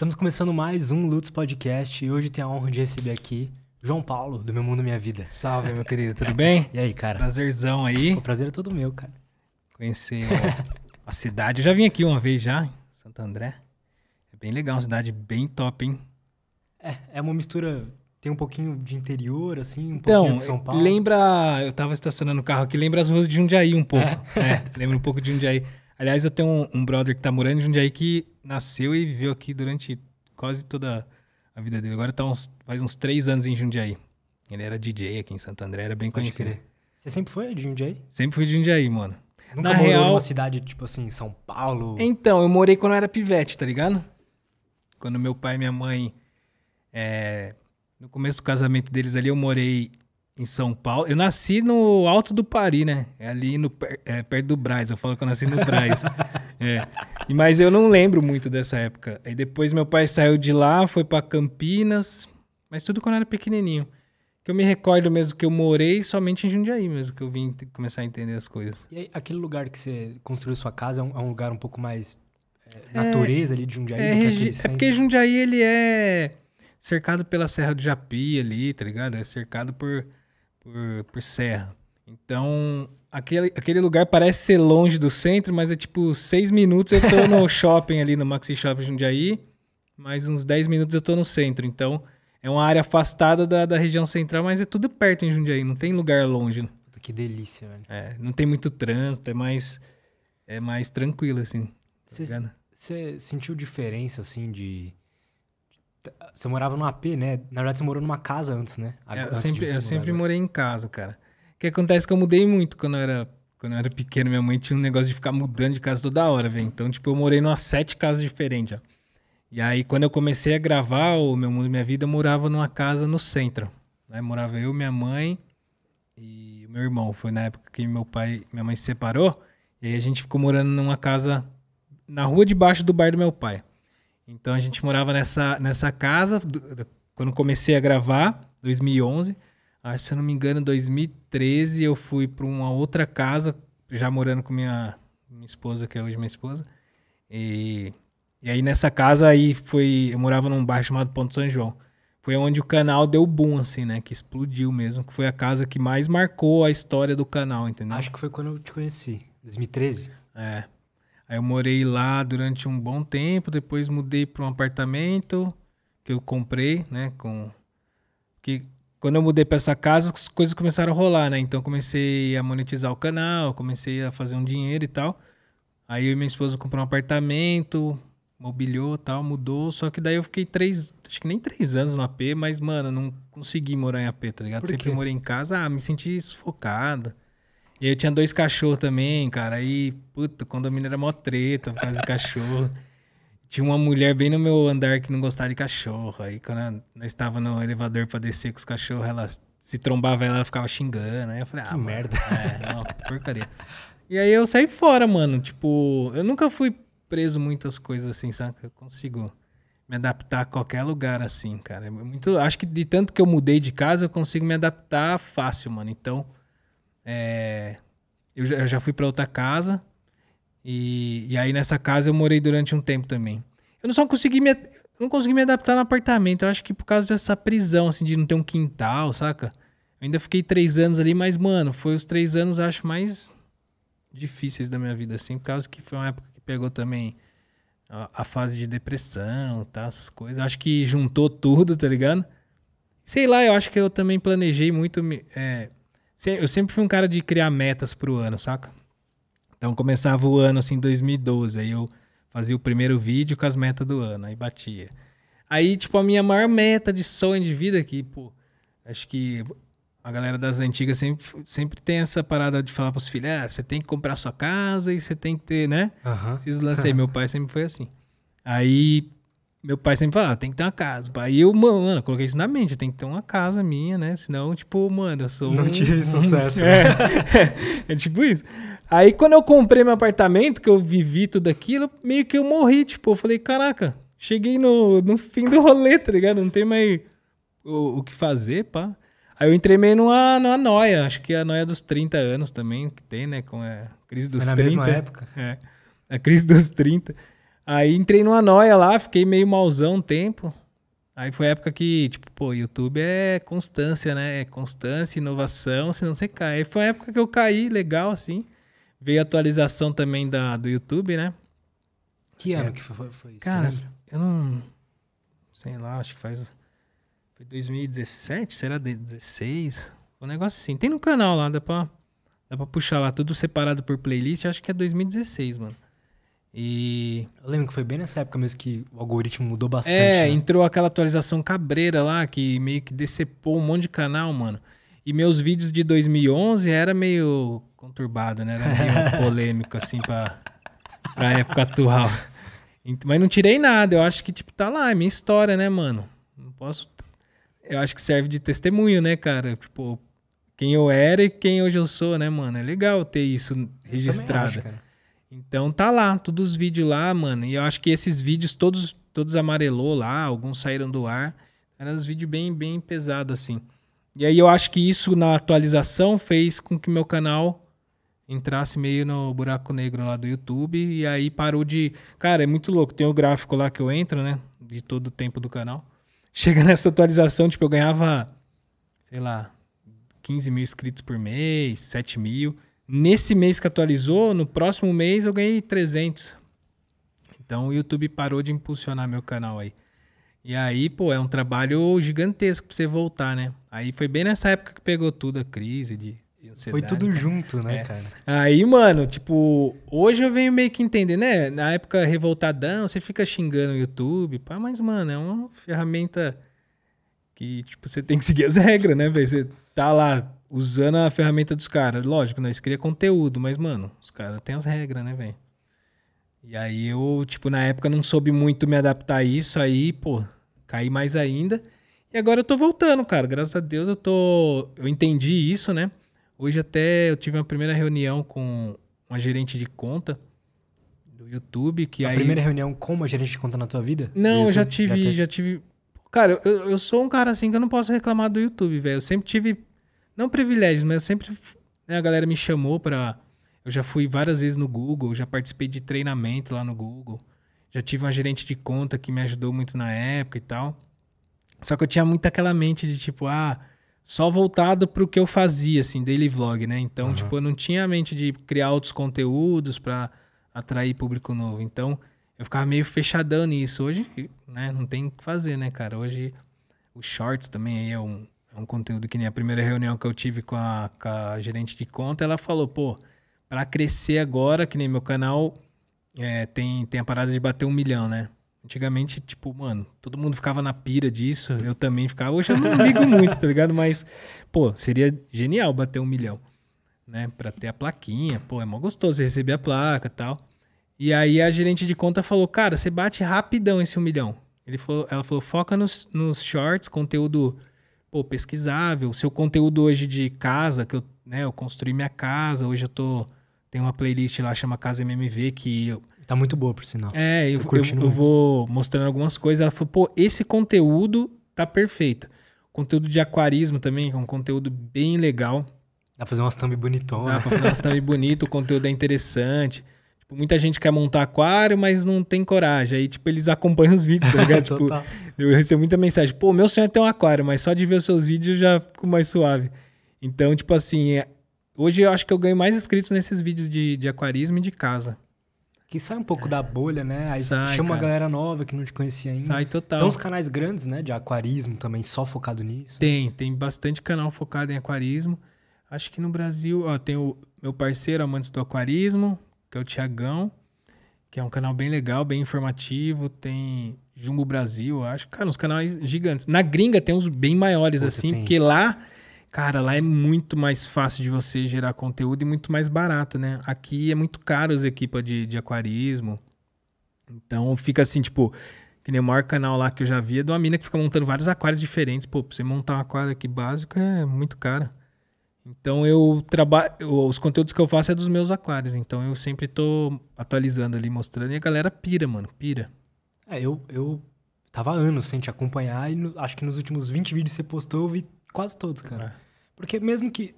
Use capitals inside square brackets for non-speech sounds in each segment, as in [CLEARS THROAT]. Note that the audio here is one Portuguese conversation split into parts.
Estamos começando mais um Lutz Podcast e hoje tenho a honra de receber aqui João Paulo, do Meu Mundo Minha Vida. Salve, meu querido, tudo bem? [LAUGHS] E aí, cara? Prazerzão aí. O prazer é todo meu, cara. Conhecer a cidade. Eu já vim aqui uma vez já, Santo André. É bem legal, uma cidade bem top, hein? É, é uma mistura tem um pouquinho de interior, assim, um então, pouquinho de São Paulo. Lembra. Eu tava estacionando o carro aqui, lembra as ruas de Jundiaí um pouco. É, é lembra um pouco de Jundiaí. Aliás, eu tenho um, um brother que tá morando em Jundiaí que nasceu e viveu aqui durante quase toda a vida dele. Agora tá uns, faz uns três anos em Jundiaí. Ele era DJ aqui em Santo André, era bem Pode conhecido. Crer. Você sempre foi de Jundiaí? Sempre fui de Jundiaí, mano. Nunca Na morou real... numa cidade, tipo assim, São Paulo? Então, eu morei quando eu era pivete, tá ligado? Quando meu pai e minha mãe... É... No começo do casamento deles ali, eu morei em São Paulo. Eu nasci no Alto do Pari, né? É ali no, é, perto do Braz. Eu falo que eu nasci no Braz. [LAUGHS] é. Mas eu não lembro muito dessa época. Aí depois meu pai saiu de lá, foi para Campinas. Mas tudo quando eu era pequenininho. Que eu me recordo mesmo que eu morei somente em Jundiaí mesmo, que eu vim começar a entender as coisas. E aí, aquele lugar que você construiu sua casa é um, é um lugar um pouco mais... É, é, natureza ali de Jundiaí é, do que É porque Jundiaí, ele é cercado pela Serra do Japi ali, tá ligado? É cercado por por, por serra. Então, aquele, aquele lugar parece ser longe do centro, mas é tipo seis minutos eu tô no [LAUGHS] shopping ali, no Maxi Shopping Jundiaí, mais uns dez minutos eu tô no centro. Então, é uma área afastada da, da região central, mas é tudo perto em Jundiaí, não tem lugar longe. que delícia, velho. É, não tem muito trânsito, é mais, é mais tranquilo, assim. Você tá sentiu diferença, assim, de você morava num AP, né? Na verdade, você morou numa casa antes, né? É, eu sempre, eu sempre morei em casa, cara. O que acontece é que eu mudei muito quando eu era quando eu era pequeno, minha mãe tinha um negócio de ficar mudando de casa toda hora, velho. Então, tipo, eu morei em sete casas diferentes, ó. E aí, quando eu comecei a gravar o Meu Mundo Minha Vida, eu morava numa casa no centro. Né? Morava eu, minha mãe e meu irmão. Foi na época que meu pai, minha mãe se separou. E aí a gente ficou morando numa casa na rua debaixo do bar do meu pai. Então a gente morava nessa, nessa casa do, do, quando comecei a gravar, 2011. Acho, se eu não me engano, 2013 eu fui para uma outra casa, já morando com minha, minha esposa, que é hoje minha esposa. E, e aí nessa casa aí foi, eu morava num bairro chamado Ponto São João. Foi onde o canal deu boom, assim, né? Que explodiu mesmo. Que foi a casa que mais marcou a história do canal, entendeu? Acho que foi quando eu te conheci, 2013. É. Aí eu morei lá durante um bom tempo, depois mudei para um apartamento que eu comprei, né, com que quando eu mudei para essa casa, as coisas começaram a rolar, né? Então comecei a monetizar o canal, comecei a fazer um dinheiro e tal. Aí eu e minha esposa comprou um apartamento, mobiliou tal, mudou. Só que daí eu fiquei três, acho que nem três anos no AP, mas, mano, não consegui morar em AP, tá ligado? Sempre morei em casa, ah, me senti sufocado. E eu tinha dois cachorros também, cara. Aí, puta, o condomínio era mó treta por causa cachorro. [LAUGHS] Tinha uma mulher bem no meu andar que não gostava de cachorro. Aí, quando nós estava no elevador pra descer com os cachorros, ela se trombava, ela ficava xingando. Aí eu falei, ah, que mano, merda. É, não, porcaria. E aí eu saí fora, mano. Tipo, eu nunca fui preso muitas coisas assim, sabe? Eu consigo me adaptar a qualquer lugar assim, cara. É muito, acho que de tanto que eu mudei de casa, eu consigo me adaptar fácil, mano. Então, é, eu, já, eu já fui para outra casa. E, e, aí nessa casa eu morei durante um tempo também. Eu não só consegui me, não consegui me adaptar no apartamento. Eu acho que por causa dessa prisão, assim, de não ter um quintal, saca? Eu ainda fiquei três anos ali, mas, mano, foi os três anos, acho, mais difíceis da minha vida, assim. Por causa que foi uma época que pegou também a, a fase de depressão, tá? Essas coisas. Eu acho que juntou tudo, tá ligado? Sei lá, eu acho que eu também planejei muito... É, eu sempre fui um cara de criar metas pro ano, saca? Então começava o ano assim, 2012. Aí eu fazia o primeiro vídeo com as metas do ano, aí batia. Aí, tipo, a minha maior meta de sonho de vida, é que, pô, acho que a galera das antigas sempre, sempre tem essa parada de falar pros filhos: ah, você tem que comprar sua casa e você tem que ter, né? Uhum. Esses lancei. Meu pai sempre foi assim. Aí meu pai sempre falava, ah, tem que ter uma casa. Aí E eu, mano, eu coloquei isso na mente, tem que ter uma casa minha, né? Senão, tipo, mano, eu sou. Não um, tive [LAUGHS] sucesso. É, né? [LAUGHS] é, tipo isso. Aí quando eu comprei meu apartamento, que eu vivi tudo aquilo, meio que eu morri, tipo, eu falei, caraca, cheguei no, no fim do rolê, tá ligado? Não tem mais o, o que fazer, pá. Aí eu entrei meio numa, numa noia, acho que é a noia dos 30 anos também, que tem, né? Com a crise dos Mas 30. Na mesma época. É. A crise dos 30. Aí entrei numa noia lá, fiquei meio mauzão um tempo. Aí foi a época que, tipo, pô, YouTube é constância, né? É constância, inovação, senão você cai. Aí foi a época que eu caí, legal, assim. Veio a atualização também da, do YouTube, né? Que ano é, que foi, foi isso? Cara, né? eu não. Sei lá, acho que faz. Foi 2017? Será 2016? Um negócio assim. Tem no canal lá, dá pra, dá pra puxar lá tudo separado por playlist. Acho que é 2016, mano. E eu lembro que foi bem nessa época mesmo que o algoritmo mudou bastante. É, né? entrou aquela atualização cabreira lá, que meio que decepou um monte de canal, mano. E meus vídeos de 2011 era meio conturbado, né? Era meio [LAUGHS] polêmico, assim, pra, pra época atual. Mas não tirei nada, eu acho que, tipo, tá lá, é minha história, né, mano? Não posso. Eu acho que serve de testemunho, né, cara? Tipo, quem eu era e quem hoje eu sou, né, mano? É legal ter isso registrado. Eu acho, cara. Então tá lá, todos os vídeos lá, mano. E eu acho que esses vídeos todos todos amarelou lá, alguns saíram do ar. Eram uns vídeos bem bem pesado assim. E aí eu acho que isso na atualização fez com que meu canal entrasse meio no buraco negro lá do YouTube e aí parou de, cara, é muito louco, tem o gráfico lá que eu entro, né, de todo o tempo do canal. [LAUGHS] Chega nessa atualização, tipo, eu ganhava, sei lá, 15 mil inscritos por mês, 7 mil. Nesse mês que atualizou, no próximo mês eu ganhei 300. Então o YouTube parou de impulsionar meu canal aí. E aí, pô, é um trabalho gigantesco pra você voltar, né? Aí foi bem nessa época que pegou tudo a crise de ansiedade. Foi tudo cara. junto, né, é. cara? Aí, mano, tipo, hoje eu venho meio que entender, né? Na época revoltadão, você fica xingando o YouTube, pá, mas, mano, é uma ferramenta que, tipo, você tem que seguir as [LAUGHS] regras, né, velho? Você tá lá usando a ferramenta dos caras. Lógico, nós né? cria conteúdo, mas, mano, os caras têm as regras, né, velho? E aí eu, tipo, na época não soube muito me adaptar a isso, aí, pô, caí mais ainda. E agora eu tô voltando, cara. Graças a Deus eu tô. Eu entendi isso, né? Hoje até eu tive uma primeira reunião com uma gerente de conta do YouTube. Que a aí... primeira reunião com uma gerente de conta na tua vida? Não, eu já tive, já, já tive. Cara, eu, eu sou um cara assim que eu não posso reclamar do YouTube, velho. Eu sempre tive não privilégios, mas eu sempre. Né, a galera me chamou pra. Eu já fui várias vezes no Google, já participei de treinamento lá no Google. Já tive uma gerente de conta que me ajudou muito na época e tal. Só que eu tinha muito aquela mente de tipo, ah, só voltado pro que eu fazia, assim, daily vlog, né? Então, uhum. tipo, eu não tinha a mente de criar outros conteúdos para atrair público novo. Então, eu ficava meio fechadão nisso. Hoje, né, não tem o que fazer, né, cara? Hoje, os shorts também aí é um, é um conteúdo que nem a primeira reunião que eu tive com a, com a gerente de conta, ela falou, pô, para crescer agora, que nem meu canal é, tem, tem a parada de bater um milhão, né? Antigamente, tipo, mano, todo mundo ficava na pira disso, eu também ficava. Hoje eu não ligo muito, tá ligado? Mas, pô, seria genial bater um milhão, né? Pra ter a plaquinha, pô, é mó gostoso receber a placa e tal. E aí a gerente de conta falou, cara, você bate rapidão esse um milhão. Ele falou, ela falou, foca nos, nos shorts, conteúdo pô, pesquisável. Seu conteúdo hoje de casa, que eu, né, eu construí minha casa, hoje eu tô. Tem uma playlist lá chama Casa MMV que. Eu, tá muito boa, por sinal. É, eu, eu, eu vou mostrando algumas coisas. Ela falou, pô, esse conteúdo tá perfeito. Conteúdo de aquarismo também, que é um conteúdo bem legal. Dá pra fazer umas thumb bonitonas. Dá pra fazer umas [LAUGHS] thumb bonito, o conteúdo é interessante. Tipo, muita gente quer montar aquário, mas não tem coragem. Aí, tipo, eles acompanham os vídeos, tá [LAUGHS] ligado? tipo, eu recebo muita mensagem, pô, meu sonho é ter um aquário, mas só de ver os seus vídeos já fico mais suave. Então, tipo assim, é... hoje eu acho que eu ganho mais inscritos nesses vídeos de, de aquarismo e de casa. Que sai um pouco da bolha, né? Aí sai, chama cara. galera nova que não te conhecia ainda. Sai total. Tem uns canais grandes, né? De aquarismo também, só focado nisso. Tem, tem bastante canal focado em aquarismo. Acho que no Brasil, ó, tem o meu parceiro Amantes do Aquarismo, que é o Tiagão, que é um canal bem legal, bem informativo. Tem Jumbo Brasil, acho. Cara, uns canais gigantes. Na gringa tem uns bem maiores, assim, porque lá, cara, lá é muito mais fácil de você gerar conteúdo e muito mais barato, né? Aqui é muito caro as equipas de, de aquarismo. Então fica assim, tipo, que nem o maior canal lá que eu já vi é de uma mina que fica montando vários aquários diferentes. Pô, pra você montar um aquário aqui básico é muito caro. Então eu trabalho, os conteúdos que eu faço é dos meus aquários, então eu sempre tô atualizando ali, mostrando e a galera pira, mano, pira. É, eu eu tava anos sem te acompanhar e no, acho que nos últimos 20 vídeos que você postou eu vi quase todos, cara. É. Porque mesmo que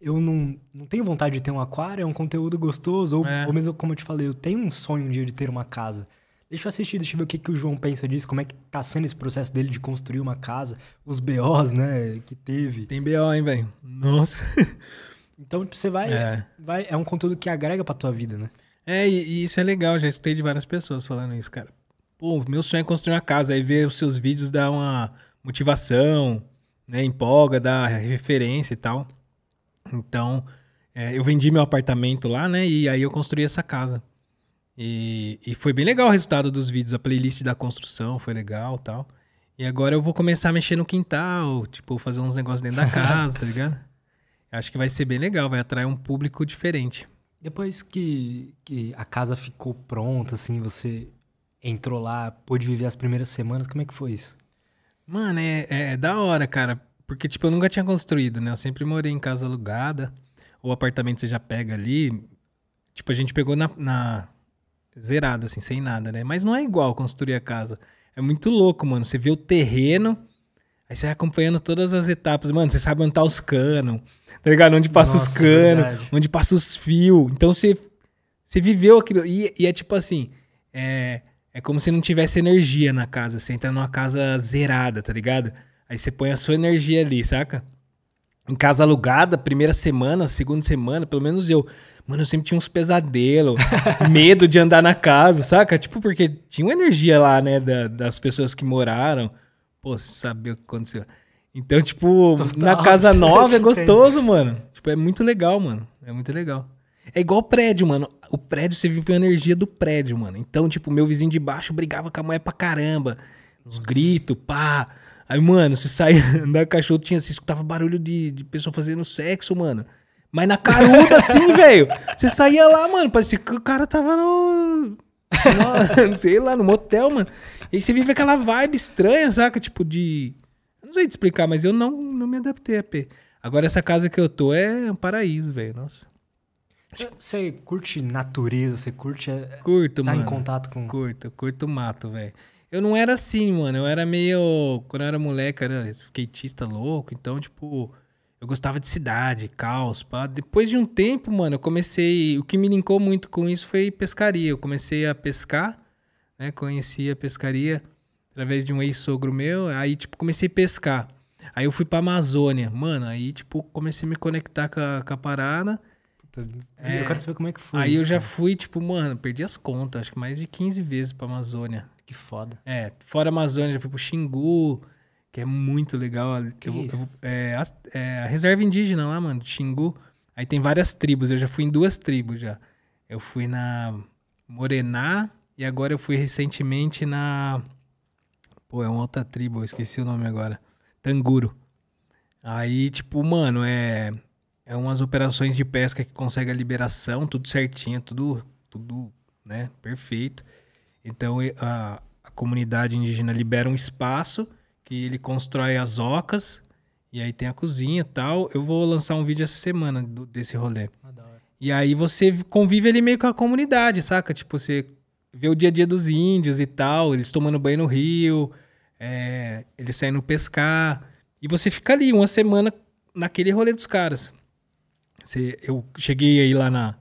eu não, não tenho vontade de ter um aquário, é um conteúdo gostoso, ou, é. ou mesmo como eu te falei, eu tenho um sonho um dia de ter uma casa. Deixa eu assistir, deixa eu ver o que, que o João pensa disso, como é que tá sendo esse processo dele de construir uma casa, os BOs, né, que teve. Tem BO, hein, velho? Nossa. [LAUGHS] Então tipo, você vai é. vai. é um conteúdo que agrega pra tua vida, né? É, e, e isso é legal, já escutei de várias pessoas falando isso, cara. Pô, meu sonho é construir uma casa, aí ver os seus vídeos dá uma motivação, né? Empolga, dá referência e tal. Então, é, eu vendi meu apartamento lá, né? E aí eu construí essa casa. E, e foi bem legal o resultado dos vídeos. A playlist da construção foi legal tal. E agora eu vou começar a mexer no quintal, tipo, fazer uns negócios dentro da [LAUGHS] casa, tá ligado? Acho que vai ser bem legal, vai atrair um público diferente. Depois que, que a casa ficou pronta, assim, você entrou lá, pôde viver as primeiras semanas, como é que foi isso? Mano, é, é, é da hora, cara. Porque, tipo, eu nunca tinha construído, né? Eu sempre morei em casa alugada. Ou apartamento você já pega ali. Tipo, a gente pegou na, na zerado, assim, sem nada, né? Mas não é igual construir a casa. É muito louco, mano. Você vê o terreno, aí você vai acompanhando todas as etapas. Mano, você sabe onde tá os canos, tá ligado? Onde passa Nossa, os é canos, onde passa os fios. Então você, você viveu aquilo. E, e é tipo assim, é, é como se não tivesse energia na casa. Você entra numa casa zerada, tá ligado? Aí você põe a sua energia ali, saca? Em casa alugada, primeira semana, segunda semana, pelo menos eu Mano, eu sempre tinha uns pesadelos, [LAUGHS] medo de andar na casa, saca? Tipo, porque tinha uma energia lá, né, da, das pessoas que moraram. Pô, você sabia o que aconteceu. Então, tipo, Total. na casa [LAUGHS] nova é gostoso, mano. Tipo, é muito legal, mano. É muito legal. É igual prédio, mano. O prédio, você vive a energia do prédio, mano. Então, tipo, meu vizinho de baixo brigava com a mulher pra caramba. Os gritos, pá. Aí, mano, se saía [LAUGHS] andar cachorro, tinha, se escutava barulho de, de pessoa fazendo sexo, mano. Mas na caruda, assim, [LAUGHS] velho. Você saía lá, mano, parecia que o cara tava no. no [LAUGHS] sei lá, no motel, mano. E aí você vive aquela vibe estranha, saca? Tipo de. Não sei te explicar, mas eu não, não me adaptei a P. Agora essa casa que eu tô é um paraíso, velho. Nossa. Você curte natureza, você curte. É, curto, tá mano. em contato com. Curto, curto mato, velho. Eu não era assim, mano. Eu era meio. Quando eu era moleque, eu era skatista louco. Então, tipo. Eu gostava de cidade, caos. Pá. Depois de um tempo, mano, eu comecei. O que me linkou muito com isso foi pescaria. Eu comecei a pescar, né? Conheci a pescaria através de um ex-sogro meu. Aí, tipo, comecei a pescar. Aí eu fui pra Amazônia. Mano, aí, tipo, comecei a me conectar com a, com a parada. Puta, é, eu quero saber como é que foi. Aí isso, eu já fui, tipo, mano, perdi as contas. Acho que mais de 15 vezes pra Amazônia. Que foda. É, fora Amazônia, já fui pro Xingu que é muito legal. Que eu, eu, é, a, é, a, reserva indígena lá, mano, Xingu. Aí tem várias tribos, eu já fui em duas tribos já. Eu fui na Morená e agora eu fui recentemente na. Pô, é uma outra tribo, eu esqueci o nome agora. Tanguro. Aí, tipo, mano, é. É umas operações de pesca que consegue a liberação, tudo certinho, tudo, tudo, né, perfeito. Então a, a comunidade indígena libera um espaço que ele constrói as ocas e aí tem a cozinha e tal. Eu vou lançar um vídeo essa semana do, desse rolê. Ah, e aí você convive ali meio com a comunidade, saca? Tipo, você vê o dia a dia dos índios e tal, eles tomando banho no rio, é, eles saindo pescar. E você fica ali uma semana naquele rolê dos caras. Você, eu cheguei aí lá na.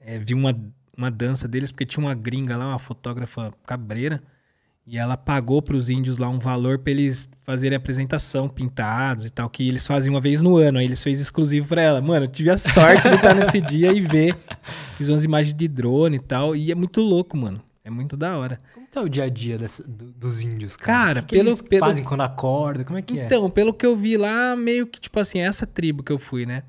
É, vi uma, uma dança deles, porque tinha uma gringa lá, uma fotógrafa cabreira. E ela pagou para os índios lá um valor para eles fazerem apresentação, pintados e tal, que eles fazem uma vez no ano. Aí eles fez exclusivo para ela. Mano, eu tive a sorte de estar nesse dia e ver. Fiz umas imagens de drone e tal. E é muito louco, mano. É muito da hora. Como que é o dia a dia dessa, do, dos índios, cara? Cara, que pelo que eles pelo... fazem quando acorda, como é que é? Então, pelo que eu vi lá, meio que tipo assim, é essa tribo que eu fui, né?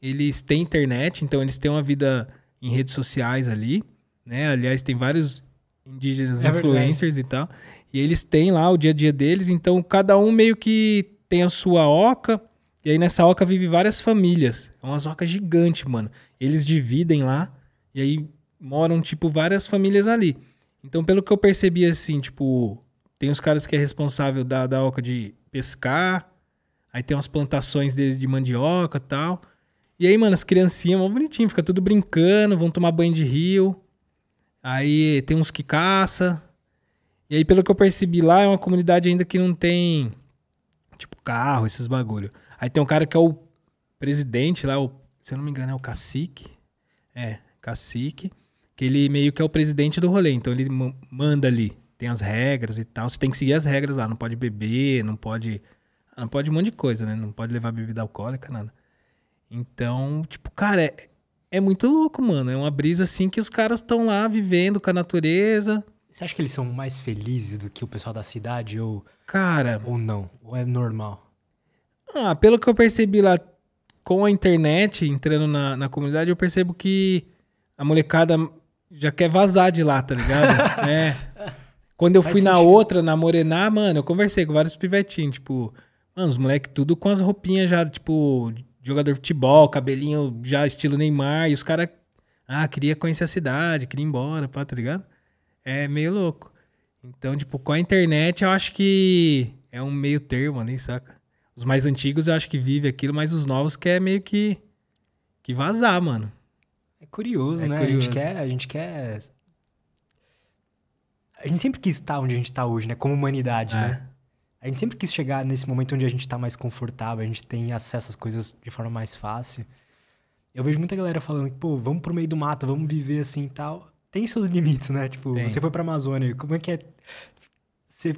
Eles têm internet, então eles têm uma vida em redes sociais ali, né? Aliás, tem vários indígenas é influencers verdade. e tal. E eles têm lá o dia a dia deles, então cada um meio que tem a sua oca. E aí nessa oca vive várias famílias. É umas ocas gigantes, mano. Eles dividem lá e aí moram, tipo, várias famílias ali. Então, pelo que eu percebi, assim, tipo, tem os caras que é responsável da, da oca de pescar, aí tem umas plantações deles de mandioca e tal. E aí, mano, as criancinhas, mó bonitinho, fica tudo brincando, vão tomar banho de rio. Aí tem uns que caça. E aí, pelo que eu percebi lá, é uma comunidade ainda que não tem, tipo, carro, esses bagulho. Aí tem um cara que é o presidente lá, o, se eu não me engano, é o cacique. É, cacique. Que ele meio que é o presidente do rolê. Então ele manda ali, tem as regras e tal. Você tem que seguir as regras lá. Não pode beber, não pode. Não pode um monte de coisa, né? Não pode levar bebida alcoólica, nada. Então, tipo, cara, é, é muito louco, mano. É uma brisa assim que os caras estão lá vivendo com a natureza. Você acha que eles são mais felizes do que o pessoal da cidade ou cara ou não? Ou é normal? Ah, pelo que eu percebi lá com a internet entrando na, na comunidade, eu percebo que a molecada já quer vazar de lá, tá ligado? [LAUGHS] é. Quando eu Faz fui sentido. na outra, na Morená, mano, eu conversei com vários pivetinhos, tipo, mano, os moleques tudo com as roupinhas já, tipo, jogador de futebol, cabelinho já estilo Neymar, e os caras. Ah, queria conhecer a cidade, queria ir embora, pá, tá ligado? É meio louco. Então, tipo, com a internet eu acho que é um meio termo, nem saca? Os mais antigos eu acho que vive aquilo, mas os novos quer é meio que, que vazar, mano. É curioso, é né? Curioso. A, gente quer, a gente quer. A gente sempre quis estar onde a gente está hoje, né? Como humanidade, é. né? A gente sempre quis chegar nesse momento onde a gente está mais confortável, a gente tem acesso às coisas de forma mais fácil. Eu vejo muita galera falando que, pô, vamos pro meio do mato, vamos viver assim e tal. Tem seus limites, né? Tipo, tem. você foi pra Amazônia, como é que é? Você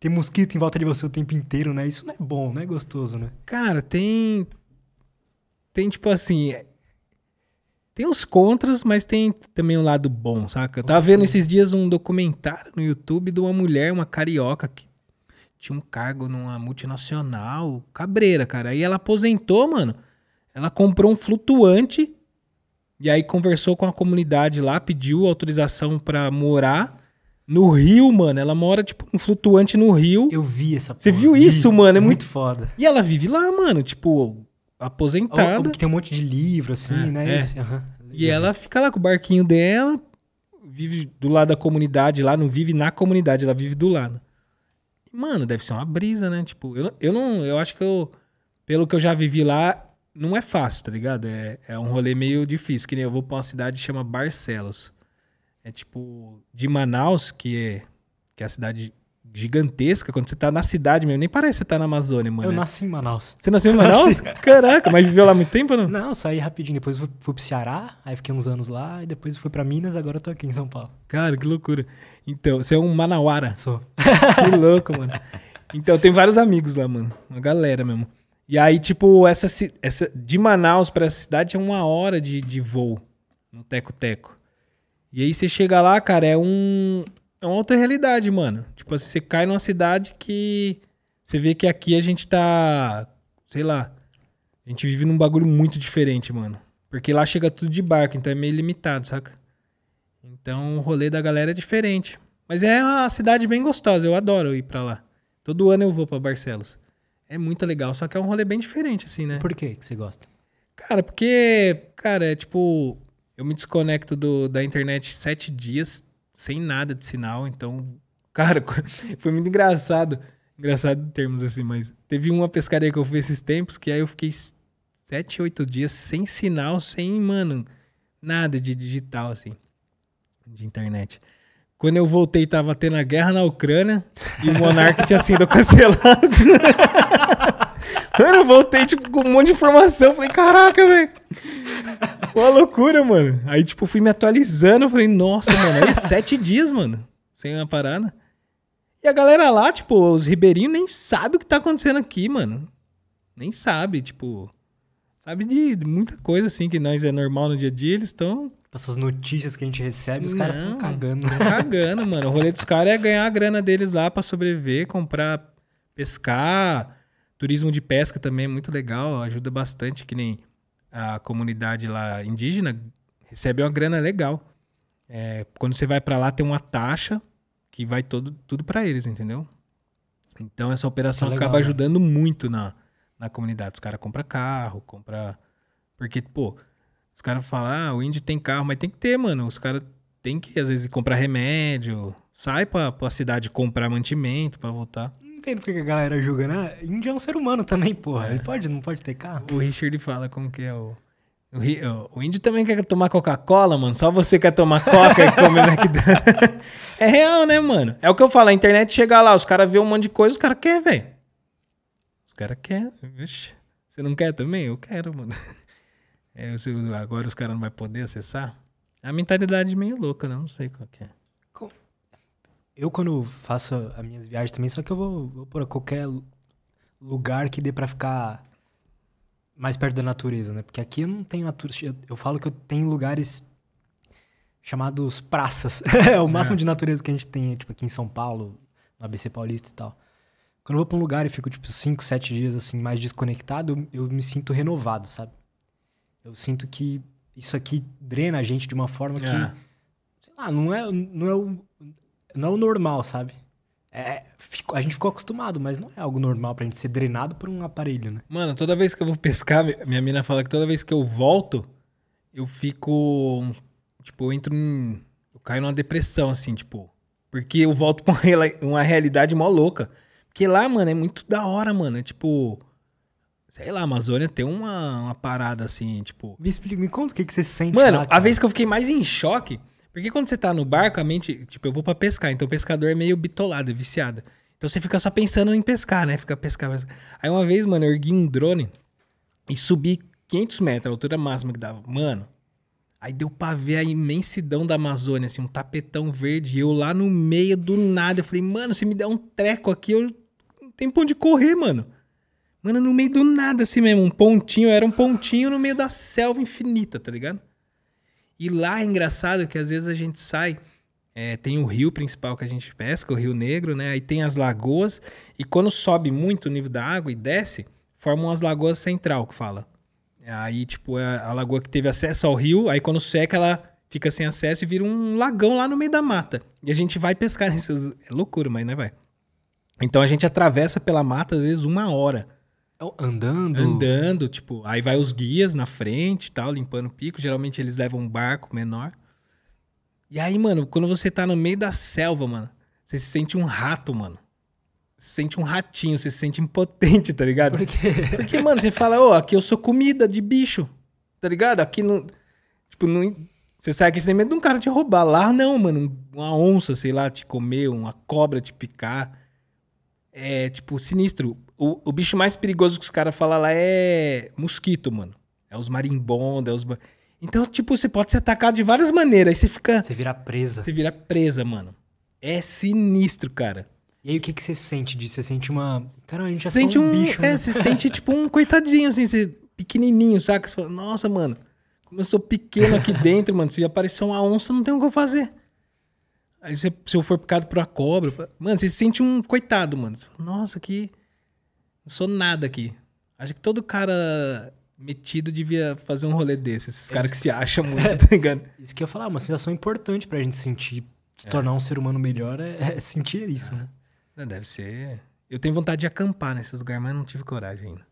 tem mosquito em volta de você o tempo inteiro, né? Isso não é bom, não é gostoso, né? Cara, tem. Tem, tipo assim. É, tem os contras, mas tem também um lado bom, saca? Eu tava vendo esses dias um documentário no YouTube de uma mulher, uma carioca, que tinha um cargo numa multinacional, cabreira, cara. Aí ela aposentou, mano. Ela comprou um flutuante e aí conversou com a comunidade lá, pediu autorização para morar no Rio, mano. Ela mora tipo um flutuante no Rio. Eu vi essa Você viu isso, mano? É muito... muito foda. E ela vive lá, mano, tipo aposentada. Ou, ou que tem um monte de livro assim, é, né? É. Esse, E ela fica lá com o barquinho dela, vive do lado da comunidade lá, não vive na comunidade, ela vive do lado mano, deve ser uma brisa, né? Tipo, eu, eu não. Eu acho que eu. Pelo que eu já vivi lá, não é fácil, tá ligado? É, é um rolê meio difícil. Que nem eu vou pra uma cidade que chama Barcelos. É tipo. De Manaus, que é, que é a cidade gigantesca, quando você tá na cidade mesmo, nem parece que você tá na Amazônia, mano. Eu nasci em Manaus. Você nasceu em [LAUGHS] Manaus? Caraca, mas viveu lá muito tempo, não? Não, saí rapidinho, depois fui, fui pro Ceará, aí fiquei uns anos lá, e depois fui para Minas, agora eu tô aqui em São Paulo. Cara, que loucura. Então, você é um manauara. Sou. Que louco, mano. Então, tem vários amigos lá, mano. Uma galera mesmo. E aí, tipo, essa, essa de Manaus para essa cidade é uma hora de, de voo no Teco Teco. E aí você chega lá, cara, é um é uma outra realidade, mano. Tipo assim, você cai numa cidade que você vê que aqui a gente tá, sei lá, a gente vive num bagulho muito diferente, mano. Porque lá chega tudo de barco, então é meio limitado, saca? Então o rolê da galera é diferente. Mas é uma cidade bem gostosa, eu adoro ir pra lá. Todo ano eu vou para Barcelos. É muito legal, só que é um rolê bem diferente, assim, né? Por que, que você gosta? Cara, porque, cara, é tipo, eu me desconecto do, da internet sete dias, sem nada de sinal. Então, cara, [LAUGHS] foi muito engraçado. Engraçado termos assim, mas teve uma pescaria que eu fiz esses tempos que aí eu fiquei sete, oito dias sem sinal, sem, mano, nada de digital, assim, de internet. Quando eu voltei, tava tendo a guerra na Ucrânia e o Monarca tinha sido [LAUGHS] cancelado. [LAUGHS] Mano, eu voltei, tipo, com um monte de informação. Falei, caraca, velho. Uma loucura, mano. Aí, tipo, fui me atualizando. Falei, nossa, mano, aí é sete dias, mano. Sem uma parada. E a galera lá, tipo, os ribeirinhos nem sabe o que tá acontecendo aqui, mano. Nem sabe, tipo. Sabe de, de muita coisa, assim, que nós é normal no dia a dia. Eles estão essas notícias que a gente recebe, os não, caras estão cagando. Tão né? cagando, mano. O rolê dos caras é ganhar a grana deles lá para sobreviver, comprar, pescar, Turismo de pesca também é muito legal, ajuda bastante, que nem a comunidade lá indígena recebe uma grana legal. É, quando você vai para lá, tem uma taxa que vai todo, tudo para eles, entendeu? Então essa operação é legal, acaba né? ajudando né? muito na, na comunidade. Os caras compram carro, compra. Porque, pô, os caras falam, ah, o índio tem carro, mas tem que ter, mano. Os caras tem que, às vezes, comprar remédio, sai pra, pra cidade comprar mantimento para voltar entendo porque a galera julga, né? Índio é um ser humano também, porra. Ele é. pode, não pode ter carro. O Richard fala como que é o. O, Rio, o índio também quer tomar Coca-Cola, mano. Só você quer tomar Coca e comer [LAUGHS] McDonald's. é real, né, mano? É o que eu falo. A internet chega lá, os caras vê um monte de coisa, os caras querem, velho. Os caras querem. Você não quer também? Eu quero, mano. [LAUGHS] É, agora os caras não vão poder acessar. A mentalidade meio louca, né? Não sei qual que é eu quando faço as minhas viagens também, só que eu vou, vou para qualquer lugar que dê para ficar mais perto da natureza, né? Porque aqui eu não tenho natureza. Eu, eu falo que eu tenho lugares chamados praças. [LAUGHS] é o máximo é. de natureza que a gente tem, tipo aqui em São Paulo, no ABC Paulista e tal. Quando eu vou para um lugar e fico tipo 5, 7 dias assim mais desconectado, eu, eu me sinto renovado, sabe? Eu sinto que isso aqui drena a gente de uma forma é. que sei lá, não é não é o não é o normal, sabe? É, a gente ficou acostumado, mas não é algo normal pra gente ser drenado por um aparelho, né? Mano, toda vez que eu vou pescar, minha mina fala que toda vez que eu volto, eu fico. Tipo, eu entro em. Eu caio numa depressão, assim, tipo. Porque eu volto pra uma realidade mó louca. Porque lá, mano, é muito da hora, mano. É tipo. Sei lá, a Amazônia tem uma, uma parada assim, tipo. Me explica, me conta o que, que você sente. Mano, lá, a vez que eu fiquei mais em choque porque quando você tá no barco, a mente. Tipo, eu vou para pescar, então o pescador é meio bitolado, é viciado. Então você fica só pensando em pescar, né? Fica pescar, pescar. Aí uma vez, mano, eu ergui um drone e subi 500 metros, a altura máxima que dava. Mano, aí deu pra ver a imensidão da Amazônia, assim, um tapetão verde. E eu lá no meio do nada. Eu falei, mano, se me der um treco aqui, eu não tenho pra onde correr, mano. Mano, no meio do nada, assim mesmo. Um pontinho, era um pontinho no meio da selva infinita, tá ligado? E lá é engraçado que às vezes a gente sai, é, tem o rio principal que a gente pesca, o Rio Negro, né? Aí tem as lagoas, e quando sobe muito o nível da água e desce, formam as lagoas central, que fala. Aí, tipo, é a lagoa que teve acesso ao rio, aí quando seca ela fica sem acesso e vira um lagão lá no meio da mata. E a gente vai pescar [LAUGHS] nessas... É loucura, mas, né, vai? Então a gente atravessa pela mata, às vezes, uma hora Andando? Andando, tipo, aí vai os guias na frente tal, limpando o pico. Geralmente eles levam um barco menor. E aí, mano, quando você tá no meio da selva, mano, você se sente um rato, mano. Você se sente um ratinho, você se sente impotente, tá ligado? Por quê? Porque, mano, você fala, ô, oh, aqui eu sou comida de bicho, tá ligado? Aqui não. Tipo, não. Você sai aqui sem medo de um cara te roubar. Lá não, mano. Uma onça, sei lá, te comer, uma cobra te picar é, tipo, sinistro. O, o bicho mais perigoso que os caras falam lá é mosquito, mano. É os marimbondos, é os... Então, tipo, você pode ser atacado de várias maneiras. Aí você fica... Você vira presa. Você vira presa, mano. É sinistro, cara. E aí, o que, que você sente disso? Você sente uma. Cara, a gente é sente um, um, bicho. Né? É, né? você sente tipo um coitadinho, assim, você, pequenininho, saca? Você fala, nossa, mano, como eu sou pequeno aqui [LAUGHS] dentro, mano. Se aparecer uma onça, não tem o que eu fazer. Aí se eu for picado por uma cobra, mano, você se sente um coitado, mano. Você fala, Nossa, que. Não sou nada aqui. Acho que todo cara metido devia fazer um rolê desse. Esses caras que se acham [LAUGHS] muito, tá ligado? Isso que eu ia falar, é uma sensação importante pra gente sentir, se é. tornar um ser humano melhor, é, é sentir isso, é. né? deve ser. Eu tenho vontade de acampar nesses lugares, mas não tive coragem ainda.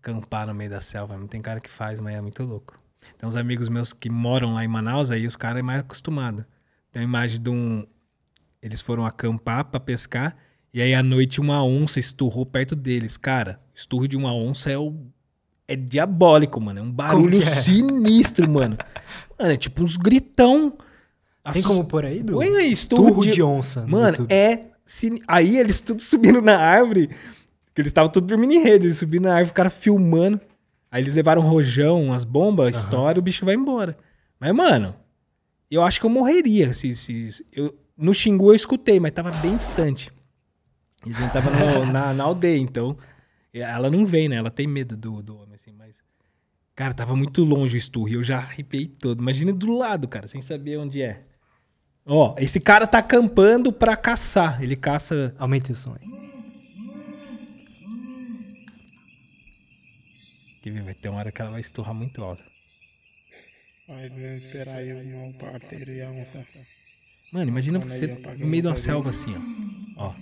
Acampar no meio da selva, não tem cara que faz, mas é muito louco. Tem uns amigos meus que moram lá em Manaus, aí os caras é mais acostumado. Tem a imagem de um. Eles foram acampar para pescar. E aí, à noite, uma onça esturrou perto deles. Cara, esturro de uma onça é o. É diabólico, mano. É um barulho é? sinistro, mano. [LAUGHS] Mano, é tipo uns gritão. Assust... Tem como por aí, Du? Põe aí, esturro, esturro de... de... onça. Mano, é. Sin... Aí eles tudo [LAUGHS] subindo na árvore. Porque eles estavam tudo dormindo em rede. Eles subindo na árvore, o cara filmando. Aí eles levaram rojão, as bombas, uhum. estoura, o bicho vai embora. Mas, mano, eu acho que eu morreria se. se eu, no Xingu eu escutei, mas tava bem distante. E a gente tava no, [LAUGHS] na, na aldeia, então. Ela não vem, né? Ela tem medo do, do homem, assim, mas. Cara, tava muito longe o esturro e eu já arrepiei todo. Imagina do lado, cara, sem saber onde é. Ó, esse cara tá acampando pra caçar. Ele caça. Aumenta o som aí. Quer ver? Vai ter uma hora que ela vai esturrar muito alto. Mas não esperar aí um parceiro e a onça. Mano, imagina você no meio de uma selva assim, ó. Ó.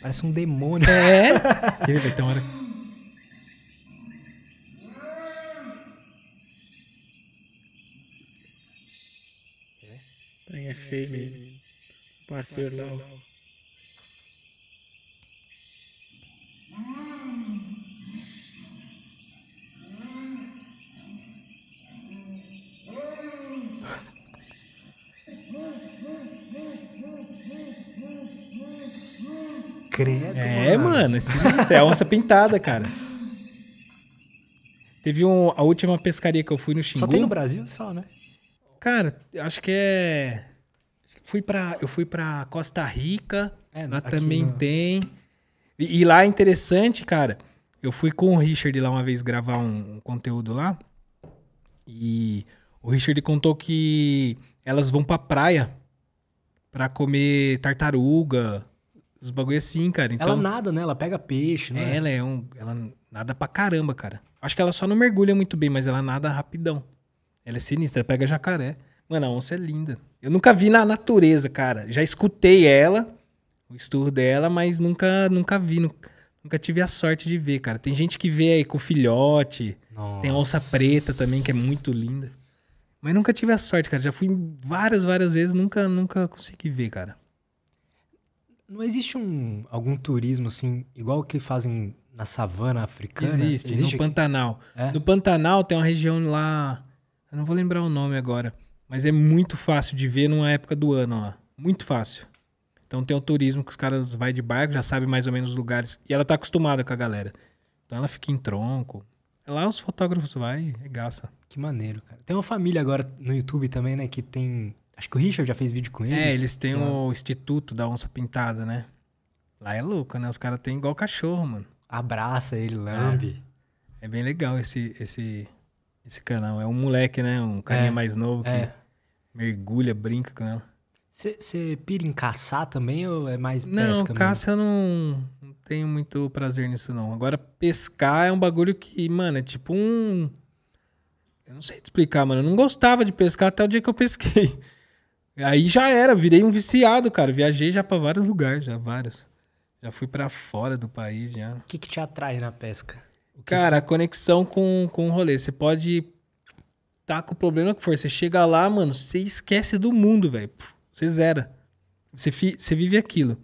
Parece um demônio. É? [LAUGHS] Quer ver? Então, Tem uma hora. Tem FM. Parceiro. Parceiro. Credo. É, mano, mano é É a onça pintada, cara. Teve um, a última pescaria que eu fui no Xingu. Só tem no Brasil, só, né? Cara, acho que é. Fui pra, eu fui pra Costa Rica. É, lá também no... tem. E, e, lá é interessante, cara. Eu fui com o Richard lá uma vez gravar um, um conteúdo lá. E o Richard contou que elas vão pra praia pra comer tartaruga, os bagulho é assim, cara. Então, ela nada, né? Ela pega peixe, né? É, ela é um. Ela nada pra caramba, cara. Acho que ela só não mergulha muito bem, mas ela nada rapidão. Ela é sinistra, ela pega jacaré. Mano, a onça é linda. Eu nunca vi na natureza, cara. Já escutei ela, o estouro dela, mas nunca, nunca vi. Nunca, nunca tive a sorte de ver, cara. Tem gente que vê aí com filhote. Nossa. Tem onça preta também, que é muito linda. Mas nunca tive a sorte, cara. Já fui várias, várias vezes, nunca, nunca consegui ver, cara não existe um, algum turismo assim, igual o que fazem na savana africana? Existe, existe no Pantanal. É? No Pantanal tem uma região lá, eu não vou lembrar o nome agora, mas é muito fácil de ver numa época do ano lá. Muito fácil. Então tem o turismo que os caras vai de barco, já sabe mais ou menos os lugares. E ela tá acostumada com a galera. Então ela fica em tronco. Lá os fotógrafos vai e é gaça. Que maneiro, cara. Tem uma família agora no YouTube também, né, que tem Acho que o Richard já fez vídeo com eles. É, eles têm o Instituto da Onça Pintada, né? Lá é louco, né? Os caras têm igual cachorro, mano. Abraça ele, é. lambe. É, é bem legal esse, esse, esse canal. É um moleque, né? Um carinha é, mais novo que é. mergulha, brinca com ela. Você pira em caçar também ou é mais não, pesca? Não, caça eu não, não tenho muito prazer nisso, não. Agora, pescar é um bagulho que, mano, é tipo um. Eu não sei te explicar, mano. Eu não gostava de pescar até o dia que eu pesquei. Aí já era, virei um viciado, cara. Viajei já para vários lugares, já vários. Já fui para fora do país, já. O que, que te atrai na pesca? Que cara, que... a conexão com, com o rolê. Você pode tá com o problema que for. Você chega lá, mano, você esquece do mundo, velho. Você zera. Você, fi, você vive aquilo.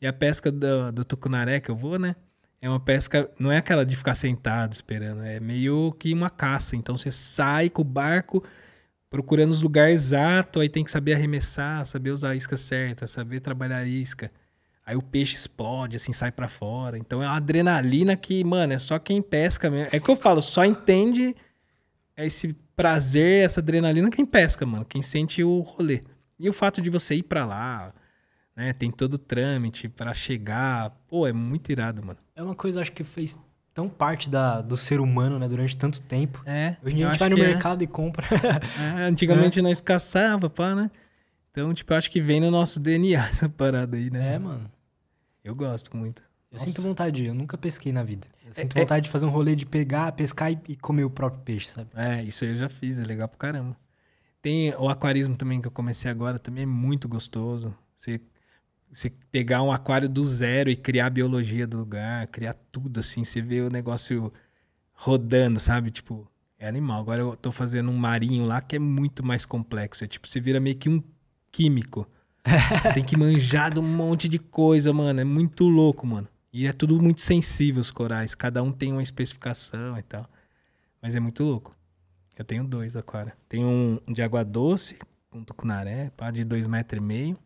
E a pesca do, do tucunaré que eu vou, né? É uma pesca, não é aquela de ficar sentado esperando, é meio que uma caça. Então você sai com o barco, procurando os lugares exatos, aí tem que saber arremessar, saber usar a isca certa, saber trabalhar a isca. Aí o peixe explode, assim, sai para fora. Então é uma adrenalina que, mano, é só quem pesca mesmo. É que eu falo, só entende esse prazer, essa adrenalina quem pesca, mano, quem sente o rolê. E o fato de você ir para lá, né, tem todo o trâmite para chegar, pô, é muito irado, mano. É uma coisa acho que fez tão parte da, do ser humano, né? Durante tanto tempo. É. Hoje em dia a gente vai no é. mercado é. e compra. É, antigamente [LAUGHS] é. não escassava, pá, né? Então, tipo, eu acho que vem no nosso DNA [LAUGHS] essa parada aí, né? É, mano. Eu gosto muito. Eu Nossa. sinto vontade, eu nunca pesquei na vida. Eu é, sinto é vontade de fazer um rolê de pegar, pescar e, comer o próprio peixe, sabe? É, isso aí eu já fiz, é legal pra caramba. Tem o aquarismo também que eu comecei agora, também é muito gostoso. Você você pegar um aquário do zero e criar a biologia do lugar, criar tudo, assim, você vê o negócio rodando, sabe? Tipo, é animal. Agora eu tô fazendo um marinho lá que é muito mais complexo. É tipo, você vira meio que um químico. [LAUGHS] Você tem que manjar de um monte de coisa, mano. É muito louco, mano. E é tudo muito sensível, os corais. Cada um tem uma especificação e tal. Mas é muito louco. Eu tenho dois aquários Tenho um de água doce, um tucunaré, pá, de dois metros e meio.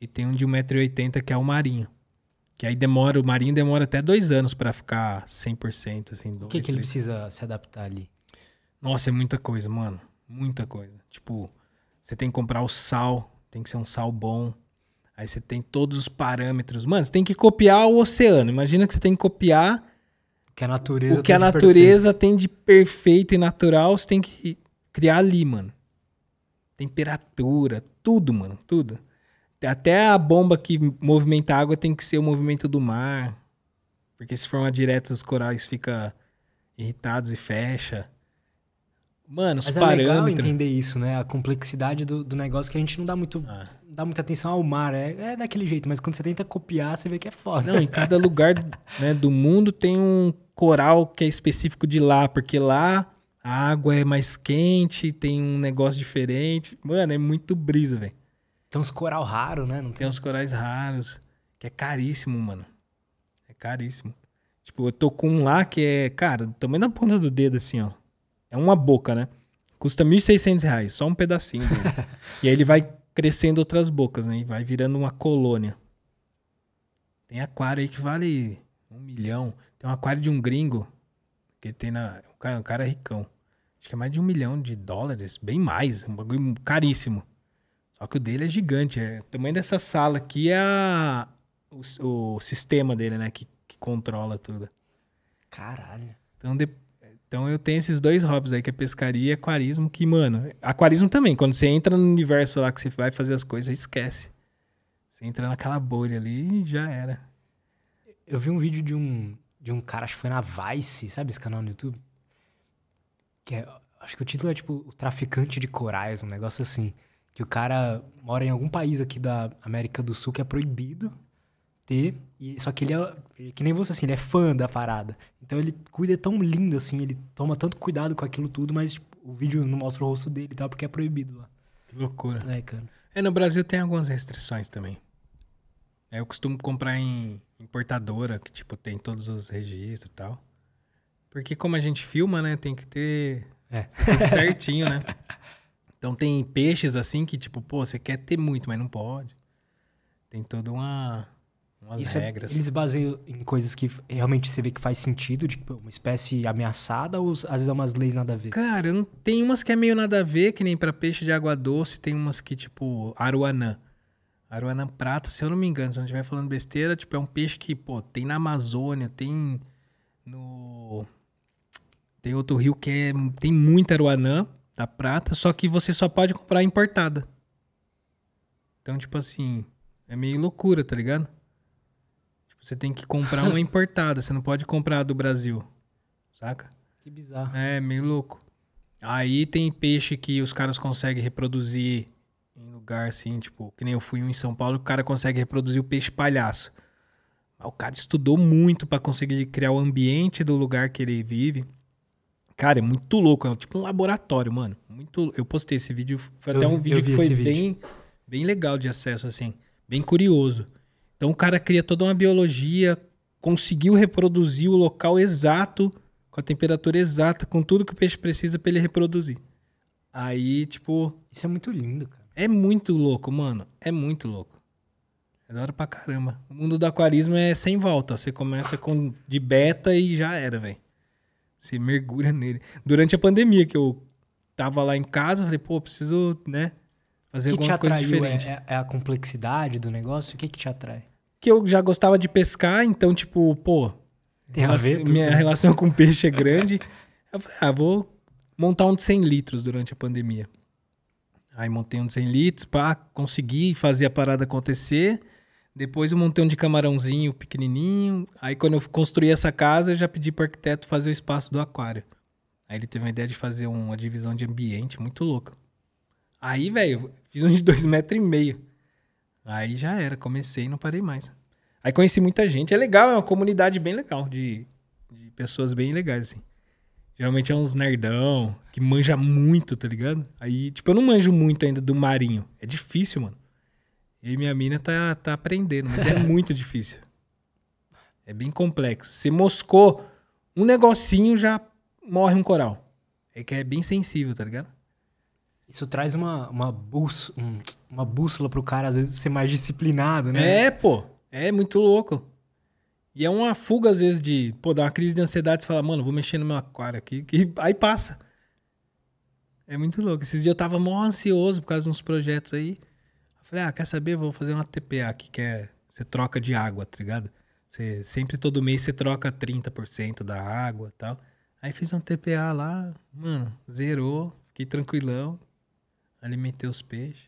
E tem um de 1,80m que é o Marinho. Que aí demora, o Marinho demora até dois anos para ficar 100%, assim. O que, que ele precisa se adaptar ali? Nossa, é muita coisa, mano. Muita coisa. Tipo, você tem que comprar o sal, tem que ser um sal bom. Aí você tem todos os parâmetros. Mano, você tem que copiar o oceano. Imagina que você tem que copiar o que a natureza, que a natureza tem, de perfeito e natural, você tem que criar ali, mano. Temperatura, tudo, mano, tudo. Até a bomba que movimenta a água tem que ser o movimento do mar. Porque se for uma direta, os corais ficam irritados e fecha. Mano, os Mas parâmetros... é legal entender isso, né? A complexidade do, do negócio que a gente não dá muito ah. dá muita atenção ao mar. É, é daquele jeito, mas quando você tenta copiar, você vê que é foda. Não, em cada lugar [LAUGHS] né, do mundo tem um coral que é específico de lá, porque lá a água é mais quente, tem um negócio diferente. Mano, é muito brisa, velho. Tem uns coral raro, né? Não tem... tem uns corais raros, que é caríssimo, mano. É caríssimo. Tipo, eu tô com um lá que é, cara, também na ponta do dedo, assim, ó. É uma boca, né? Custa 1.600 reais, só um pedacinho. [LAUGHS] e aí ele vai crescendo outras bocas, né? E vai virando uma colônia. Tem aquário aí que vale um milhão. Tem um aquário de um gringo, que ele tem na... O cara, o cara é ricão. Acho que é mais de um milhão de dólares, bem mais. Um bagulho caríssimo. Só que o dele é gigante. É. O tamanho dessa sala aqui é a, o, o, sistema dele, né? Que, que controla tudo. Caralho. Então, de, então eu tenho esses dois hobbies aí, que é pescaria e aquarismo, que, mano. Aquarismo também. Quando você entra no universo lá que você vai fazer as coisas, esquece. Você entra naquela bolha ali e já era. Eu vi um vídeo de um, de um cara, acho que foi na Vice, sabe esse canal no YouTube? Que é, acho que o título é tipo O Traficante de Corais, um negócio assim que o cara mora em algum país aqui da América do Sul que é proibido ter, e, só que ele é, que nem você assim, ele é fã da parada. Então ele cuida é tão lindo assim, ele toma tanto cuidado com aquilo tudo, mas tipo, o vídeo não mostra o rosto dele e tal, porque é proibido lá. Que loucura. É, cara. É, no Brasil tem algumas restrições também. É, eu costumo comprar em importadora, que tipo tem todos os registros e tal. Porque como a gente filma, né, tem que ter é. tudo certinho, né? [LAUGHS] Então tem peixes assim que, tipo, pô, você quer ter muito, mas não pode. Tem toda uma. Umas Isso é- regras. É, eles baseiam em coisas que realmente você vê que faz sentido, tipo, uma espécie ameaçada, ou às vezes é umas leis nada a ver? Cara, não, tem umas que é meio nada a ver, que nem para peixe de água doce, tem umas que, tipo, aruanã. Aruanã prata, se eu não me engano, se eu não estiver falando besteira, tipo, é um peixe que, pô, tem na Amazônia, tem no. Tem outro rio que é, tem muita aruanã da prata, só que você só pode comprar importada. Então, tipo assim, é meio loucura, tá ligado? Tipo, você tem que comprar uma [LAUGHS] importada, você não pode comprar do Brasil, saca? Que bizarro. É, meio louco. Aí tem peixe que os caras conseguem reproduzir em lugar assim, tipo, que nem eu fui em São Paulo, o cara consegue reproduzir o peixe palhaço. O cara estudou muito para conseguir criar o ambiente do lugar que ele vive. Cara, é muito louco. É tipo um laboratório, mano. Muito. Eu postei esse vídeo. Foi eu até um vi, vídeo que foi bem, vídeo. bem legal de acesso, assim. Bem curioso. Então o cara cria toda uma biologia, conseguiu reproduzir o local exato, com a temperatura exata, com tudo que o peixe precisa para ele reproduzir. Aí, tipo. Isso é muito lindo, cara. É muito louco, mano. É muito louco. É da hora pra caramba. O mundo do aquarismo é sem volta. Você começa com de beta e já era, velho. Você mergulha nele. Durante a pandemia, que eu tava lá em casa, falei, pô, preciso, né, fazer que alguma coisa é, diferente. É, é, a complexidade do negócio? O que que te atrai? Que eu já gostava de pescar, então, tipo, pô, Tem a ver, minha né? relação com peixe é [LAUGHS] grande. eu falei, ah, vou montar um de 100 litros durante a pandemia. Aí montei um de 100 litros, pá, consegui fazer a parada acontecer. Depois eu montei um de camarãozinho pequenininho. Aí quando eu construí essa casa, eu já pedi para arquiteto fazer o espaço do aquário. Aí ele teve a ideia de fazer uma divisão de ambiente muito louca. Aí, velho, fiz um de dois metros e meio. Aí já era, comecei e não parei mais. Aí conheci muita gente. É legal, é uma comunidade bem legal, de, de pessoas bem legais, assim. Geralmente é uns nerdão, que manja muito, tá ligado? Aí, tipo, eu não manjo muito ainda do marinho. É difícil, mano e minha mina tá, tá aprendendo, mas é [LAUGHS] muito difícil. É bem complexo. Se moscou um negocinho, já morre um coral. É que é bem sensível, tá ligado? Isso traz uma, uma, bús, uma bússola pro cara, às vezes, ser mais disciplinado, né? É, pô. É muito louco. E é uma fuga, às vezes, de, pô, dar uma crise de ansiedade você falar, mano, vou mexer no meu aquário aqui, que aí passa. É muito louco. Esses dias eu tava mó ansioso por causa de uns projetos aí. Falei, ah, quer saber? Vou fazer uma TPA aqui, que é. Você troca de água, tá ligado? Você, sempre todo mês você troca 30% da água e tal. Aí fiz um TPA lá, mano, zerou, fiquei tranquilão, alimentei os peixes.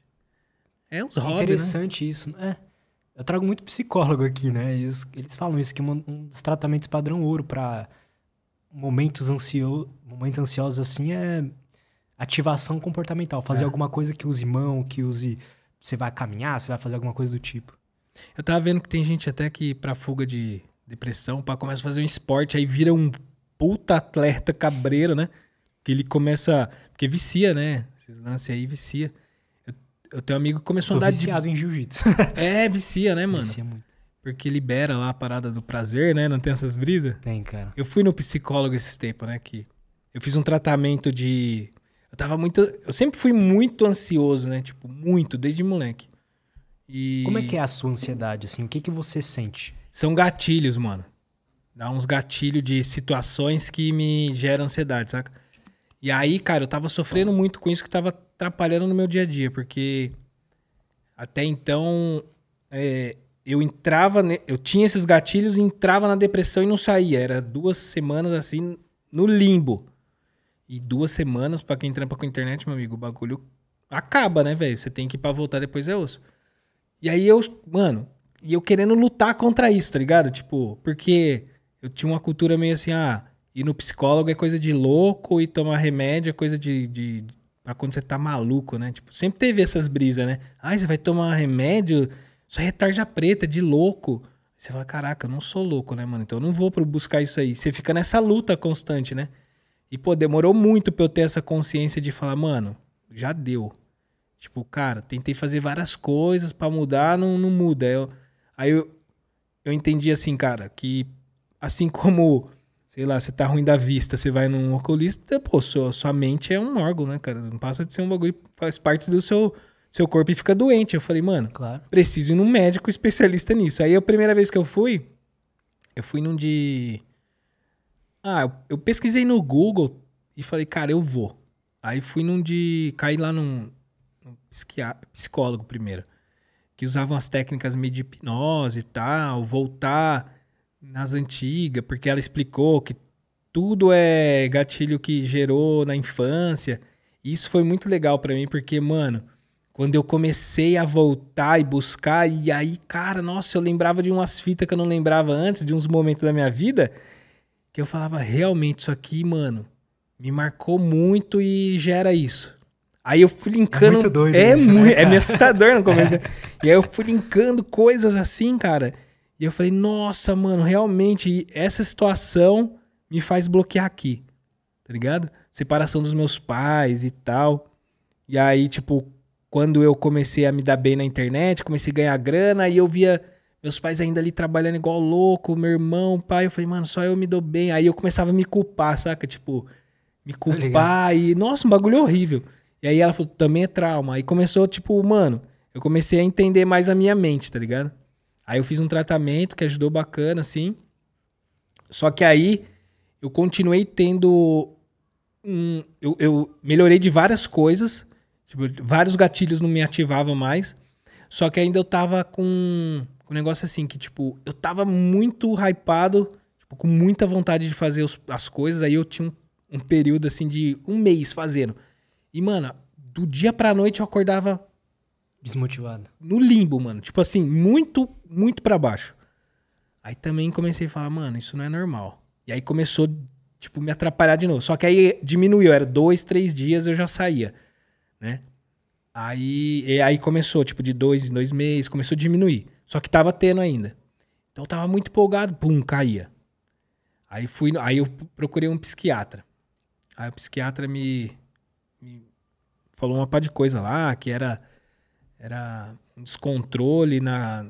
É uns hobbies. Né? Interessante né? isso, né? É. Eu trago muito psicólogo aqui, né? Eles, eles falam isso, que um, um dos tratamentos padrão ouro para momentos, ansio, momentos ansiosos assim é ativação comportamental. Fazer é. alguma coisa que use mão, que use você vai caminhar, você vai fazer alguma coisa do tipo. Eu tava vendo que tem gente até que para fuga de depressão, para começa a fazer um esporte, aí vira um puta atleta cabreiro, né? Que ele começa, porque vicia, né? Esses lances aí vicia. Eu, eu tenho um amigo que começou Tô a andar viciado de... em jiu-jitsu. [LAUGHS] é, vicia, né, mano? Vicia muito. Porque libera lá a parada do prazer, né? Não tem essas brisas? Tem, cara. Eu fui no psicólogo esses tempos, né? Que eu fiz um tratamento de tava muito. Eu sempre fui muito ansioso, né? Tipo, muito, desde moleque. E... Como é que é a sua ansiedade, assim? O que, que você sente? São gatilhos, mano. Dá uns gatilhos de situações que me geram ansiedade, saca? E aí, cara, eu tava sofrendo muito com isso que tava atrapalhando no meu dia a dia, porque até então é, eu entrava, ne... eu tinha esses gatilhos e entrava na depressão e não saía. Era duas semanas assim no limbo. E duas semanas, para quem trampa com internet, meu amigo, o bagulho acaba, né, velho? Você tem que ir pra voltar depois é osso. E aí eu, mano, e eu querendo lutar contra isso, tá ligado? Tipo, porque eu tinha uma cultura meio assim, ah, ir no psicólogo é coisa de louco e tomar remédio é coisa de. de pra quando você tá maluco, né? Tipo, sempre teve essas brisas, né? Ah, você vai tomar remédio, só é tarja preta, de louco. você fala, caraca, eu não sou louco, né, mano? Então eu não vou buscar isso aí. Você fica nessa luta constante, né? E, pô, demorou muito pra eu ter essa consciência de falar, mano, já deu. Tipo, cara, tentei fazer várias coisas para mudar, não, não muda. Eu, aí eu, eu entendi assim, cara, que assim como, sei lá, você tá ruim da vista, você vai num oculista, pô, sua, sua mente é um órgão, né, cara? Não passa de ser um bagulho, faz parte do seu, seu corpo e fica doente. Eu falei, mano, claro. preciso ir num médico especialista nisso. Aí a primeira vez que eu fui, eu fui num de ah, eu, eu pesquisei no Google e falei, cara, eu vou. Aí fui num de. caí lá num, num psicólogo primeiro. Que usavam as técnicas meio de hipnose e tal, voltar nas antigas, porque ela explicou que tudo é gatilho que gerou na infância. Isso foi muito legal para mim, porque, mano, quando eu comecei a voltar e buscar, e aí, cara, nossa, eu lembrava de umas fitas que eu não lembrava antes, de uns momentos da minha vida, que eu falava, realmente, isso aqui, mano, me marcou muito e gera isso. Aí eu fui linkando. É muito doido. É, isso, né, é [LAUGHS] meio assustador no começo. É. E aí eu fui linkando coisas assim, cara. E eu falei, nossa, mano, realmente, essa situação me faz bloquear aqui. Tá ligado? Separação dos meus pais e tal. E aí, tipo, quando eu comecei a me dar bem na internet, comecei a ganhar grana, aí eu via meus pais ainda ali trabalhando igual louco, meu irmão, pai. Eu falei, mano, só eu me dou bem. Aí eu começava a me culpar, saca? Tipo, me tá culpar tá e. Nossa, um bagulho horrível. E aí ela falou, também é trauma. Aí começou, tipo, mano, eu comecei a entender mais a minha mente, tá ligado? Aí eu fiz um tratamento que ajudou bacana, assim. Só que aí eu continuei tendo. Um, eu, eu melhorei de várias coisas. Tipo, vários gatilhos não me ativavam mais. Só que ainda eu tava com um negócio assim que, tipo, eu tava muito hypado, tipo, com muita vontade de fazer os, as coisas. Aí eu tinha um, um período, assim, de um mês fazendo. E, mano, do dia pra noite eu acordava. Desmotivado. No limbo, mano. Tipo assim, muito, muito para baixo. Aí também comecei a falar, mano, isso não é normal. E aí começou, tipo, me atrapalhar de novo. Só que aí diminuiu, era dois, três dias eu já saía, né? Aí, aí começou, tipo, de dois em dois meses, começou a diminuir. Só que tava tendo ainda. Então eu tava muito empolgado, pum, caía. Aí fui, aí eu procurei um psiquiatra. Aí o psiquiatra me, me falou uma par de coisa lá, que era era um descontrole na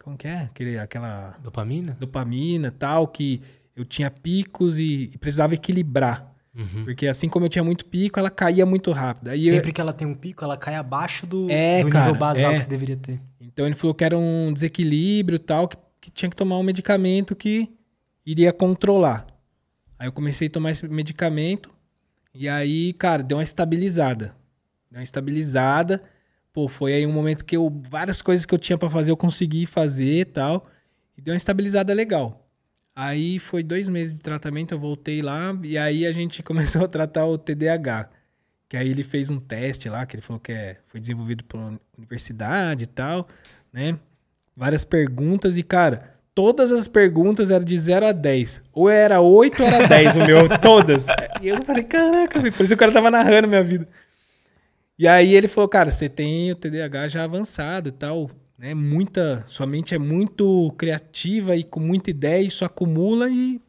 como que é? Aquele, aquela dopamina? Dopamina, tal que eu tinha picos e, e precisava equilibrar. Uhum. Porque assim como eu tinha muito pico, ela caía muito rápido. Aí Sempre eu... que ela tem um pico, ela cai abaixo do, é, do cara, nível basal é. que você deveria ter. Então ele falou que era um desequilíbrio e tal, que, que tinha que tomar um medicamento que iria controlar. Aí eu comecei a tomar esse medicamento e aí, cara, deu uma estabilizada. Deu uma estabilizada. Pô, foi aí um momento que eu várias coisas que eu tinha para fazer eu consegui fazer, tal, e deu uma estabilizada legal. Aí foi dois meses de tratamento, eu voltei lá e aí a gente [LAUGHS] começou a tratar o TDAH. Que aí ele fez um teste lá, que ele falou que é, foi desenvolvido pela universidade e tal, né? Várias perguntas e, cara, todas as perguntas eram de 0 a 10. Ou era 8 ou era 10 [LAUGHS] o meu, todas. E eu falei, caraca, por isso que o cara tava narrando minha vida. E aí ele falou, cara, você tem o TDAH já avançado e tal né? Muita, sua mente é muito criativa e com muita ideia, isso acumula e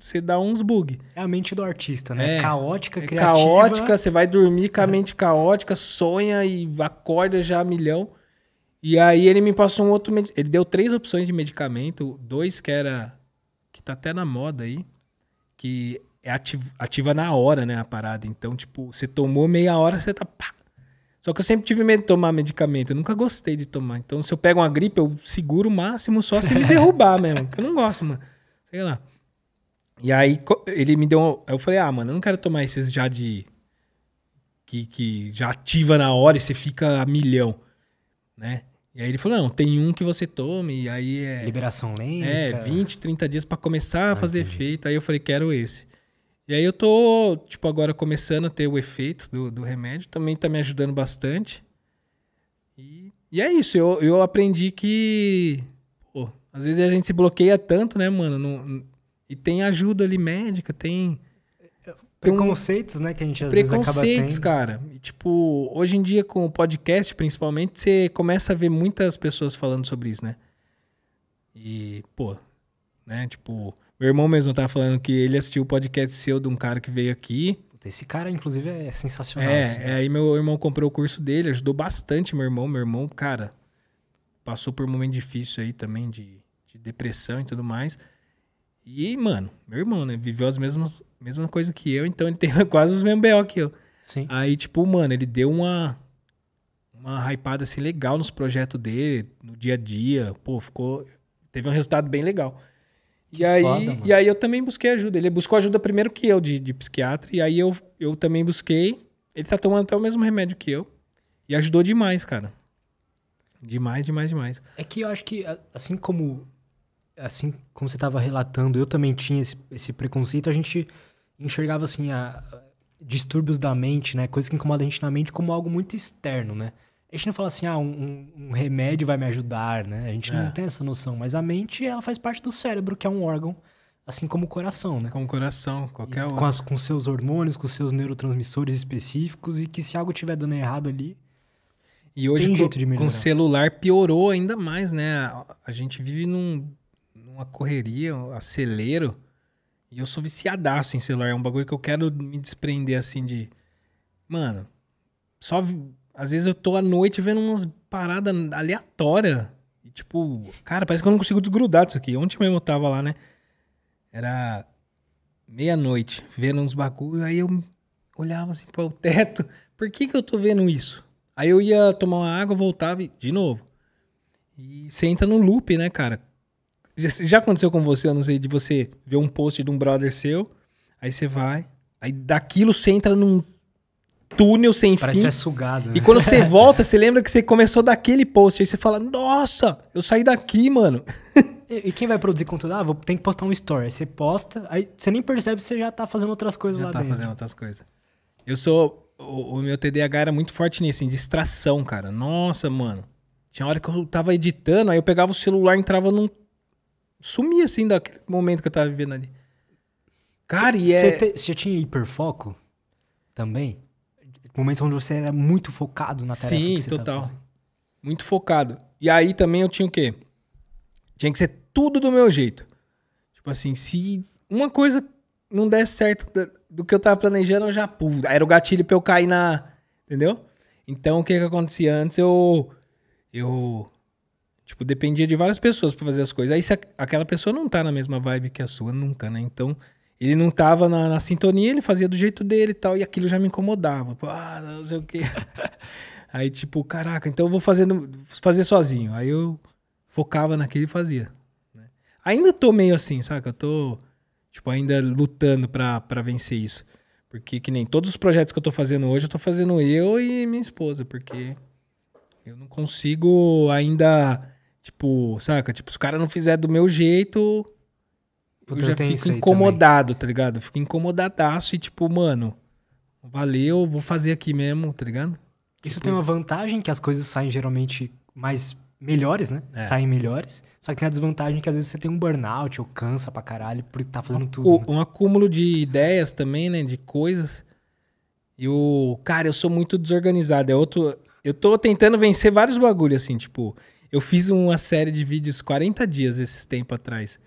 você dá uns bug. É a mente do artista, né? É, caótica, é criativa. Caótica, você vai dormir com a é. mente caótica, sonha e acorda já a milhão. E aí ele me passou um outro, ele deu três opções de medicamento, dois que era que tá até na moda aí, que é ativa, ativa na hora, né, a parada. Então, tipo, você tomou meia hora, você tá pá, só que eu sempre tive medo de tomar medicamento. Eu nunca gostei de tomar. Então, se eu pego uma gripe, eu seguro o máximo só se me [LAUGHS] derrubar mesmo. Porque eu não gosto, mano. Sei lá. E aí, ele me deu. Um... Eu falei, ah, mano, eu não quero tomar esses já de. Que, que já ativa na hora e você fica a milhão. Né? E aí ele falou: não, tem um que você tome, e aí é. Liberação lenta. É, 20, 30 dias para começar a ah, fazer entendi. efeito. Aí eu falei: quero esse. E aí eu tô, tipo, agora começando a ter o efeito do, do remédio, também tá me ajudando bastante. E, e é isso, eu, eu aprendi que. Pô, às vezes a gente se bloqueia tanto, né, mano? Não, e tem ajuda ali médica, tem. É, preconceitos, né, que a gente às Preconceitos, cara. E, tipo, hoje em dia com o podcast, principalmente, você começa a ver muitas pessoas falando sobre isso, né? E, pô, né, tipo, meu irmão mesmo tava falando que ele assistiu o podcast seu de um cara que veio aqui. Esse cara, inclusive, é sensacional. É, assim. é, aí meu irmão comprou o curso dele, ajudou bastante meu irmão. Meu irmão, cara, passou por um momento difícil aí também de, de depressão e tudo mais. E, mano, meu irmão, né? Viveu as mesmas mesma coisa que eu, então ele [LAUGHS] tem quase os mesmos BO que eu. Sim. Aí, tipo, mano, ele deu uma uma hypada assim legal nos projetos dele, no dia a dia. Pô, ficou. Teve um resultado bem legal. Que e aí, foda, e aí eu também busquei ajuda. Ele buscou ajuda primeiro que eu de, de psiquiatra. E aí eu, eu também busquei. Ele tá tomando até o mesmo remédio que eu. E ajudou demais, cara. Demais, demais, demais. É que eu acho que, assim como assim como você estava relatando, eu também tinha esse, esse, preconceito, a gente enxergava assim a, a, distúrbios da mente, né, coisas que incomodam a gente na mente como algo muito externo, né? A gente não fala assim, ah, um, um remédio vai me ajudar, né? A gente é. não tem essa noção. Mas a mente, ela faz parte do cérebro, que é um órgão, assim como o coração, né? Como o coração, qualquer e, outro. Com, as, com seus hormônios, com seus neurotransmissores específicos. E que se algo estiver dando errado ali, e hoje com, o celular piorou ainda mais, né? A, a gente vive num, numa correria, um acelero. E eu sou viciadaço em celular. É um bagulho que eu quero me desprender assim de. Mano, só às vezes eu tô à noite vendo umas paradas aleatórias. E tipo, cara, parece que eu não consigo desgrudar disso aqui. Ontem mesmo eu tava lá, né? Era meia-noite, vendo uns bagulho. Aí eu olhava assim para o teto. Por que que eu tô vendo isso? Aí eu ia tomar uma água, voltava e de novo. E você entra no loop, né, cara? Já aconteceu com você, eu não sei, de você ver um post de um brother seu, aí você vai, aí daquilo você entra num túnel sem Parece fim. Parece é sugado. Né? E quando você [LAUGHS] volta, você lembra que você começou daquele post. Aí você fala, nossa, eu saí daqui, mano. [LAUGHS] e, e quem vai produzir conteúdo? Ah, vou, tem que postar um story. Você posta, aí você nem percebe que você já tá fazendo outras coisas já lá tá dentro. Já tá fazendo outras coisas. Eu sou... O, o, meu TDAH era muito forte nisso, em distração, cara. Nossa, mano. Tinha hora que eu tava editando, aí eu pegava o celular, entrava num... Sumia, assim, daquele momento que eu tava vivendo ali. Cara, cê, e é... Você tinha hiperfoco também? Momentos onde você era muito focado na tarefa. Sim, total. muito focado. E aí também eu tinha o quê? Tinha que ser tudo do meu jeito. Tipo assim, se uma coisa não der certo do que eu tava planejando, eu já pulo. Era o gatilho pra eu cair na. Entendeu? Então o que que acontecia antes? Eu. Eu. Tipo, dependia de várias pessoas para fazer as coisas. Aí se aquela pessoa não tá na mesma vibe que a sua, nunca, né? Então ele não tava na, na, sintonia, ele fazia do jeito dele e tal, e aquilo já me incomodava. ah, não sei o quê. [LAUGHS] Aí, tipo, caraca, então eu vou fazer, fazer sozinho. Aí eu focava naquele e fazia. Né? Ainda tô meio assim, saca? Eu tô, tipo, ainda lutando pra, vencer isso. Porque que nem todos os projetos que eu tô fazendo hoje, eu tô fazendo eu e minha esposa, porque eu não consigo ainda, tipo, saca? Tipo, se o cara não fizer do meu jeito, Puta, eu já eu fico incomodado, também. tá ligado? Eu fico incomodadaço e tipo, mano, valeu, vou fazer aqui mesmo, tá ligado? Isso tipo tem uma vantagem que as coisas saem geralmente mais melhores, né? É. Saem melhores. Só que tem a desvantagem que às vezes você tem um burnout ou cansa pra caralho por estar tá fazendo né? um, tudo. Um né? acúmulo de ideias também, né? De coisas. E o. Cara, eu sou muito desorganizado. É outro. Eu tô tentando vencer vários bagulhos, assim, tipo. Eu fiz uma série de vídeos 40 dias esses tempo atrás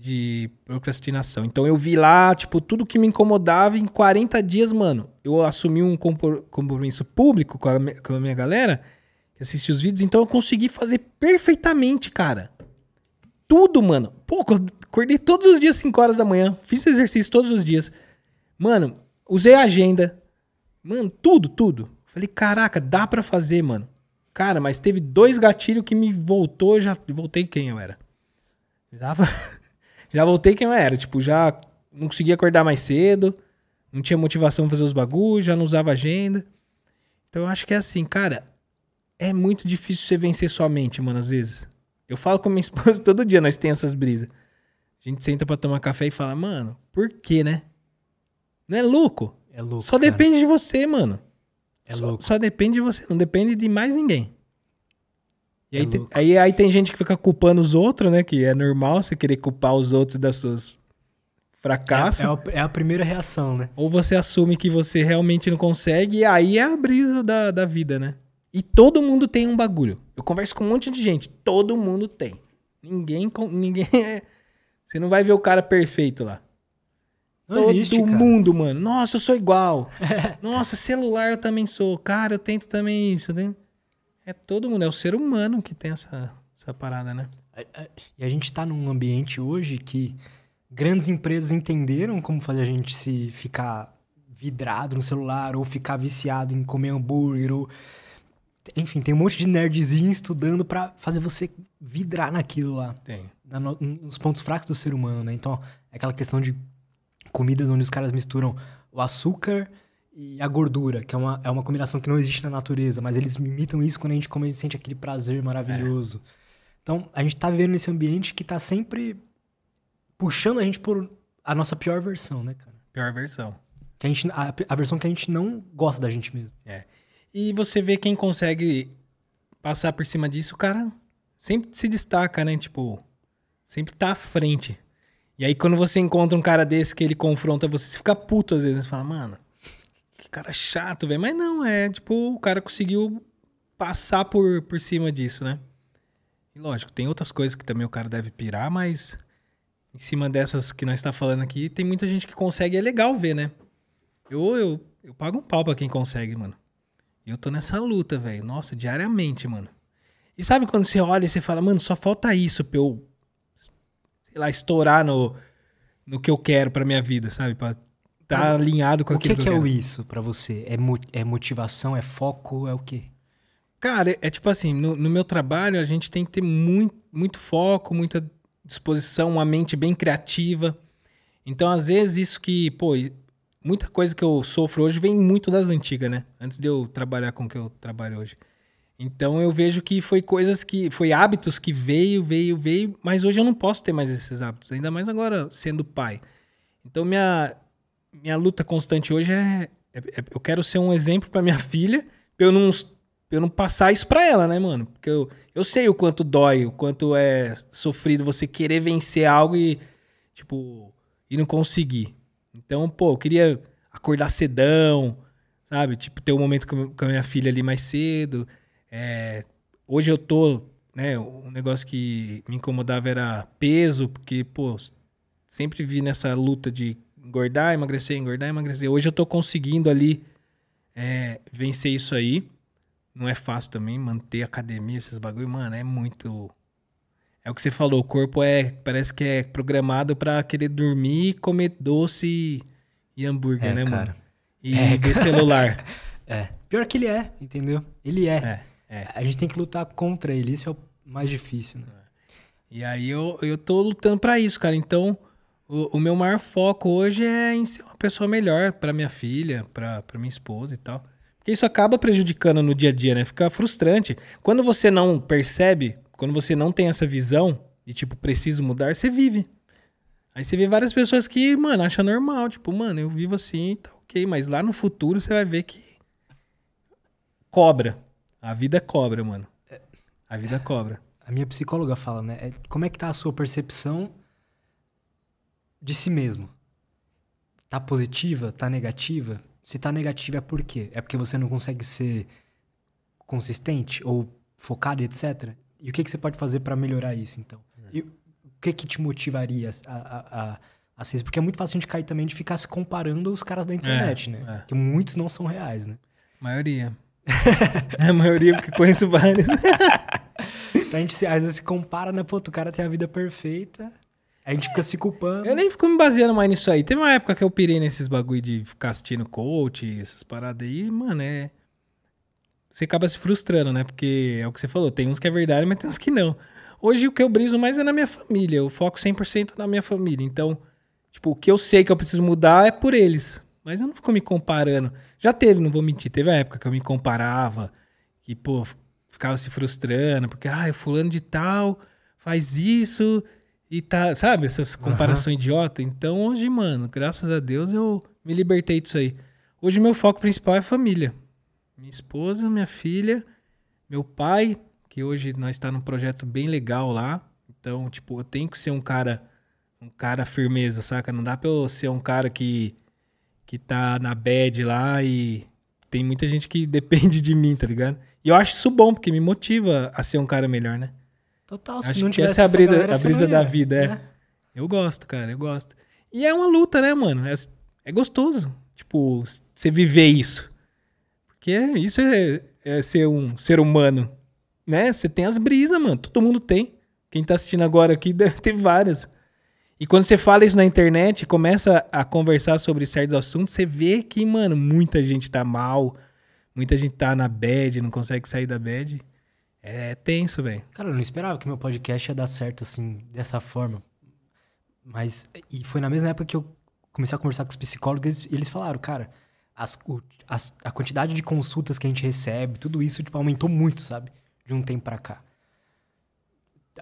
de procrastinação. Então eu vi lá, tipo, tudo que me incomodava em 40 dias, mano. Eu assumi um compromisso público com a, minha, com a minha galera que assisti os vídeos, então eu consegui fazer perfeitamente, cara. Tudo, mano. Pô, acordei todos os dias 5 horas da manhã, fiz exercício todos os dias. Mano, usei a agenda. Mano, tudo, tudo. Falei, caraca, dá para fazer, mano. Cara, mas teve dois gatilhos que me voltou, já voltei quem eu era. Já [LAUGHS] Já voltei quem eu era. Tipo, já não conseguia acordar mais cedo, não tinha motivação pra fazer os bagulhos, já não usava agenda. Então eu acho que é assim, cara, é muito difícil você vencer somente, mano, às vezes. Eu falo com minha [LAUGHS] esposa todo dia, nós temos essas brisas. A gente senta pra tomar café e fala, mano, por quê, né? Não é louco? É louco. Só cara. depende de você, mano. É só, louco. Só depende de você, não depende de mais ninguém. E é aí, tem, aí, aí tem gente que fica culpando os outros, né? Que é normal você querer culpar os outros das suas fracassos. É, é, é, a primeira reação, né? Ou você assume que você realmente não consegue, e aí é a brisa da, da vida, né? E todo mundo tem um bagulho. Eu converso com um monte de gente, todo mundo tem. Ninguém. ninguém [LAUGHS] é... Você não vai ver o cara perfeito lá. Não todo existe, cara. mundo, mano. Nossa, eu sou igual. [LAUGHS] Nossa, celular eu também sou. Cara, eu tento também isso. né é todo mundo, é o ser humano que tem essa, essa parada, né? É, é, e a gente está num ambiente hoje que grandes empresas entenderam como fazer a gente se ficar vidrado no celular ou ficar viciado em comer hambúrguer ou enfim, tem um monte de nerdzinho estudando para fazer você vidrar naquilo lá. Tem. Na, nos pontos fracos do ser humano, né? Então, é aquela questão de comidas onde os caras misturam o açúcar e a gordura, que é uma, é uma combinação que não existe na natureza, mas eles imitam isso quando a gente come, a gente sente aquele prazer maravilhoso. É. Então, a gente tá vivendo nesse ambiente que tá sempre puxando a gente por a nossa pior versão, né, cara? Pior versão. Que a, gente, a, a versão que a gente não gosta da gente mesmo. É. E você vê quem consegue passar por cima disso, o cara sempre se destaca, né? Tipo, sempre tá à frente. E aí, quando você encontra um cara desse que ele confronta você, você fica puto às vezes, né? Você fala, mano, que cara chato, velho. Mas não, é tipo, o cara conseguiu passar por, por cima disso, né? E lógico, tem outras coisas que também o cara deve pirar, mas em cima dessas que nós está falando aqui, tem muita gente que consegue, é legal ver, né? Eu, eu, eu pago um pau pra quem consegue, mano. E eu tô nessa luta, velho. Nossa, diariamente, mano. E sabe quando você olha e você fala, mano, só falta isso pra eu, sei lá, estourar no, no que eu quero pra minha vida, sabe? Pra tá alinhado com o aquilo que, que eu quero. O que é o isso para você? É, mo é motivação? É foco? É o quê? Cara, é, é tipo assim, no, no, meu trabalho a gente tem que ter muito, muito foco, muita disposição, uma mente bem criativa. Então, às vezes, isso que, pô, muita coisa que eu sofro hoje vem muito das antigas, né? Antes de eu trabalhar com o que eu trabalho hoje. Então eu vejo que foi coisas que. Foi hábitos que veio, veio, veio, mas hoje eu não posso ter mais esses hábitos, ainda mais agora sendo pai. Então minha, minha luta constante hoje é, é, é eu quero ser um exemplo para minha filha, pra eu não pra eu não passar isso para ela, né, mano? Porque eu, eu sei o quanto dói, o quanto é sofrido você querer vencer algo e tipo e não conseguir. Então, pô, eu queria acordar cedão, sabe? Tipo, ter um momento com a minha filha ali mais cedo. É, hoje eu tô, né, um negócio que me incomodava era peso, porque, pô, sempre vi nessa luta de engordar, emagrecer, engordar, emagrecer. Hoje eu tô conseguindo ali é, vencer isso aí. Não é fácil também manter academia, esses bagulho, mano, é muito. É o que você falou, o corpo é. Parece que é programado para querer dormir, comer doce e, hambúrguer, é, né, cara. mano? E é, ver celular. [LAUGHS] É. Pior que ele é, entendeu? Ele é. é. é. A gente tem que lutar contra ele, isso é o mais difícil, né? É. E aí eu, eu tô lutando para isso, cara. Então, o, meu maior foco hoje é em ser uma pessoa melhor para minha filha, para minha esposa e tal. Porque isso acaba prejudicando no dia a dia, né? Fica frustrante. Quando você não percebe, quando você não tem essa visão de tipo, preciso mudar, você vive. Aí você vê várias pessoas que, mano, acham normal. Tipo, mano, eu vivo assim, tá ok. Mas lá no futuro você vai ver que. Cobra. A vida cobra, mano. A vida cobra. A minha psicóloga fala, né? É, como é que tá a sua percepção de si mesmo. Tá positiva? Tá negativa? Se tá negativa é por quê? É porque você não consegue ser consistente ou focado, etc. E o que, que você pode fazer para melhorar isso, então? É. E o que, que te motivaria a, a, a, a ser isso? Porque é muito fácil a gente cair também de ficar se comparando aos caras da internet, é, né? É. Que muitos não são reais, né? Maioria. [LAUGHS] É, a maioria, porque conheço vários. [LAUGHS] então a gente às vezes se compara, né? Pô, o cara tem a vida perfeita a gente fica se culpando. Eu nem fico me baseando mais nisso aí. Teve uma época que eu pirei nesses bagulho de ficar assistindo coach, essas paradas aí, mano, é. Você acaba se frustrando, né? Porque é o que você falou, tem uns que é verdade, mas tem uns que não. Hoje o que eu briso mais é na minha família. Eu foco 100% na minha família. Então, tipo, o que eu sei que eu preciso mudar é por eles. Mas eu não fico me comparando. Já teve, não vou mentir, teve a época que eu me comparava, que, pô, ficava se frustrando, porque, ah, fulano de tal faz isso, e tá, sabe, essas comparações uhum. idiota. Então hoje, mano, graças a Deus eu me libertei disso aí. Hoje meu foco principal é família. Minha esposa, minha filha, meu pai, que hoje nós está num projeto bem legal lá. Então, tipo, eu tenho que ser um cara um cara firmeza, saca? Não dá pra eu ser um cara que que tá na bad lá e tem muita gente que [LAUGHS] depende de mim, tá ligado? E eu acho isso bom, porque me motiva a ser um cara melhor, né? Total, se Acho não tivesse essa é a, brisa, galera, a brisa da vida, é. é. Eu gosto, cara, eu gosto. E é uma luta, né, mano? É, é gostoso, tipo, você viver isso. Porque isso é, é ser um ser humano, né? Você tem as brisas, mano, todo mundo tem. Quem tá assistindo agora aqui [LAUGHS] deve ter várias. E quando você fala isso na internet, começa a conversar sobre certos assuntos, você vê que, mano, muita gente tá mal, muita gente tá na bad, não consegue sair da bad. É tenso, velho. Cara, eu não esperava que meu podcast ia dar certo assim, dessa forma. Mas, e foi na mesma época que eu comecei a conversar com os psicólogos, eles, eles falaram, cara, as, o, as, a quantidade de consultas que a gente recebe, tudo isso tipo, aumentou muito, sabe? De um tempo para cá.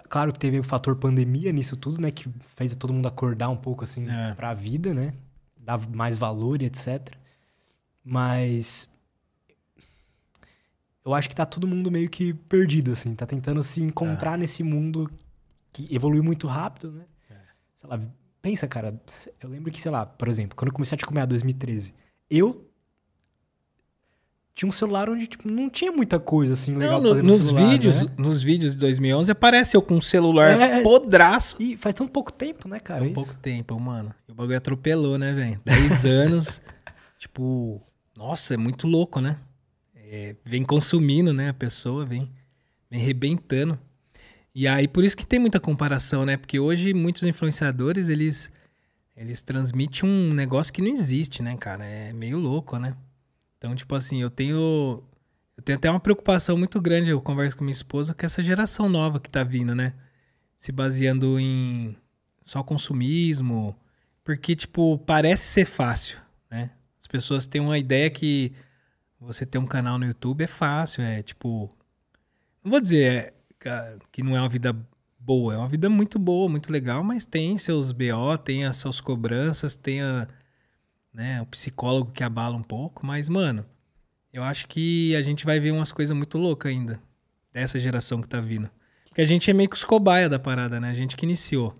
Claro que teve o fator pandemia nisso tudo, né? Que fez todo mundo acordar um pouco, assim, é. pra vida, né? Dar mais valor e etc. Mas eu acho que tá todo mundo meio que perdido, assim, tá tentando se encontrar é. nesse mundo que evolui muito rápido, né? É. Sei lá, pensa, cara, eu lembro que, sei lá, por exemplo, quando eu comecei a te comer em 2013, eu tinha um celular onde tipo, não tinha muita coisa assim legal não, no, nos celular, vídeos né? nos vídeos de 2011 aparece eu com um celular é, podraço e faz tão pouco tempo né cara tão é pouco tempo mano o bagulho atropelou né velho 10 [LAUGHS] anos tipo nossa é muito louco né é, vem consumindo, né? A pessoa vem, vem rebentando. E aí, por isso que tem muita comparação, né? Porque hoje muitos influenciadores, eles, eles transmitem um negócio que não existe, né, cara? É meio louco, né? Então, tipo assim, eu tenho. Eu tenho até uma preocupação muito grande, eu converso com minha esposa, com essa geração nova que tá vindo, né? Se baseando em só consumismo. Porque, tipo, parece ser fácil, né? As pessoas têm uma ideia que você ter um canal no YouTube é fácil, é tipo. Não vou dizer é, que não é uma vida boa, é uma vida muito boa, muito legal, mas tem seus BO, tem as suas cobranças, tem a, né, o psicólogo que abala um pouco, mas, mano, eu acho que a gente vai ver umas coisas muito loucas ainda, dessa geração que tá vindo. Porque a gente é meio que os cobaia da parada, né? A gente que iniciou.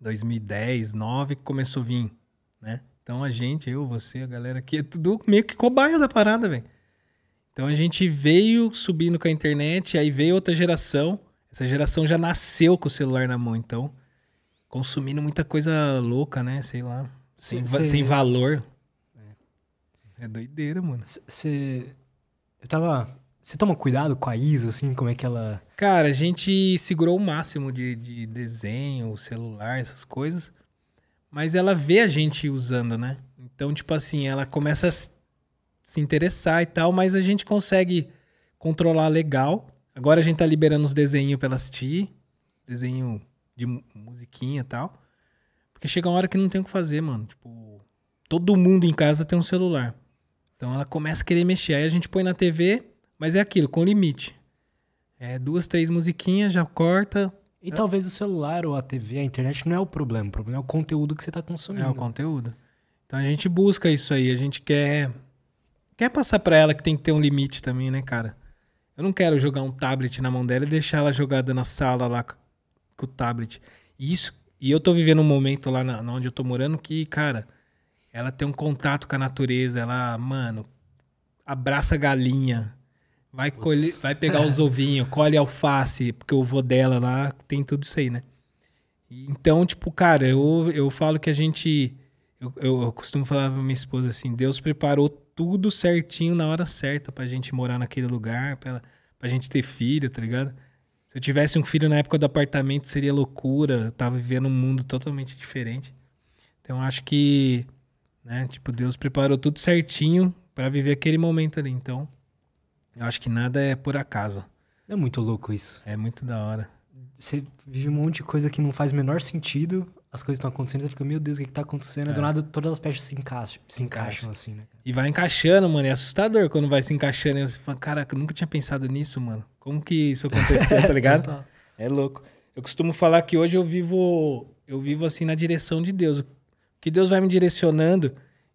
2010, 9 que começou a vir, né? Então a gente, eu, você, a galera aqui, é tudo meio que cobaia da parada, velho. Então a gente veio subindo com a internet, aí veio outra geração. Essa geração já nasceu com o celular na mão, então. Consumindo muita coisa louca, né? Sei lá. Sem, cê, sem valor. É. doideira, mano. Você. Eu tava. Você toma cuidado com a Isa, assim, como é que ela. Cara, a gente segurou o máximo de, de desenho, celular, essas coisas mas ela vê a gente usando, né? Então, tipo assim, ela começa a se interessar e tal, mas a gente consegue controlar legal. Agora a gente tá liberando os desenhos pra ela assistir, desenho de musiquinha e tal. Porque chega uma hora que não tem o que fazer, mano. Tipo, todo mundo em casa tem um celular. Então ela começa a querer mexer. Aí a gente põe na TV, mas é aquilo, com limite. É duas, três musiquinhas, já corta, e é. talvez o celular ou a TV, a internet não é o problema. O problema é o conteúdo que você está consumindo. É o conteúdo. Então a gente busca isso aí. A gente quer quer passar para ela que tem que ter um limite também, né, cara? Eu não quero jogar um tablet na mão dela e deixar ela jogada na sala lá com o tablet. E isso. E eu tô vivendo um momento lá na, onde eu tô morando que, cara, ela tem um contato com a natureza. Ela, mano, abraça galinha Vai, colher, vai pegar os [LAUGHS] ovinhos, colhe alface, porque o vô dela lá tem tudo isso aí, né? Então, tipo, cara, eu, eu falo que a gente. Eu, eu, eu costumo falar pra minha esposa assim: Deus preparou tudo certinho na hora certa pra gente morar naquele lugar, pra, ela, pra gente ter filho, tá ligado? Se eu tivesse um filho na época do apartamento, seria loucura. Eu tava vivendo um mundo totalmente diferente. Então, acho que, né, tipo, Deus preparou tudo certinho para viver aquele momento ali. Então, eu acho que nada é por acaso. É muito louco isso. É muito da hora. Você vive um monte de coisa que não faz o menor sentido, as coisas estão acontecendo, você fica, meu Deus, o que, que tá acontecendo? É. Do nada todas as peças se encaixam, se encaixam assim, né? E vai encaixando, mano. É assustador quando vai se encaixando. você fala, caraca, eu nunca tinha pensado nisso, mano. Como que isso aconteceu, tá ligado? [LAUGHS] é louco. Eu costumo falar que hoje eu vivo, eu vivo assim na direção de Deus. O que Deus vai me direcionando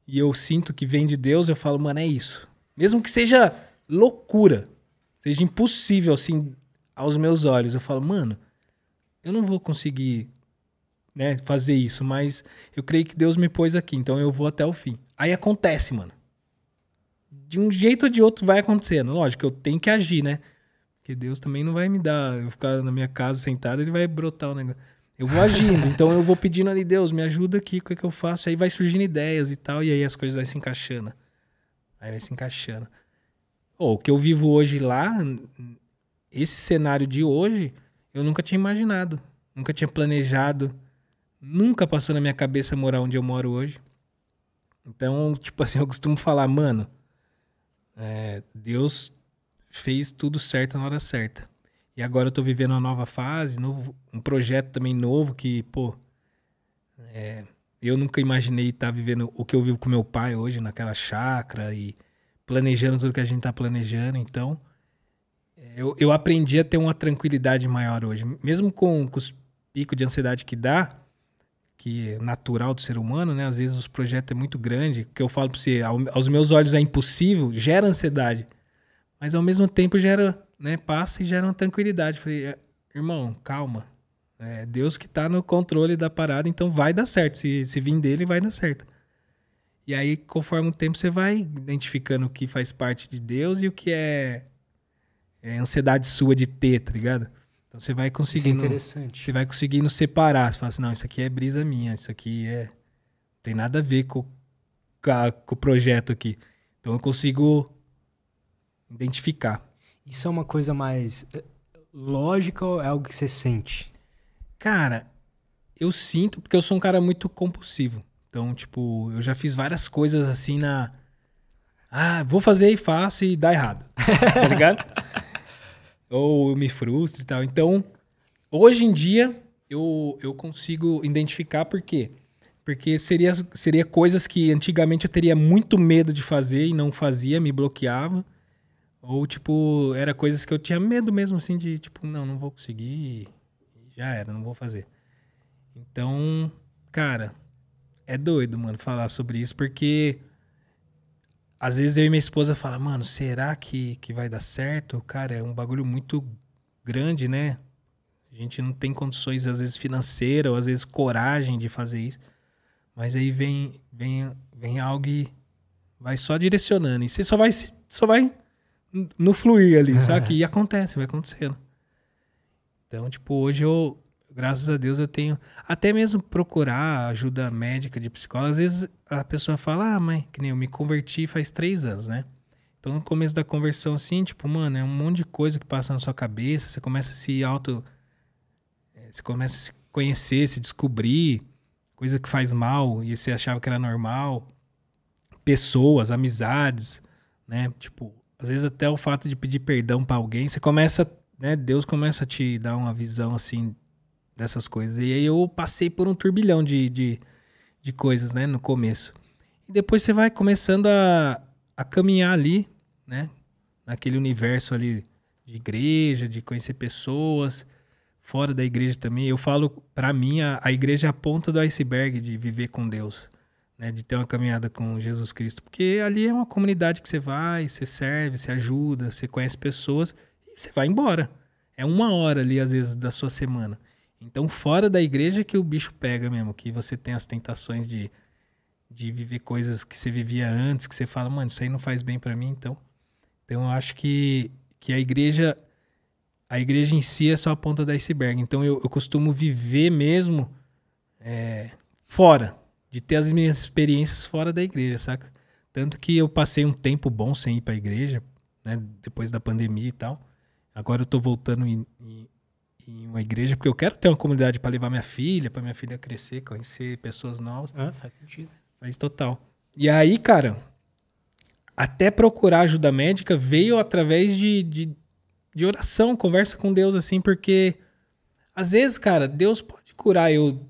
e eu sinto que vem de Deus, eu falo, mano, é isso. Mesmo que seja loucura, seja impossível, assim, aos meus olhos. Eu falo, mano, eu não vou conseguir né, fazer isso, mas eu creio que Deus me pôs aqui, então eu vou até o fim. Aí acontece, mano. De um jeito ou de outro vai acontecendo. Lógico, eu tenho que agir, né? Porque Deus também não vai me dar, eu ficar na minha casa sentado, ele vai brotar o negócio. Eu vou agindo, [LAUGHS] então eu vou pedindo ali, Deus, me ajuda aqui, o que, é que eu faço? Aí vai surgindo ideias e tal, e aí as coisas vai se encaixando. Aí vai se encaixando oh, o que eu vivo hoje lá, esse cenário de hoje, eu nunca tinha imaginado, nunca tinha planejado, nunca passou na minha cabeça morar onde eu moro hoje. Então, tipo assim, eu costumo falar, mano, é, Deus fez tudo certo na hora certa. E agora eu tô vivendo uma nova fase, novo, um projeto também novo que, pô, é, eu nunca imaginei estar tá vivendo o que eu vivo com meu pai hoje naquela chácara e planejando tudo que a gente está planejando. Então, é, eu, eu aprendi a ter uma tranquilidade maior hoje. Mesmo com, com os picos de ansiedade que dá, que é natural do ser humano, né? Às vezes os projetos é muito grande, que eu falo para você, ao, aos meus olhos é impossível, gera ansiedade. Mas ao mesmo tempo gera, né, passa e gera uma tranquilidade. falei, é, irmão, calma. É Deus que está no controle da parada, então vai dar certo. Se, se vir dele, vai dar certo. E aí, conforme o tempo, você vai identificando o que faz parte de Deus e o que é, é ansiedade sua de ter, tá ligado? Então você vai é conseguindo. Você vai conseguindo separar. Você fala assim, não, isso aqui é brisa minha, isso aqui é. Não tem nada a ver com, a, com o projeto aqui. Então eu consigo identificar. Isso é uma coisa mais eh, lógica ou é algo que você sente? Cara, eu sinto porque eu sou um cara muito compulsivo. Então, tipo, eu já fiz várias coisas assim na. Ah, vou fazer e faço e dá errado. tá ligado? [LAUGHS] Ou eu me frustro e tal. Então, hoje em dia, eu, eu consigo identificar por quê. Porque seria, seria coisas que antigamente eu teria muito medo de fazer e não fazia, me bloqueava. Ou, tipo, era coisas que eu tinha medo mesmo, assim, de, tipo, não, não vou conseguir. Já era, não vou fazer. Então, cara, é doido, mano, falar sobre isso, porque às vezes eu e minha esposa fala, mano, será que, que vai dar certo? Cara, é um bagulho muito grande, né? A gente não tem condições, às vezes, financeiras, ou às vezes coragem de fazer isso. Mas aí vem, vem, vem algo e vai só direcionando. E você só vai, só vai no fluir ali, é. sabe? [LAUGHS] E acontece, vai acontecendo. Então, tipo, hoje eu, graças a Deus eu tenho até mesmo procurar ajuda médica de psicólogo. Às vezes a pessoa fala, ah, mãe, que nem eu me converti faz três anos, né? Então no começo da conversão, assim, tipo, mano, é um monte de coisa que passa na sua cabeça, você começa a se auto. Eh, você começa a se conhecer, se descobrir, coisa que faz mal e você achava que era normal. Pessoas, amizades, né? Tipo, às vezes até o fato de pedir perdão para alguém, você começa, né? Deus começa a te dar uma visão assim dessas coisas. E aí eu passei por um turbilhão de, de, de coisas, né, no começo. E depois você vai começando a, a caminhar ali, né, naquele universo ali de igreja, de conhecer pessoas, fora da igreja também. Eu falo, para mim, a, a igreja é a ponta do iceberg de viver com Deus. Né, de ter uma caminhada com Jesus Cristo, porque ali é uma comunidade que você vai, você serve, você ajuda, você conhece pessoas e você vai embora. É uma hora ali, às vezes, da sua semana. Então, fora da igreja que o bicho pega mesmo, que você tem as tentações de, de viver coisas que você vivia antes, que você fala, mano, isso aí não faz bem para mim, então. Então, eu acho que, que a igreja a igreja em si é só a ponta do iceberg. Então eu, eu costumo viver mesmo é, fora, de ter as minhas experiências fora da igreja, saca? Tanto que eu passei um tempo bom sem ir pra igreja, né? Depois da pandemia e tal. Agora eu tô voltando em, em, em uma igreja, porque eu quero ter uma comunidade para levar minha filha, para minha filha crescer, conhecer pessoas novas. Ah, faz sentido. Faz total. E aí, cara, até procurar ajuda médica veio através de, de, de oração, conversa com Deus, assim, porque às vezes, cara, Deus pode curar eu,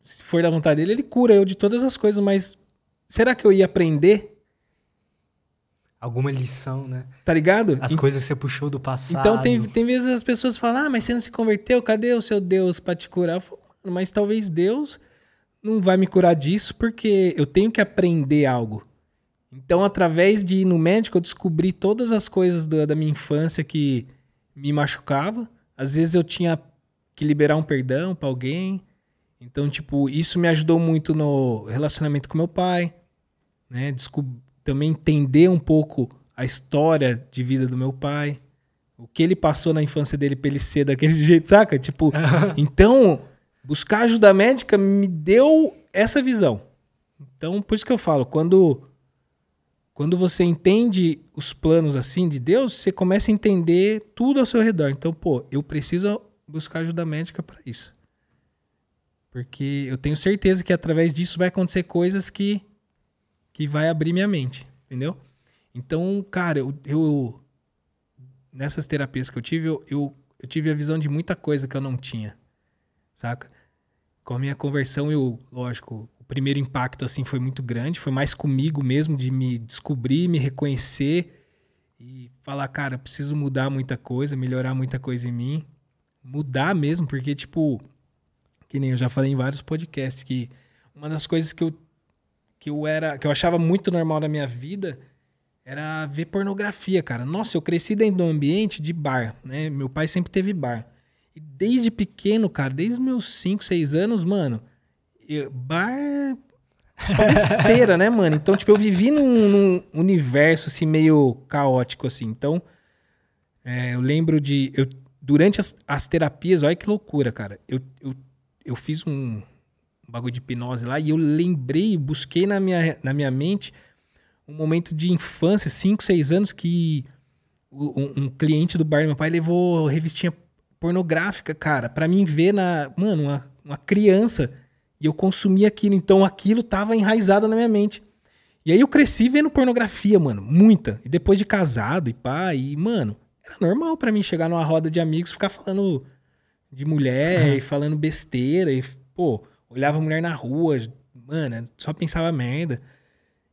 se for da vontade dele, ele cura eu de todas as coisas, mas será que eu ia aprender alguma lição, né? Tá ligado? As e... coisas você puxou do passado. Então tem, tem vezes as pessoas falam: "Ah, mas você não se converteu, cadê o seu Deus para te curar?" Eu falo, mas talvez Deus não vai me curar disso porque eu tenho que aprender algo. Então, através de ir no médico, eu descobri todas as coisas do, da minha infância que me machucava. Às vezes eu tinha que liberar um perdão para alguém. Então, tipo, isso me ajudou muito no relacionamento com meu pai, né? Descob também entender um pouco a história de vida do meu pai, o que ele passou na infância dele pra ele ser daquele [LAUGHS] jeito, saca? Tipo, então, buscar ajuda médica me deu essa visão. Então, por isso que eu falo, quando quando você entende os planos assim de Deus, você começa a entender tudo ao seu redor. Então, pô, eu preciso buscar ajuda médica para isso. Porque eu tenho certeza que através disso vai acontecer coisas que que vai abrir minha mente, entendeu? Então, cara, eu, eu nessas terapias que eu tive, eu, eu, eu, tive a visão de muita coisa que eu não tinha, saca? Com a minha conversão, eu, lógico, o primeiro impacto, assim, foi muito grande, foi mais comigo mesmo, de me descobrir, me reconhecer e falar, cara, preciso mudar muita coisa, melhorar muita coisa em mim, mudar mesmo, porque, tipo, que nem eu já falei em vários podcasts, que uma das coisas que eu que eu era, que eu achava muito normal na minha vida, era ver pornografia, cara. Nossa, eu cresci dentro de um ambiente de bar, né? Meu pai sempre teve bar. E desde pequeno, cara, desde meus 5, 6 anos, mano, eu, bar é só besteira, né, mano? Então, tipo, eu vivi num, num universo assim meio caótico assim. Então, é, eu lembro de eu durante as, as terapias, olha que loucura, cara. Eu, eu, eu fiz um bagulho de hipnose lá, e eu lembrei, busquei na minha, na minha mente um momento de infância, 5, 6 anos, que um, um, cliente do bar do meu pai levou revistinha pornográfica, cara, para mim ver na. Mano, uma, uma criança. E eu consumi aquilo. Então aquilo tava enraizado na minha mente. E aí eu cresci vendo pornografia, mano. Muita. E depois de casado e pai, e, mano, era normal para mim chegar numa roda de amigos ficar falando de mulher uhum. [LAUGHS] e falando besteira. E, pô, Olhava a mulher na rua, mano, só pensava merda.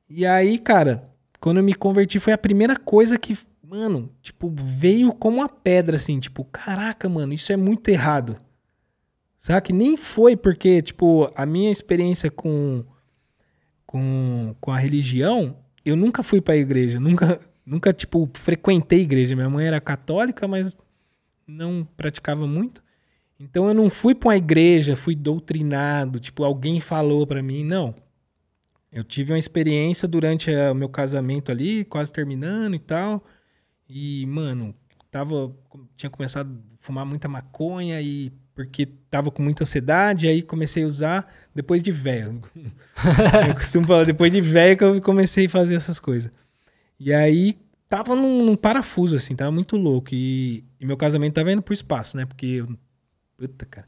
E aí, cara, quando eu me converti, foi a primeira coisa que, mano, tipo, veio como uma pedra, assim, tipo, caraca, mano, isso é muito errado. Sabe? Que nem foi porque, tipo, a minha experiência com, com, com a religião, eu nunca fui pra igreja, nunca, nunca, tipo, frequentei igreja. Minha mãe era católica, mas não praticava muito. Então eu não fui para uma igreja, fui doutrinado, tipo, alguém falou para mim, não. Eu tive uma experiência durante eh, o meu casamento ali, quase terminando e tal. E, mano, tava tinha começado a fumar muita maconha e porque tava com muita ansiedade, aí comecei a usar depois de velho. [LAUGHS] eu costumo falar depois de velho que eu comecei a fazer essas coisas. E aí tava num, num parafuso assim, tava muito louco e, e meu casamento tava indo pro espaço, né? Porque eu Puta, cara.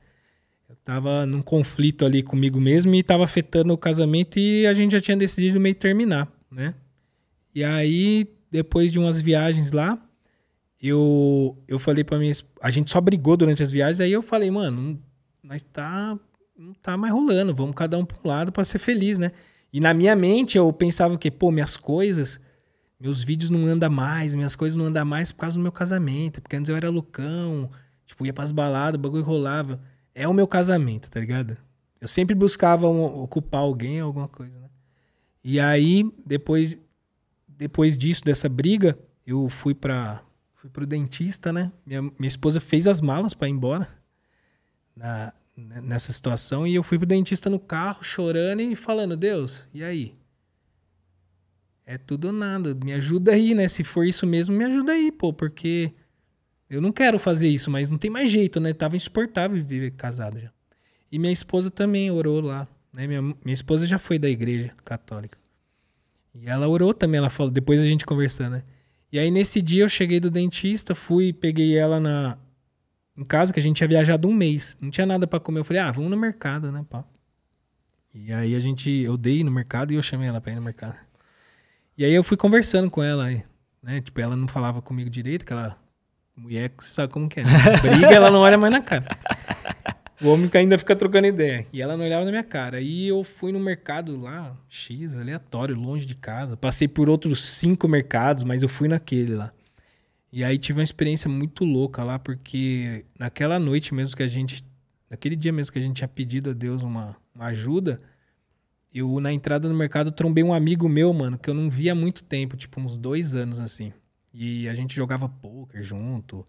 Eu tava num conflito ali comigo mesmo e tava afetando o casamento e a gente já tinha decidido meio terminar, né? E aí, depois de umas viagens lá, eu, eu falei pra minha. A gente só brigou durante as viagens, aí eu falei, mano, nós tá. Não tá mais rolando, vamos cada um pra um lado pra ser feliz, né? E na minha mente eu pensava que, pô, minhas coisas, meus vídeos não andam mais, minhas coisas não andam mais por causa do meu casamento, porque antes eu era loucão Tipo, ia pras baladas, o bagulho rolava. É o meu casamento, tá ligado? Eu sempre buscava um, ocupar alguém, alguma coisa, né? E aí, depois, depois disso, dessa briga, eu fui para Fui pro dentista, né? Minha, minha esposa fez as malas para ir embora na, nessa situação. E eu fui pro dentista no carro, chorando e falando: Deus, e aí? É tudo ou nada. Me ajuda aí, né? Se for isso mesmo, me ajuda aí, pô, porque eu não quero fazer isso, mas não tem mais jeito, né? Tava insuportável viver casado já. E minha esposa também orou lá. Né? Minha, minha esposa já foi da igreja católica. E ela orou também, ela falou, depois a gente conversando, né? E aí nesse dia eu cheguei do dentista, fui, peguei ela na em casa, que a gente tinha viajado um mês. Não tinha nada para comer. Eu falei, ah, vamos no mercado, né, pá? E aí a gente, eu dei no mercado e eu chamei ela pra ir no mercado. E aí eu fui conversando com ela, né? Tipo, ela não falava comigo direito, que ela Mulher, você sabe como que é. Né? Briga, ela não olha mais na cara. O homem ainda fica trocando ideia. E ela não olhava na minha cara. E eu fui no mercado lá, X, aleatório, longe de casa. Passei por outros cinco mercados, mas eu fui naquele lá. E aí tive uma experiência muito louca lá, porque naquela noite mesmo que a gente. Naquele dia mesmo que a gente tinha pedido a Deus uma, uma ajuda, eu na entrada do mercado trombei um amigo meu, mano, que eu não via há muito tempo, tipo uns dois anos assim. E a gente jogava poker junto.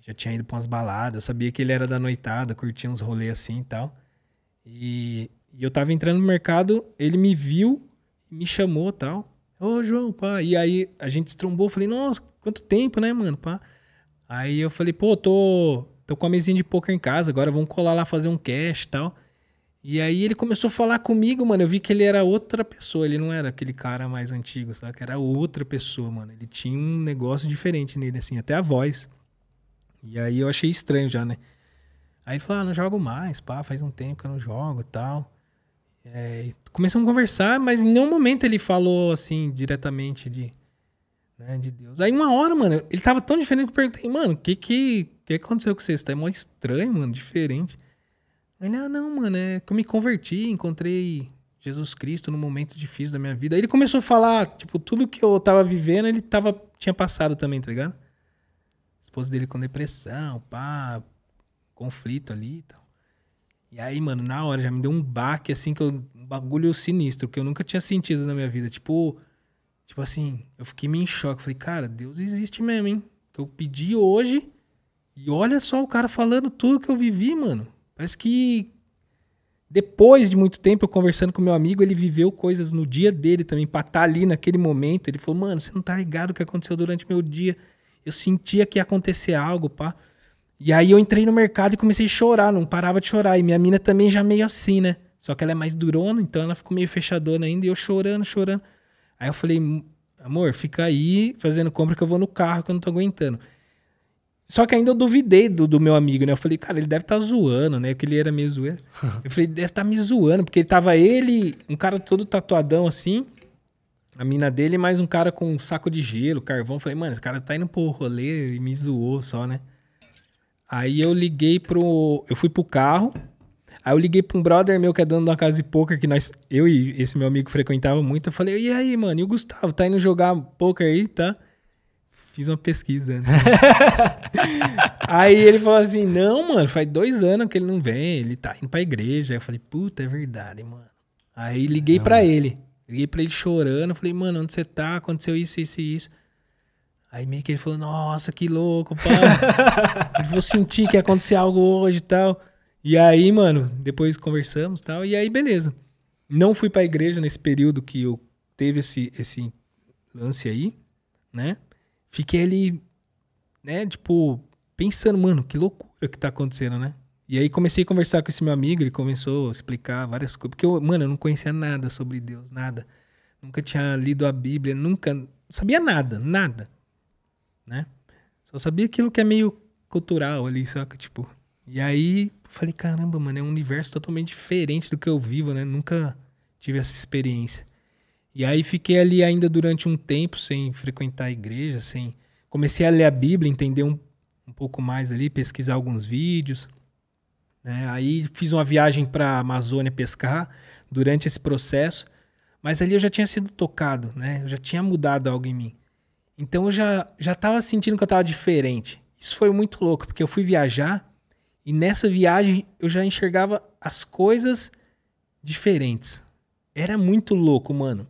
Já tinha ido pra umas baladas. Eu sabia que ele era da noitada, curtia uns rolês assim e tal. E, e eu tava entrando no mercado, ele me viu, me chamou e tal. Ô, oh, João, pá. E aí a gente se trombou. Falei, nossa, quanto tempo, né, mano, pá. Aí eu falei, pô, tô, tô com a mesinha de poker em casa, agora vamos colar lá fazer um cash e tal. E aí ele começou a falar comigo, mano. Eu vi que ele era outra pessoa. Ele não era aquele cara mais antigo, sabe? Que era outra pessoa, mano. Ele tinha um negócio diferente nele, assim, até a voz. E aí eu achei estranho já, né? Aí ele falou, ah, não jogo mais, pá, faz um tempo que eu não jogo tal. É, começamos a conversar, mas em nenhum momento ele falou, assim, diretamente de, né, de Deus. Aí uma hora, mano, ele tava tão diferente que eu perguntei, mano, o que que, que aconteceu com você? Você tá mó estranho, mano, diferente. Aí ele, ah, não, mano, é que eu me converti, encontrei Jesus Cristo no momento difícil da minha vida. Aí ele começou a falar, tipo, tudo que eu tava vivendo, ele tava, tinha passado também, tá ligado? esposa dele com depressão, pá, conflito ali e tal. E aí, mano, na hora já me deu um baque, assim, que eu, um bagulho sinistro, que eu nunca tinha sentido na minha vida. Tipo, tipo assim, eu fiquei meio em choque. Falei, cara, Deus existe mesmo, hein? Que eu pedi hoje e olha só o cara falando tudo que eu vivi, mano. Parece que depois de muito tempo, eu conversando com meu amigo, ele viveu coisas no dia dele também, pra estar tá ali naquele momento. Ele falou, mano, você não tá ligado o que aconteceu durante meu dia. Eu sentia que ia acontecer algo, pá. E aí eu entrei no mercado e comecei a chorar, não parava de chorar. E minha mina também já meio assim, né? Só que ela é mais durona, então ela ficou meio fechadona ainda, e eu chorando, chorando. Aí eu falei, amor, fica aí fazendo compra que eu vou no carro, que eu não tô aguentando. Só que ainda eu duvidei do, do meu amigo, né? Eu falei, cara, ele deve estar tá zoando, né? Porque ele era meio zoeiro. [LAUGHS] eu falei, deve estar tá me zoando, porque tava ele, um cara todo tatuadão assim, a mina dele, mais um cara com um saco de gelo, carvão. Eu falei, mano, esse cara tá indo pro rolê e me zoou só, né? Aí eu liguei pro. Eu fui pro carro. Aí eu liguei pra um brother meu que é dono de uma casa de poker que nós, eu e esse meu amigo frequentava muito. Eu falei, e aí, mano, e o Gustavo, tá indo jogar poker aí, tá? fiz uma pesquisa. Né? [LAUGHS] aí ele falou assim: não, mano, faz dois anos que ele não vem, ele tá indo pra igreja. Aí eu falei, puta, é verdade, mano. Aí liguei para ele. Liguei pra ele chorando, falei, mano, onde você tá? Aconteceu isso, isso e isso. Aí meio que ele falou, nossa, que louco, pai. [LAUGHS] eu vou sentir que ia acontecer algo hoje e tal. E aí, mano, depois conversamos e tal. E aí, beleza. Não fui pra igreja nesse período que eu teve esse, esse lance aí, né? fiquei ali, né, tipo, pensando, mano, que loucura que tá acontecendo, né? E aí comecei a conversar com esse meu amigo, ele começou a explicar várias coisas, porque eu, mano, eu não conhecia nada sobre Deus, nada. Nunca tinha lido a Bíblia, nunca sabia nada, nada, né? Só sabia aquilo que é meio cultural ali, saca, tipo. E aí falei, caramba, mano, é um universo totalmente diferente do que eu vivo, né? Nunca tive essa experiência. E aí fiquei ali ainda durante um tempo sem frequentar a igreja, sem comecei a ler a Bíblia, entender um, um pouco mais ali, pesquisar alguns vídeos. Né? Aí fiz uma viagem para a Amazônia pescar durante esse processo, mas ali eu já tinha sido tocado, né? Eu já tinha mudado algo em mim. Então eu já já estava sentindo que eu estava diferente. Isso foi muito louco, porque eu fui viajar e nessa viagem eu já enxergava as coisas diferentes. Era muito louco, mano.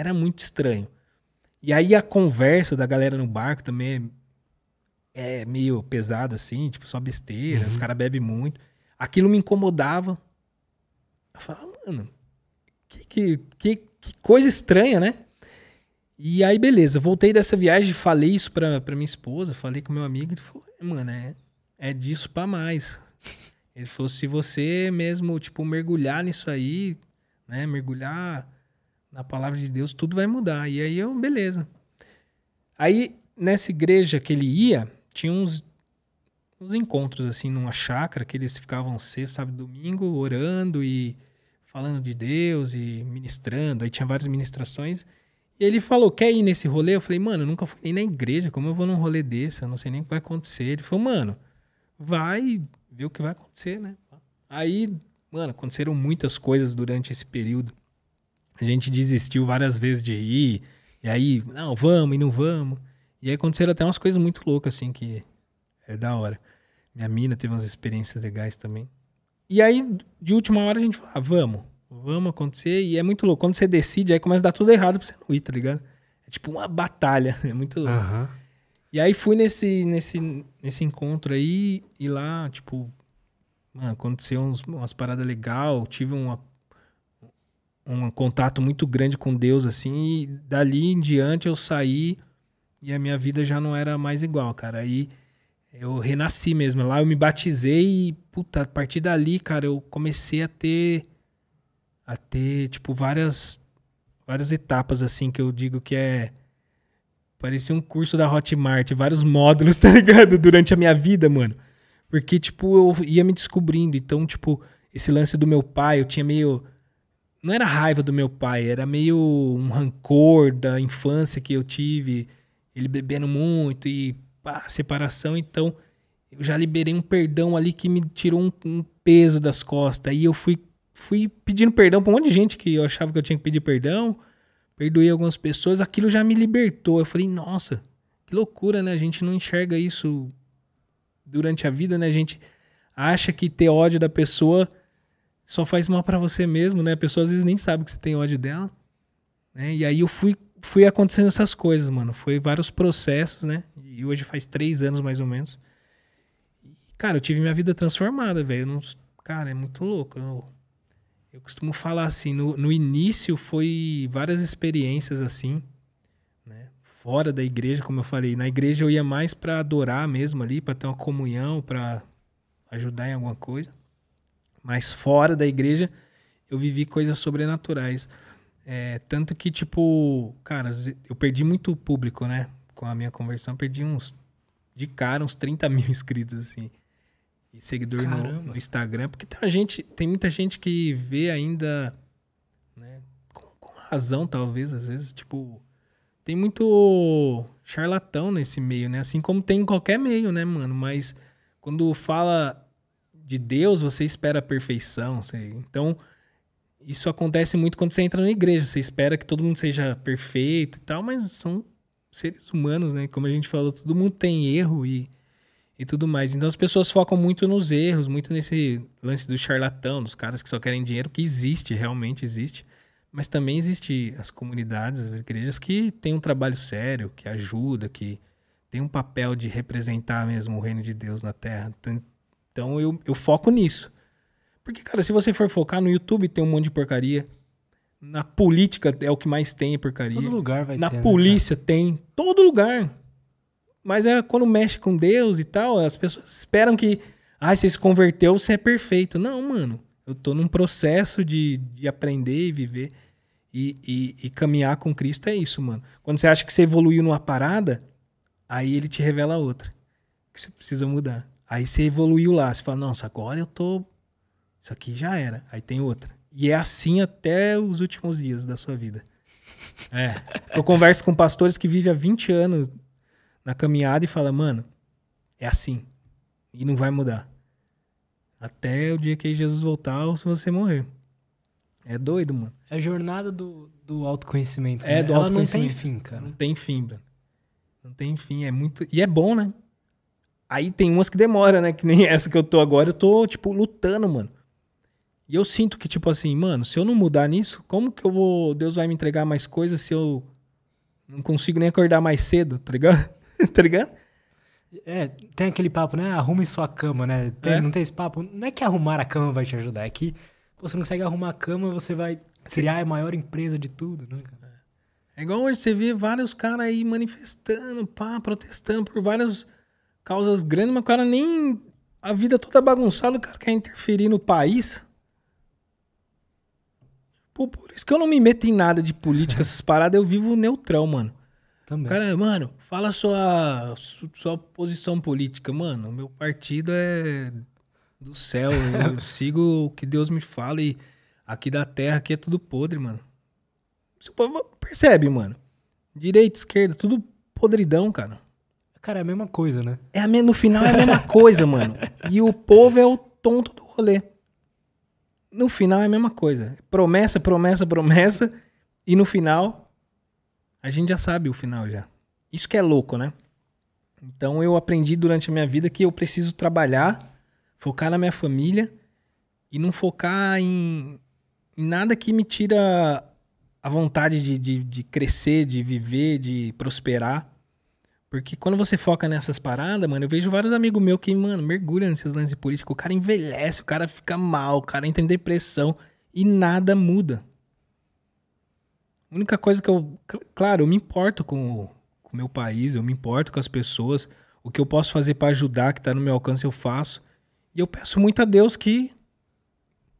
Era muito estranho. E aí a conversa da galera no barco também é, é, meio pesada, assim, tipo, só besteira, uhum. os caras bebem muito. Aquilo me incomodava. Eu falava, mano, que, que, que, que coisa estranha, né? E aí, beleza, voltei dessa viagem, falei isso pra, pra minha esposa, falei com meu amigo, ele falou, mano, é, é disso pra mais. Ele falou, se você mesmo, tipo, mergulhar nisso aí, né, mergulhar na palavra de Deus, tudo vai mudar. E aí eu, beleza. Aí, nessa igreja que ele ia, tinha uns, uns encontros, assim, numa chácara, que eles ficavam sexta, sábado domingo, orando e falando de Deus e ministrando. Aí tinha várias ministrações. E ele falou, quer ir nesse rolê? Eu falei, mano, eu nunca fui nem na igreja, como eu vou num rolê desse? Eu não sei nem o que vai acontecer. Ele falou, mano, vai ver o que vai acontecer, né? Aí, mano, aconteceram muitas coisas durante esse período a gente desistiu várias vezes de ir. E aí, não, vamos e não vamos. E aí aconteceram até umas coisas muito loucas, assim, que é da hora. Minha mina teve umas experiências legais também. E aí, de última hora, a gente falou, ah, vamos, vamos acontecer. E é muito louco. Quando você decide, aí começa a dar tudo errado pra você não ir, tá ligado? É tipo uma batalha. [LAUGHS] É muito louco. Uhum. E aí fui nesse, nesse, nesse encontro aí, e lá, tipo, mano, aconteceu uns, umas paradas legais, tive uma um contato muito grande com Deus, assim, e dali em diante eu saí e a minha vida já não era mais igual, cara. Aí eu renasci mesmo. Lá eu me batizei e, puta, a partir dali, cara, eu comecei a ter. a ter, tipo, várias. várias etapas, assim, que eu digo que é. Parecia um curso da Hotmart, vários módulos, [LAUGHS] tá ligado? Durante a minha vida, mano. Porque, tipo, eu ia me descobrindo. Então, tipo, esse lance do meu pai, eu tinha meio não era raiva do meu pai, era meio um rancor da infância que eu tive, ele bebendo muito e pá, separação, então eu já liberei um perdão ali que me tirou um, um peso das costas. E eu fui, fui pedindo perdão pra um monte de gente que eu achava que eu tinha que pedir perdão. Perdoei algumas pessoas, aquilo já me libertou. Eu falei, nossa, que loucura, né? A gente não enxerga isso durante a vida, né? A gente acha que ter ódio da pessoa só faz mal para você mesmo, né? A pessoa às vezes nem sabe que você tem ódio dela. Né? E aí eu fui, fui acontecendo essas coisas, mano. Foi vários processos, né? E hoje faz três anos mais ou menos. E, cara, eu tive minha vida transformada, velho. Cara, é muito louco. Eu, eu costumo falar assim, no, no início foi várias experiências assim, né? Fora da igreja, como eu falei. Na igreja eu ia mais para adorar mesmo ali, para ter uma comunhão, para ajudar em alguma coisa. Mas fora da igreja, eu vivi coisas sobrenaturais. É, tanto que, tipo, cara, eu perdi muito público, né? Com a minha conversão, perdi uns, de cara, uns 30 mil [LAUGHS] inscritos, assim. E seguidor no, no, Instagram. Porque tem, gente, tem muita gente que vê ainda, né? Com, com razão, talvez, às vezes, tipo... Tem muito charlatão nesse meio, né? Assim como tem em qualquer meio, né, mano? Mas quando fala de Deus, você espera a perfeição. Você... Então, isso acontece muito quando você entra na igreja. Você espera que todo mundo seja perfeito e tal, mas são seres humanos, né? Como a gente falou, todo mundo tem erro e, e tudo mais. Então, as pessoas focam muito nos erros, muito nesse lance do charlatão, dos caras que só querem dinheiro, que existe, realmente existe. Mas também existe as comunidades, as igrejas que têm um trabalho sério, que ajuda, que tem um papel de representar mesmo o reino de Deus na terra. Então eu, eu foco nisso. Porque, cara, se você for focar no YouTube, tem um monte de porcaria. Na política é o que mais tem porcaria. Todo lugar vai Na ter. Na né, polícia né, tem. Todo lugar. Mas é quando mexe com Deus e tal, as pessoas esperam que. Ah, você se converteu, você é perfeito. Não, mano. Eu tô num processo de, de aprender e viver. E, e, e caminhar com Cristo é isso, mano. Quando você acha que você evoluiu numa parada, aí ele te revela outra. Que você precisa mudar. Aí você evoluiu lá, você fala, nossa, agora eu tô. Isso aqui já era. Aí tem outra. E é assim até os últimos dias da sua vida. [LAUGHS] É. Eu converso com pastores que vivem há 20 anos na caminhada e fala, mano, é assim. E não vai mudar. Até o dia que Jesus voltar ou se você morrer. É doido, mano. É a jornada do, do autoconhecimento. É, né? do Ela autoconhecimento. não tem fim, cara. Não tem fim, mano. Não tem fim. É muito. E é bom, né? Aí tem umas que demora, né? Que nem [LAUGHS] essa que eu tô agora, eu tô, tipo, lutando, mano. E eu sinto que, tipo assim, mano, se eu não mudar nisso, como que eu vou. Deus vai me entregar mais coisas se eu não consigo nem acordar mais cedo, tá ligado? [LAUGHS] tá ligado? É, tem aquele papo, né? Arrume sua cama, né? Tem, é. Não tem esse papo? Não é que arrumar a cama vai te ajudar, é que você consegue arrumar a cama, você vai criar a maior empresa de tudo, né, cara? É igual hoje você vê vários caras aí manifestando, pá, protestando por vários causas grandes, mas o cara nem. A vida toda é bagunçada, o cara quer interferir no país. Pô, por isso que eu não me meto em nada de política, [LAUGHS] essas paradas, eu vivo neutral, mano. Também. Cara, mano, fala sua, sua posição política. Mano, meu partido é do céu. [LAUGHS] Eu sigo o que Deus me fala e aqui da terra aqui é tudo podre, mano. Você percebe, mano. Direita, esquerda, tudo podridão, cara. Cara, é a mesma coisa, né? É a me... No final é a mesma coisa, mano. E o povo é o tonto do rolê. No final é a mesma coisa. Promessa, promessa, promessa. E no final, a gente já sabe o final já. Isso que é louco, né? Então eu aprendi durante a minha vida que eu preciso trabalhar, focar na minha família e não focar em, em nada que me tira a vontade de, de, de crescer, de viver, de prosperar. Porque quando você foca nessas paradas, mano, eu vejo vários amigos meus que, mano, mergulham nesses lances políticos. O cara envelhece, o cara fica mal, o cara entra em depressão e nada muda. A única coisa que eu. Claro, eu me importo com o com meu país, eu me importo com as pessoas. O que eu posso fazer para ajudar, que tá no meu alcance, eu faço. E eu peço muito a Deus que.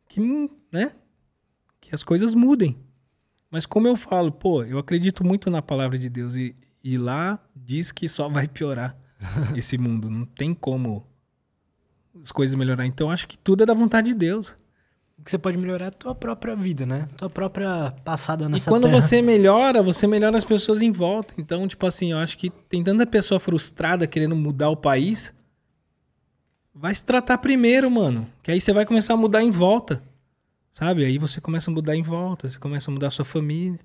que. né? Que as coisas mudem. Mas como eu falo, pô, eu acredito muito na palavra de Deus e, e lá diz que só vai piorar [LAUGHS] esse mundo. Não tem como as coisas melhorar. Então acho que tudo é da vontade de Deus. O que você pode melhorar é a tua própria vida, né? Tua própria passada nessa E quando terra. você melhora, você melhora as pessoas em volta. Então, tipo assim, eu acho que tem tanta pessoa frustrada querendo mudar o país. Vai se tratar primeiro, mano. Que aí você vai começar a mudar em volta. Sabe? Aí você começa a mudar em volta, você começa a mudar a sua família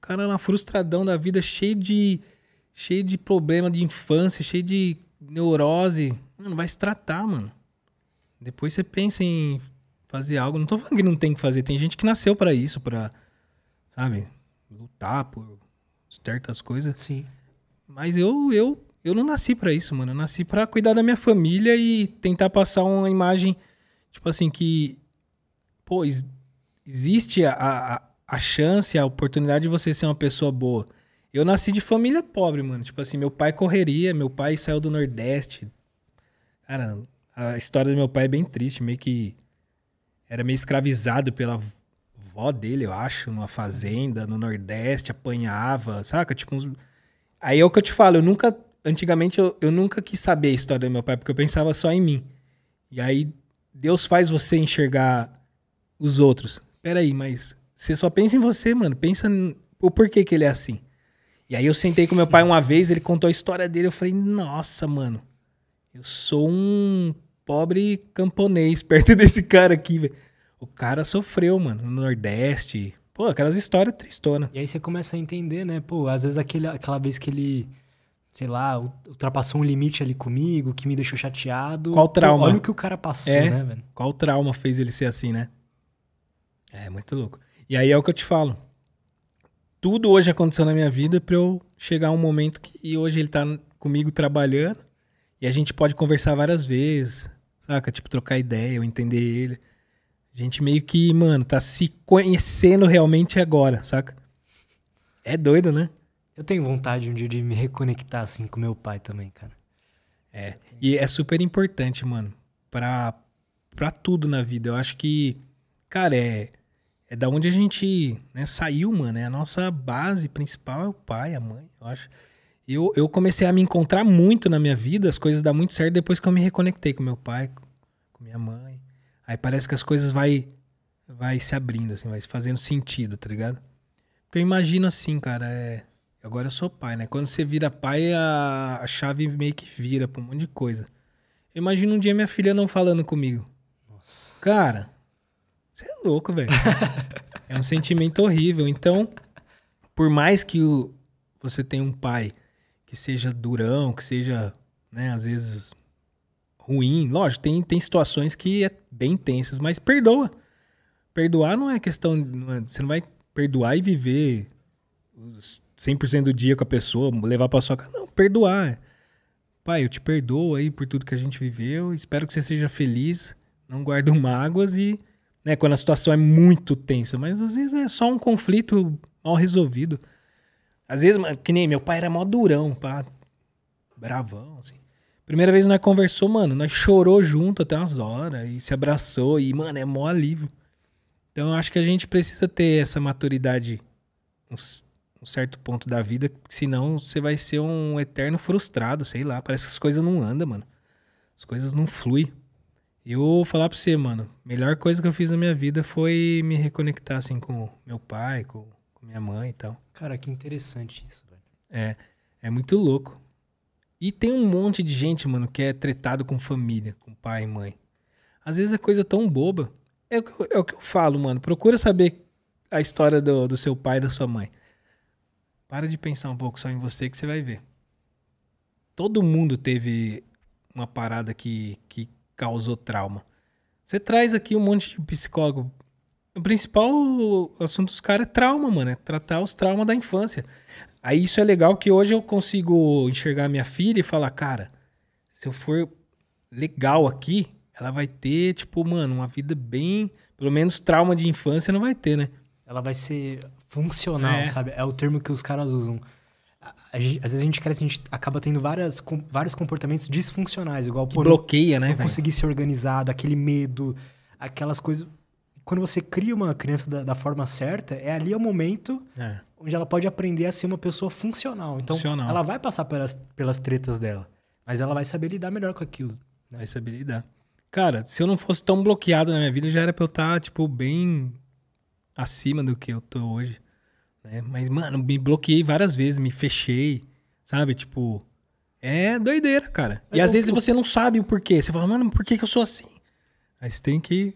cara na é frustradão da vida, cheio de cheio de problema de infância, cheio de neurose. Mano, vai se tratar, mano. Depois você pensa em fazer algo. Não tô falando que não tem que fazer. Tem gente que nasceu para isso, para sabe, lutar por certas coisas. Sim. Mas eu eu eu não nasci para isso, mano. Eu nasci para cuidar da minha família e tentar passar uma imagem tipo assim que pô, existe a, a a chance, a oportunidade de você ser uma pessoa boa. Eu nasci de família pobre, mano. Tipo assim, meu pai correria, meu pai saiu do Nordeste. Cara, a história do meu pai é bem triste, meio que era meio escravizado pela vó dele, eu acho, numa fazenda no Nordeste, apanhava, saca? Tipo uns... Aí é o que eu te falo, eu nunca antigamente eu, eu nunca quis saber a história do meu pai, porque eu pensava só em mim. E aí Deus faz você enxergar os outros. Peraí, mas você só pensa em você, mano. Pensa o porquê que ele é assim. E aí eu sentei com meu pai uma vez, ele contou a história dele, eu falei, nossa, mano, eu sou um pobre camponês [LAUGHS] perto desse cara aqui, velho. O cara sofreu, mano, no Nordeste. Pô, aquelas histórias tristonas. E aí você começa a entender, né? Pô, às vezes aquele, aquela vez que ele, sei lá, ultrapassou um limite ali comigo, que me deixou chateado. Qual trauma? Pô, olha o que o cara passou, é, né, velho? Qual trauma fez ele ser assim, né? É, muito louco. E aí é o que eu te falo. Tudo hoje aconteceu na minha vida para eu chegar a um momento que hoje ele tá comigo trabalhando e a gente pode conversar várias vezes, saca? Tipo, trocar ideia, eu entender ele. A gente meio que, mano, tá se conhecendo realmente agora, saca? É doido, né? Eu tenho vontade um dia de me reconectar assim com meu pai também, cara. É. E é super importante, mano, pra, pra tudo na vida. Eu acho que, cara, é é da onde a gente né, saiu, mano. É a nossa base principal é o pai, a mãe, eu acho. Eu, eu comecei a me encontrar muito na minha vida, as coisas dão muito certo depois que eu me reconectei com meu pai, com minha mãe. Aí parece que as coisas vai, vai se abrindo, assim, vai fazendo sentido, tá ligado? Porque eu imagino assim, cara, é... agora eu sou pai, né? Quando você vira pai, a, a chave meio que vira pra um monte de coisa. Eu imagino um dia minha filha não falando comigo. Nossa. Cara, você é louco, velho. é um sentimento horrível. Então, por mais que o, você tenha um pai que seja durão, que seja, né, às vezes ruim, lógico, tem, tem situações que é bem tensas, mas perdoa. Perdoar não é questão. Não é, você não vai perdoar e viver 100% do dia com a pessoa, levar pra sua casa. Não, perdoar. É. Pai, eu te perdoo aí por tudo que a gente viveu, espero que você seja feliz, não guardo mágoas e né? Quando a situação é muito tensa, mas às vezes é só um conflito mal resolvido. Às vezes, que nem meu pai era mó durão, pá, bravão, assim. Primeira vez nós conversou, mano, nós chorou junto até umas horas e se abraçou e, mano, é mó alívio. Então eu acho que a gente precisa ter essa maturidade um, um certo ponto da vida, senão você vai ser um eterno frustrado, sei lá, parece que as coisas não andam, mano. As coisas não fluem. Eu vou falar pra você, mano. Melhor coisa que eu fiz na minha vida foi me reconectar, assim, com meu pai, com, com minha mãe e tal. Cara, que interessante isso, velho. É, é muito louco. E tem um monte de gente, mano, que é tretado com família, com pai e mãe. Às vezes é coisa tão boba. É o que eu, é o que eu falo, mano. Procura saber a história do, do seu pai e da sua mãe. Para de pensar um pouco só em você que você vai ver. Todo mundo teve uma parada que, que causou trauma. Você traz aqui um monte de psicólogo. O principal assunto dos caras é trauma, mano. É tratar os traumas da infância. Aí isso é legal que hoje eu consigo enxergar minha filha e falar, cara, se eu for legal aqui, ela vai ter, tipo, mano, uma vida bem. Pelo menos trauma de infância não vai ter, né? Ela vai ser funcional, é. sabe? É o termo que os caras usam gente, às vezes a gente cresce, a gente acaba tendo várias, com, vários comportamentos disfuncionais, igual que bloqueia, não, né? Não conseguir ser organizado, aquele medo, aquelas coisas. Quando você cria uma criança da, da forma certa, é ali é o momento é. onde ela pode aprender a ser uma pessoa funcional. Então, funcional. ela vai passar pelas, pelas tretas dela, mas ela vai saber lidar melhor com aquilo. Né? Vai saber lidar. Cara, se eu não fosse tão bloqueado na minha vida, já era pra eu estar, tá, tipo, bem acima do que eu tô hoje. Né? Mas, mano, me bloqueei várias vezes, me fechei, sabe? Tipo, é doideira, cara. e é, às vezes eu... você não sabe o porquê. Você fala, mano, por que, que eu sou assim? Aí você tem que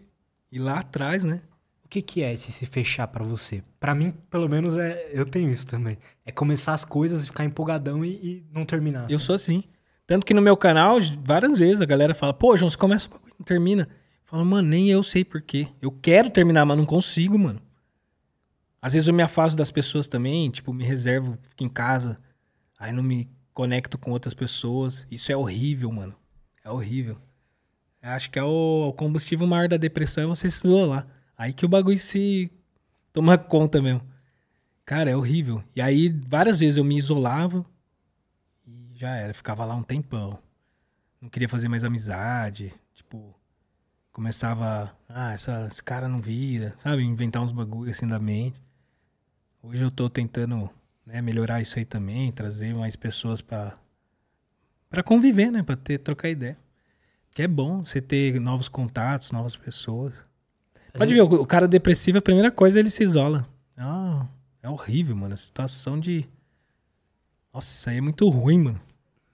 ir lá atrás, né? O que, que é esse se fechar para você? Para mim, pelo menos, é, eu tenho isso também. É começar as coisas, e ficar empolgadão e, e não terminar. Sabe? Eu sou assim. Tanto que no meu canal, várias vezes a galera fala, pô, João, você começa e não termina. Eu falo, mano, nem eu sei porquê. Eu quero terminar, mas não consigo, mano. Às vezes eu me afasto das pessoas também, tipo, me reservo, fico em casa, aí não me conecto com outras pessoas. Isso é horrível, mano. É horrível. Eu acho que é o combustível maior da depressão é você se isolar. Aí que o bagulho se toma conta mesmo. Cara, é horrível. E aí, várias vezes eu me isolava e já era. Ficava lá um tempão. Não queria fazer mais amizade. Tipo, começava. Ah, essa, esse cara não vira. Sabe? Inventar uns bagulhos assim da mente. Hoje eu estou tentando né, melhorar isso aí também, trazer mais pessoas para conviver, né, para ter trocar ideia. Que é bom você ter novos contatos, novas pessoas. Pode gente... ver, o cara depressivo, a primeira coisa ele se isola. Ah, é horrível, mano. A situação de Nossa, isso aí é muito ruim, mano.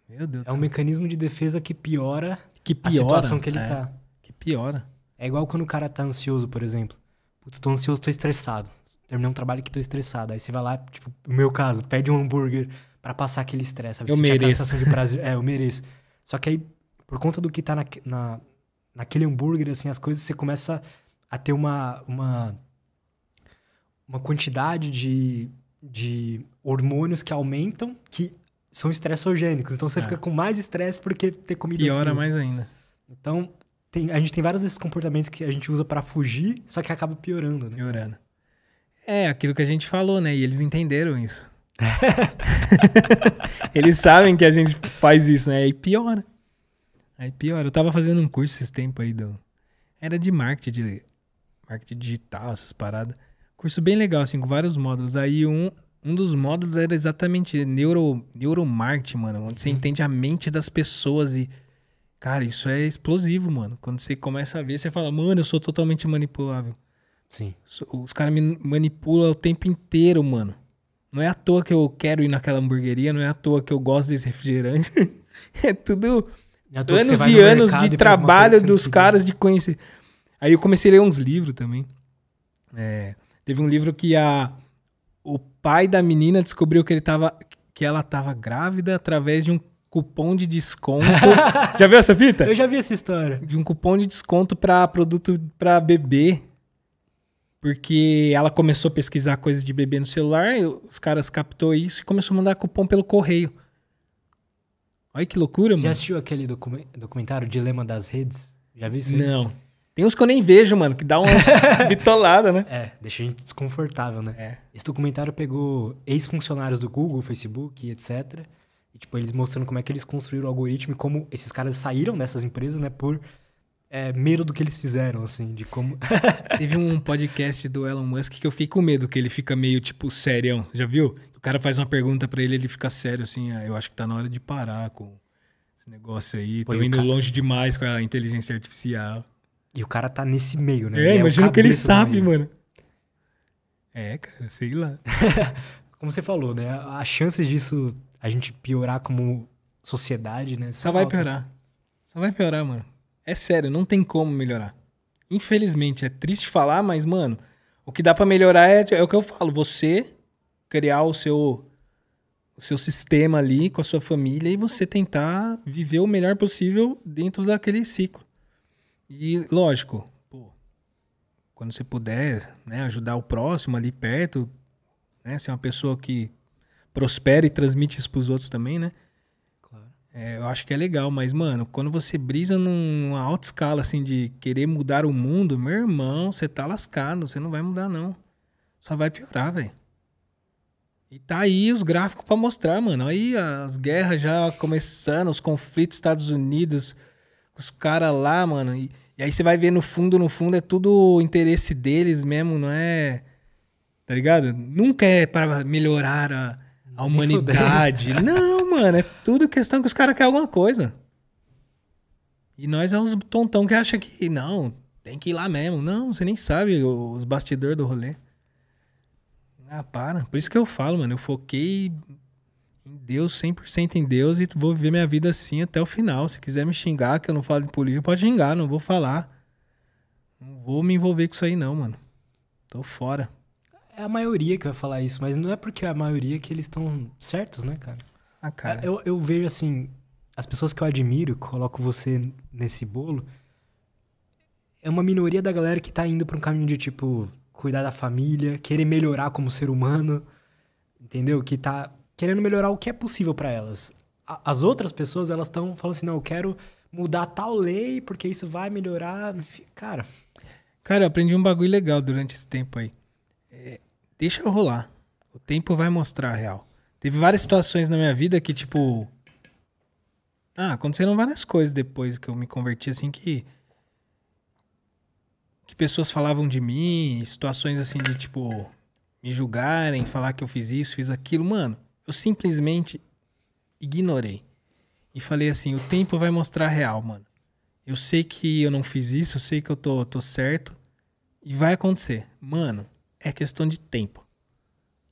Meu Deus. É um céu. mecanismo de defesa que piora, que piora a situação que ele é, tá. Que piora. É igual quando o cara tá ansioso, por exemplo. Putz, tô ansioso, tô estressado terminei um trabalho que tô estressado. Aí você vai lá, tipo, no meu caso, pede um hambúrguer para passar aquele estresse, sabe? Eu mereço. sensação de prazer. é, eu mereço. Só que aí, por conta do que tá na, na, naquele hambúrguer, assim, as coisas, você começa a ter uma, uma, uma quantidade de, de hormônios que aumentam, que são estressogênicos. Então, você é. fica com mais estresse porque ter comido Piora aquilo. mais ainda. Então, tem, a gente tem vários desses comportamentos que a gente usa para fugir, só que acaba piorando, né? Piorando. É, aquilo que a gente falou, né? E eles entenderam isso. [LAUGHS] eles sabem que a gente faz isso, né? Aí piora. Aí piora. Eu tava fazendo um curso esse tempo aí do. Era de marketing, de marketing digital, essas paradas. Curso bem legal, assim, com vários módulos. Aí um, um dos módulos era exatamente neuro, neuromarketing, mano. Onde você uhum. entende a mente das pessoas e. Cara, isso é explosivo, mano. Quando você começa a ver, você fala, mano, eu sou totalmente manipulável. Sim. Os caras me manipulam o tempo inteiro, mano. Não é à toa que eu quero ir naquela hamburgueria, não é à toa que eu gosto desse refrigerante. [LAUGHS] é tudo é anos e anos de e trabalho dos caras de conhecer. Aí eu comecei a ler uns livros também. É, teve um livro que a, o pai da menina descobriu que ele tava, que ela estava grávida através de um cupom de desconto. [LAUGHS] já viu essa fita? Eu já vi essa história. De um cupom de desconto para produto para bebê porque ela começou a pesquisar coisas de bebê no celular, os caras captou isso e começou a mandar cupom pelo correio. Olha que loucura, Você mano. Já assistiu aquele documentário Dilema das Redes? Já viu isso? Aí? Não. Tem uns que eu nem vejo, mano, que dá uma [LAUGHS] bitolada, né? É, deixa a gente desconfortável, né? É. Esse documentário pegou ex-funcionários do Google, Facebook, etc. E, tipo, eles mostrando como é que eles construíram o algoritmo e como esses caras saíram dessas empresas, né, por é, medo do que eles fizeram, assim, de como. [LAUGHS] Teve um podcast do Elon Musk que eu fiquei com medo, que ele fica meio, tipo, sério Você já viu? O cara faz uma pergunta para ele, ele fica sério, assim, ah, eu acho que tá na hora de parar com esse negócio aí. Pô, Tô indo cara... longe demais com a inteligência artificial. E o cara tá nesse meio, né? É, imagina é o que ele sabe, mano. É, cara, sei lá. [LAUGHS] como você falou, né? As chances disso a gente piorar como sociedade, né? Só vai altas. Assim. piorar. Só vai piorar, mano. É sério, não tem como melhorar. Infelizmente, é triste falar, mas, mano, o que dá para melhorar é, é o que eu falo. Você criar o seu, o seu sistema ali com a sua família e você tentar viver o melhor possível dentro daquele ciclo. E, lógico, pô, quando você puder né, ajudar o próximo ali perto, né, ser uma pessoa que prospera e transmite isso pros outros também, né? É, eu acho que é legal, mas, mano, quando você brisa numa alta escala, assim, de querer mudar o mundo, meu irmão, você tá lascado, você não vai mudar, não. Só vai piorar, velho. E tá aí os gráficos para mostrar, mano. Aí as guerras já começando, os conflitos Estados Unidos, os caras lá, mano. E, e, aí você vai ver no fundo, no fundo, é tudo o interesse deles mesmo, não é. Tá ligado? Nunca é para melhorar a, a humanidade. [LAUGHS] Não, mano, é tudo questão que os caras querem alguma coisa. E nós é uns tontão que acha que, não, tem que ir lá mesmo. Não, você nem sabe os bastidores do rolê. Ah, para. Por isso que eu falo, mano, eu foquei em Deus, 100% em Deus e vou viver minha vida assim até o final. Se quiser me xingar, que eu não falo de política, pode xingar, não vou falar. Não vou me envolver com isso aí não, mano. Tô fora. É a maioria que vai falar isso, mas não é porque é a maioria que eles estão certos, né, cara? Ah, cara. É, eu, eu vejo assim, as pessoas que eu admiro, coloco você nesse bolo, é uma minoria da galera que tá indo pra um caminho de tipo cuidar da família, querer melhorar como ser humano, entendeu? Que tá querendo melhorar o que é possível para elas. A, as outras pessoas, elas estão falando assim, não, eu quero mudar tal lei porque isso vai melhorar, cara. Cara, eu aprendi um bagulho legal durante esse tempo aí. É, deixa rolar. O tempo vai mostrar a real. Teve várias situações na minha vida que, tipo. Ah, aconteceram várias coisas depois que eu me converti, assim, que. Que pessoas falavam de mim, situações assim de, tipo, me julgarem, falar que eu fiz isso, fiz aquilo. Mano, eu simplesmente ignorei. E falei assim: o tempo vai mostrar a real, mano. Eu sei que eu não fiz isso, eu sei que eu tô, tô certo. E vai acontecer. Mano, é questão de tempo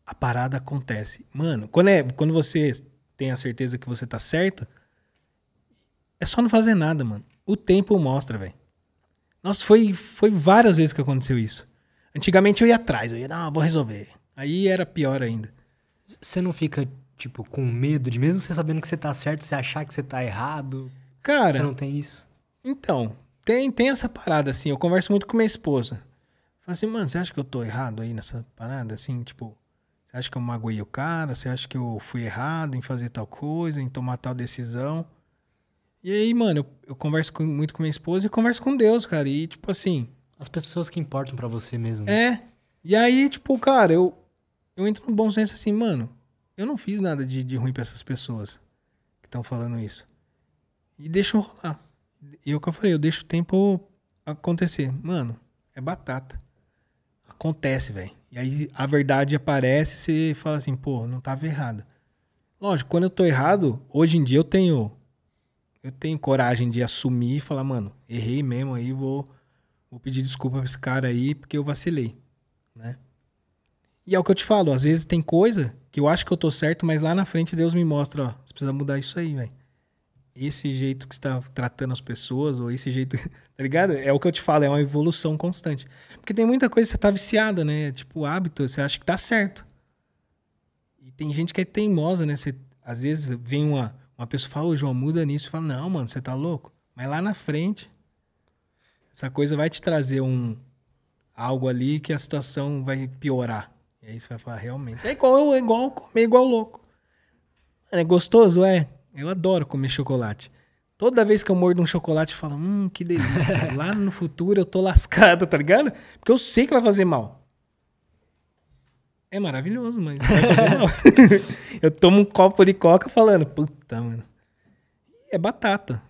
a parada acontece. Mano, quando, é, quando você tem a certeza que você tá certo, é só não fazer nada, mano. O tempo mostra, velho. Nossa, foi, foi várias vezes que aconteceu isso. Antigamente eu ia atrás, eu ia, não, vou resolver. Aí era pior ainda. Você não fica, tipo, com medo de mesmo você sabendo que você tá certo, você achar que você tá errado? Cara. Você não tem isso? Então, tem, tem essa parada, assim. Eu converso muito com minha esposa. Fala assim, mano, você acha que eu tô errado aí nessa parada, assim, tipo. Você acha que eu magoei o cara? Você acha que eu fui errado em fazer tal coisa, em tomar tal decisão? E aí, mano, eu, eu converso com, muito com minha esposa e converso com Deus, cara. E, tipo assim. As pessoas que importam para você mesmo. Né? É. E aí, tipo, cara, eu, eu entro no bom senso assim, mano, eu não fiz nada de, de ruim para essas pessoas que estão falando isso. E deixa eu rolar. E é o que eu falei, eu deixo o tempo acontecer. Mano, é batata. Acontece, velho. E aí a verdade aparece e você fala assim, pô, não estava errado. Lógico, quando eu tô errado, hoje em dia eu tenho eu tenho coragem de assumir e falar, mano, errei mesmo aí, vou vou pedir desculpa pra esse cara aí porque eu vacilei, né? E é o que eu te falo, às vezes tem coisa que eu acho que eu tô certo, mas lá na frente Deus me mostra, ó, você precisa mudar isso aí, velho esse jeito que está tratando as pessoas ou esse jeito, [LAUGHS] tá ligado? É o que eu te falo, é uma evolução constante. Porque tem muita coisa que você tá viciada, né? Tipo hábito, você acha que tá certo. E tem gente que é teimosa, né? Você, às vezes vem uma, uma pessoa fala, ô João, muda nisso, fala, não, mano, você tá louco. Mas lá na frente, essa coisa vai te trazer um algo ali que a situação vai piorar. E aí você vai falar, realmente. É igual, é igual comer igual louco. é gostoso, é? Eu adoro comer chocolate. Toda vez que eu mordo um chocolate, eu falo, hum, que delícia. Lá no futuro eu tô lascado, tá ligado? Porque eu sei que vai fazer mal. É maravilhoso, mas vai fazer [LAUGHS] mal. [LAUGHS] eu tomo um copo de coca falando, puta, mano. É batata.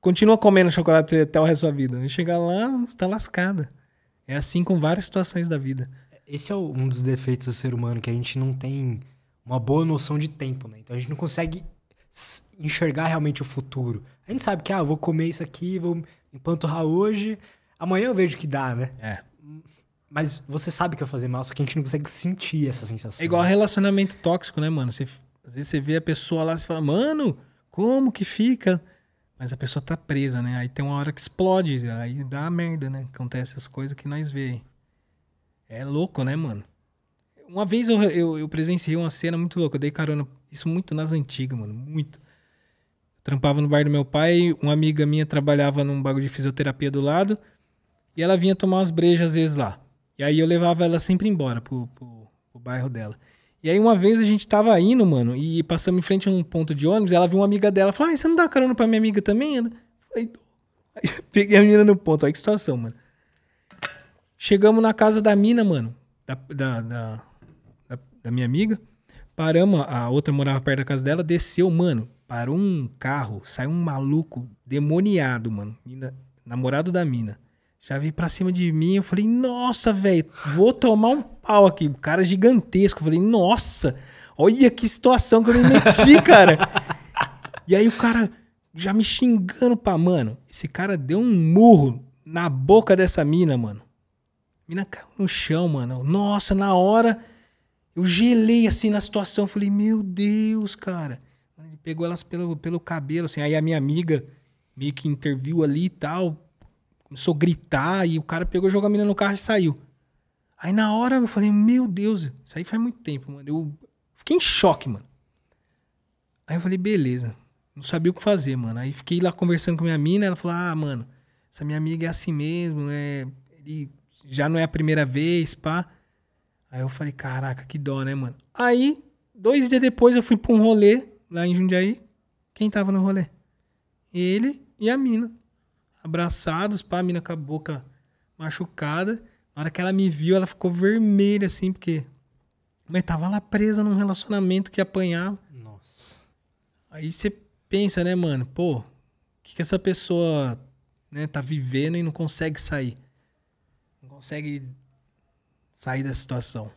Continua comendo chocolate até o resto da vida. Chegar lá, você tá lascada. É assim com várias situações da vida. Esse é um dos defeitos do ser humano, que a gente não tem uma boa noção de tempo, né? Então a gente não consegue enxergar realmente o futuro. A gente sabe que, ah, vou comer isso aqui, vou empanturrar hoje, amanhã eu vejo que dá, né? É. Mas você sabe que vai fazer mal, só que a gente não consegue sentir essa sensação. É igual relacionamento tóxico, né, mano? Você, às vezes você vê a pessoa lá e fala, mano, como que fica? Mas a pessoa tá presa, né? Aí tem uma hora que explode, aí dá merda, né? Acontece as coisas que nós vemos. É louco, né, mano? Uma vez eu, eu, eu, presenciei uma cena muito louca. Eu dei carona isso muito nas antigas, mano, muito. Trampava no bar do meu pai, uma amiga minha trabalhava num bagulho de fisioterapia do lado, e ela vinha tomar umas brejas às vezes lá. E aí eu levava ela sempre embora pro, pro, pro bairro dela. E aí uma vez a gente tava indo, mano, e passamos em frente a um ponto de ônibus, ela viu uma amiga dela, falou, ah, você não dá carona pra minha amiga também? Eu falei, aí eu peguei a mina no ponto, olha que situação, mano. Chegamos na casa da mina, mano, da, da, da, da minha amiga, Paramos, a outra morava perto da casa dela, desceu, mano. Parou um carro, saiu um maluco demoniado, mano. Mina, namorado da mina. Já veio pra cima de mim, eu falei, nossa, velho, vou tomar um pau aqui. cara gigantesco. Eu falei, nossa, olha que situação que eu me meti, [LAUGHS] cara. e aí o cara já me xingando pra, mano. Esse cara deu um murro na boca dessa mina, mano. A mina caiu no chão, mano. Nossa, na hora eu gelei assim na situação. Falei, meu Deus, cara. Ele pegou elas pelo, pelo cabelo, assim. Aí a minha amiga meio que interviu ali e tal. Começou a gritar e o cara pegou, jogou a menina no carro e saiu. Aí na hora eu falei, meu Deus, isso aí faz muito tempo, mano. Eu fiquei em choque, mano. Aí eu falei, beleza. Não sabia o que fazer, mano. Aí fiquei lá conversando com minha mina, ela falou, ah, mano, essa minha amiga é assim mesmo, é... Ele já não é a primeira vez, pá. Aí eu falei, caraca, que dó, né, mano? Aí, dois dias depois, eu fui pra um rolê lá em Jundiaí. Quem tava no rolê? Ele e a mina. Abraçados, pá, a mina com a boca machucada. Na hora que ela me viu, ela ficou vermelha, assim, porque. Mas tava lá presa num relacionamento que apanhava. Nossa. Aí você pensa, né, mano? Pô, o que, que essa pessoa né, tá vivendo e não consegue sair? Não consegue sair da situação.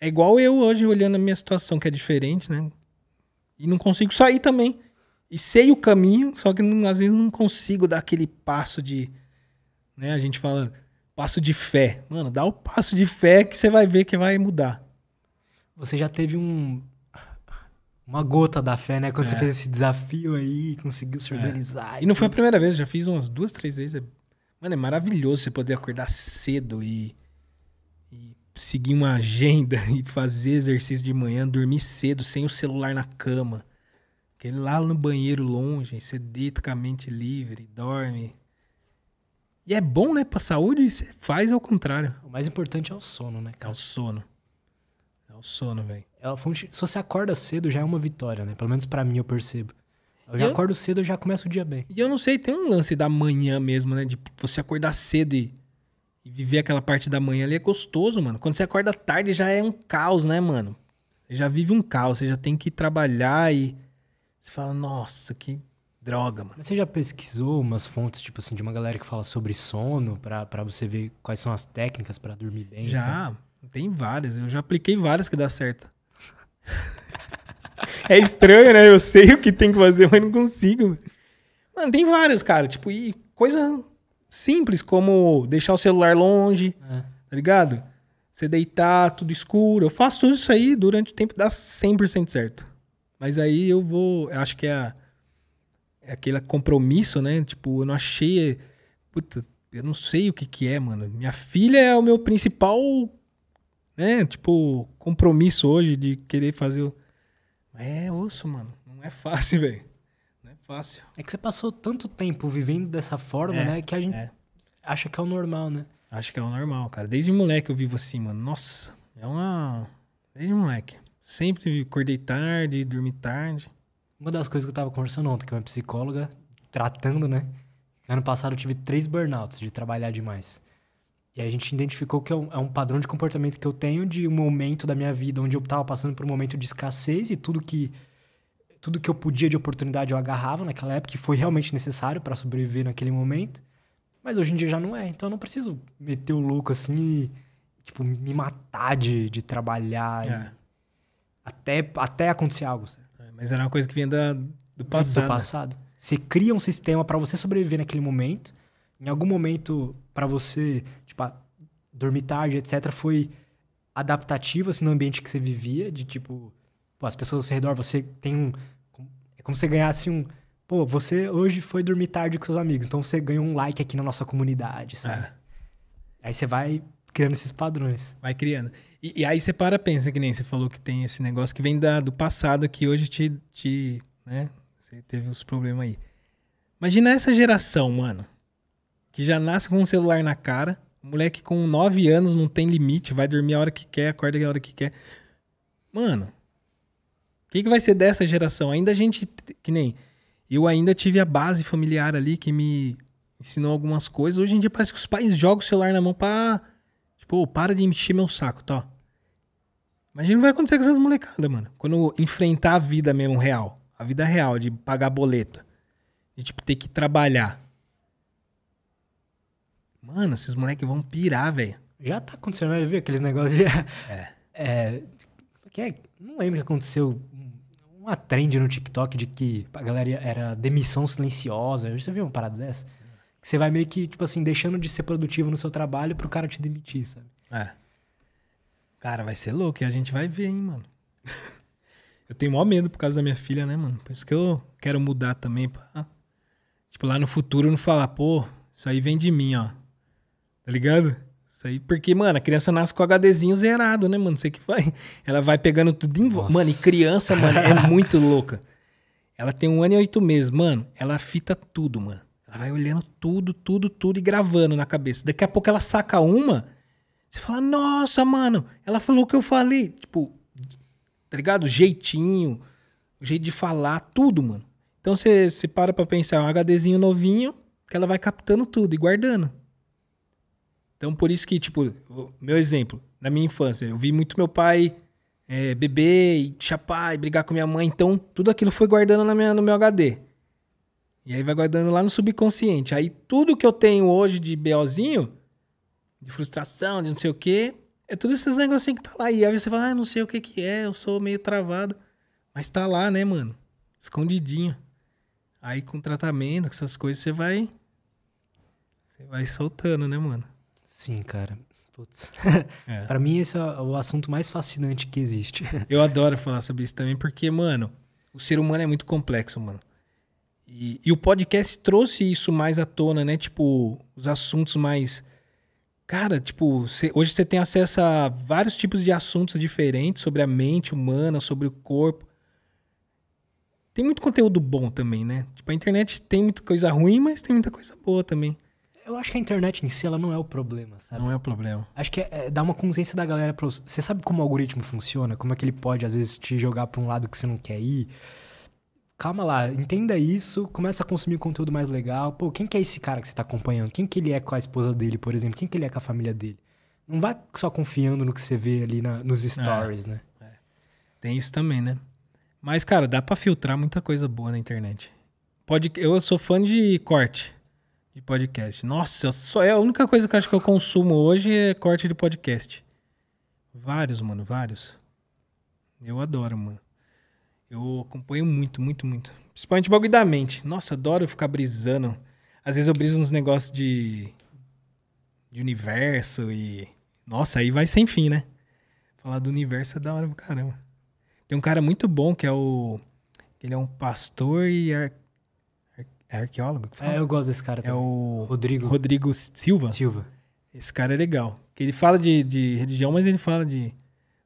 É igual eu hoje olhando a minha situação, que é diferente, né? E não consigo sair também. E sei o caminho, só que não, às vezes não consigo dar aquele passo de. Né? A gente fala passo de fé. Mano, dá o passo de fé que você vai ver que vai mudar. Você já teve um. Uma gota da fé, né? Quando é. você fez esse desafio aí, conseguiu se é. organizar. É. E não foi a primeira vez, já fiz umas duas, três vezes. É, mano, é maravilhoso você poder acordar cedo e seguir uma agenda [LAUGHS] e fazer exercício de manhã, dormir cedo, sem o celular na cama. Aquele lá no banheiro longe, você deita com a mente livre, dorme. E é bom, né, pra saúde, e você faz ao contrário. O mais importante é o sono, né, cara? É o sono. É o sono, velho. É Se você acorda cedo, já é uma vitória, né? Pelo menos para mim eu percebo. Eu já eu... acordo cedo, eu já começo o dia bem. E eu não sei, tem um lance da manhã mesmo, né? De você acordar cedo e e viver aquela parte da manhã ali é gostoso, mano. Quando você acorda tarde já é um caos, né, mano? Você já vive um caos, você já tem que trabalhar e você fala, nossa, que droga, mano. Mas você já pesquisou umas fontes, tipo assim, de uma galera que fala sobre sono, para você ver quais são as técnicas para dormir bem? Já, sabe? Assim? tem várias. Eu já apliquei várias que dá certo. [LAUGHS] é estranho, né? Eu sei o que tem que fazer, mas não consigo. Mano, tem várias, cara. Tipo, e coisa simples, como deixar o celular longe, é. tá ligado? Você deitar, tudo escuro. Eu faço tudo isso aí durante o tempo dá 100% certo. Mas aí eu vou. Eu acho que é, a, é aquele compromisso, né? Tipo, eu não achei. Puta, eu não sei o que que é, mano. Minha filha é o meu principal, né? Tipo, compromisso hoje de querer fazer. O... É osso, mano. Não é fácil, [LAUGHS] velho. Fácil. É que você passou tanto tempo vivendo dessa forma, é, né? Que a gente é. acha que é o normal, né? Acho que é o normal, cara. Desde moleque eu vivo assim, mano. Nossa, é uma. Desde moleque. Sempre acordei tarde, dormi tarde. Uma das coisas que eu tava conversando ontem, que é uma psicóloga, tratando, né? Ano passado eu tive três burnouts de trabalhar demais. E a gente identificou que é um, é um, padrão de comportamento que eu tenho de um momento da minha vida onde eu estava passando por um momento de escassez e tudo que tudo que eu podia de oportunidade eu agarrava naquela época, que foi realmente necessário para sobreviver naquele momento. Mas hoje em dia já não é. Então eu não preciso meter o louco assim e, tipo, me matar de, de trabalhar. É. Até, até acontecer algo. É, mas era uma coisa que vinha da, do é, passado. Do passado. Você cria um sistema para você sobreviver naquele momento. Em algum momento, para você, tipo, dormir tarde, etc., foi adaptativo, assim, no ambiente que você vivia, de tipo, pô, as pessoas ao seu redor, você tem um como você ganhasse um. Pô, você hoje foi dormir tarde com seus amigos, então você ganha um like aqui na nossa comunidade, sabe? É. Aí você vai criando esses padrões. Vai criando. E, e, aí você para pensa, que nem você falou que tem esse negócio que vem da, do passado que hoje te. te né? Você teve os problemas aí. Imagina essa geração, mano. Que já nasce com um celular na cara. Moleque com 9 anos não tem limite, vai dormir a hora que quer, acorda a hora que quer. Mano, que, que vai ser dessa geração? Ainda a gente, que nem, eu ainda tive a base familiar ali que me ensinou algumas coisas. Hoje em dia parece que os pais jogam o celular na mão pra, tipo, oh, para de encher meu saco, tá? Imagina o que vai acontecer com essas molecadas, mano. Quando enfrentar a vida mesmo real, a vida real de pagar boleto, de, tipo, ter que trabalhar. Mano, esses moleques vão pirar, velho. Já tá acontecendo, né? viu? Aqueles negócios de... É. [LAUGHS] É, que é, não lembro o que aconteceu uma trend no TikTok de que a galera era demissão silenciosa. Você viu uma parada dessa? Que você vai meio que, tipo assim, deixando de ser produtivo no seu trabalho pro cara te demitir, sabe? É. Cara, vai ser louco e a gente vai ver, hein, mano. [LAUGHS] eu tenho maior medo por causa da minha filha, né, mano? Por isso que eu quero mudar também pra. Tipo, lá no futuro não falar, pô, isso aí vem de mim, ó. Tá ligado? aí, porque, mano, a criança nasce com o HDzinho zerado, né, mano? Você que vai. Ela vai pegando tudo em volta. Mano, e criança, mano, é [LAUGHS] muito louca. Ela tem um ano e oito meses, mano. Ela fita tudo, mano. Ela vai olhando tudo, tudo, tudo e gravando na cabeça. Daqui a pouco ela saca uma. Você fala, nossa, mano, ela falou o que eu falei. Tipo, tá ligado? jeitinho, jeito de falar, tudo, mano. Então você para pra pensar, é um HDzinho novinho, que ela vai captando tudo e guardando. Então, por isso que, tipo, meu exemplo, na minha infância, eu vi muito meu pai é, beber e chapar e brigar com minha mãe. Então, tudo aquilo foi guardando na minha, no meu HD. E aí vai guardando lá no subconsciente. Aí tudo que eu tenho hoje de BOzinho, de frustração, de não sei o quê, é tudo esses negocinhos que tá lá. E aí você fala, ah, não sei o que que é, eu sou meio travado. Mas tá lá, né, mano? Escondidinho. Aí com tratamento, com essas coisas, você vai. Você vai soltando, né, mano? Sim, cara. Putz. [LAUGHS] É. pra mim, esse é o assunto mais fascinante que existe. [LAUGHS] Eu adoro falar sobre isso também, porque, mano, o ser humano é muito complexo, mano. E, e o podcast trouxe isso mais à tona, né? Tipo, os assuntos mais. Cara, tipo, cê, hoje você tem acesso a vários tipos de assuntos diferentes sobre a mente humana, sobre o corpo. Tem muito conteúdo bom também, né? Tipo, a internet tem muita coisa ruim, mas tem muita coisa boa também eu acho que a internet em si ela não é o problema, sabe? Não é o problema. Acho que é, é uma consciência da galera para você sabe como o algoritmo funciona, como é que ele pode às vezes te jogar para um lado que você não quer ir. Calma lá, entenda isso, começa a consumir conteúdo mais legal. Pô, quem que é esse cara que você tá acompanhando? Quem que ele é com a esposa dele, por exemplo? Quem que ele é com a família dele? Não vá só confiando no que você vê ali na, nos é, stories, é, né? É. Tem isso também, né? Mas, cara, dá para filtrar muita coisa boa na internet. Pode, eu sou fã de corte de podcast. Nossa, só é a única coisa que eu acho que eu consumo hoje é corte de podcast. Vários, mano, vários. Eu adoro, mano. Eu acompanho muito, muito, muito. Principalmente bagulho da mente. Nossa, adoro ficar brisando. Às vezes eu briso nos negócios de de universo e nossa, aí vai sem fim, né? Falar do universo é da hora pra caramba. Tem um cara muito bom que é o ele é um pastor e é arqueólogo que fala? É, eu gosto desse cara é também. É o Rodrigo. Rodrigo Silva? Silva. Esse cara é legal. Que ele fala de, de religião, mas ele fala de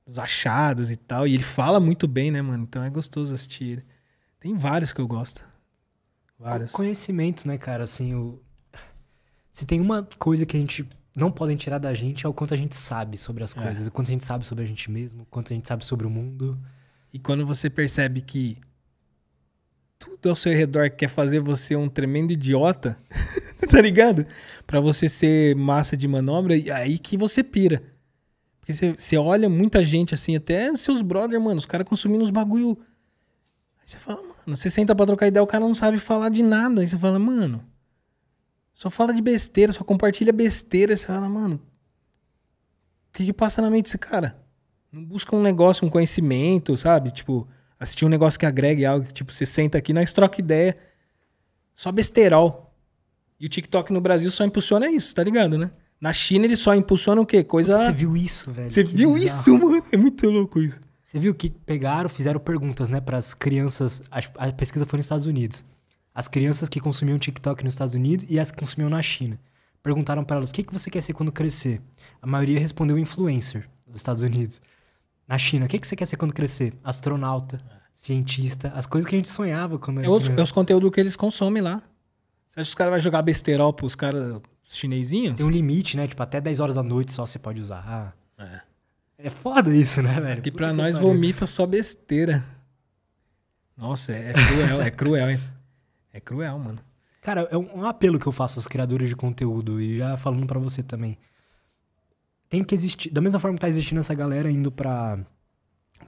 dos achados e tal. E ele fala muito bem, né, mano? Então é gostoso assistir Tem vários que eu gosto. Vários. Conhecimento, né, cara? Assim, o... se tem uma coisa que a gente não podem tirar da gente é o quanto a gente sabe sobre as é. coisas, é. o quanto a gente sabe sobre a gente mesmo, o quanto a gente sabe sobre o mundo. E quando você percebe que tudo ao seu redor quer fazer você um tremendo idiota, [LAUGHS] tá ligado? Para você ser massa de manobra, e aí que você pira. Porque você, você olha muita gente assim, até seus brother, mano, os caras consumindo uns bagulho. Aí você fala, mano, você senta pra trocar ideia, o cara não sabe falar de nada. Aí você fala, mano, só fala de besteira, só compartilha besteira. Aí você fala, mano, o que que passa na mente desse cara? Não busca um negócio, um conhecimento, sabe? Tipo, Assistir um negócio que agregue algo, tipo, você senta aqui, nós troca ideia. Só besterol. E o TikTok no Brasil só impulsiona isso, tá ligado, né? Na China ele só impulsiona o quê? Coisa. Você viu isso, velho? Você que viu bizarro. isso, mano? É muito louco isso. Você viu que pegaram, fizeram perguntas, né, para as crianças. A, a, pesquisa foi nos Estados Unidos. As crianças que consumiam TikTok nos Estados Unidos e as que consumiam na China. Perguntaram para elas: o que, que você quer ser quando crescer? A maioria respondeu influencer dos Estados Unidos na China. O que, que você quer ser quando crescer? Astronauta, cientista, as coisas que a gente sonhava quando era. é os é conteúdos que eles consomem lá. Você acha que os caras vão jogar besterol pros caras chinesinhos? Tem um limite, né? Tipo, até 10 horas da noite só você pode usar. Ah. É. É foda isso, né, velho? Que pra nós pariu. vomita só besteira. Nossa, é, é cruel, é cruel, hein? É cruel, mano. Cara, é um apelo que eu faço aos criadores de conteúdo e já falando para você também tem que existir. Da mesma forma que tá existindo essa galera indo pra.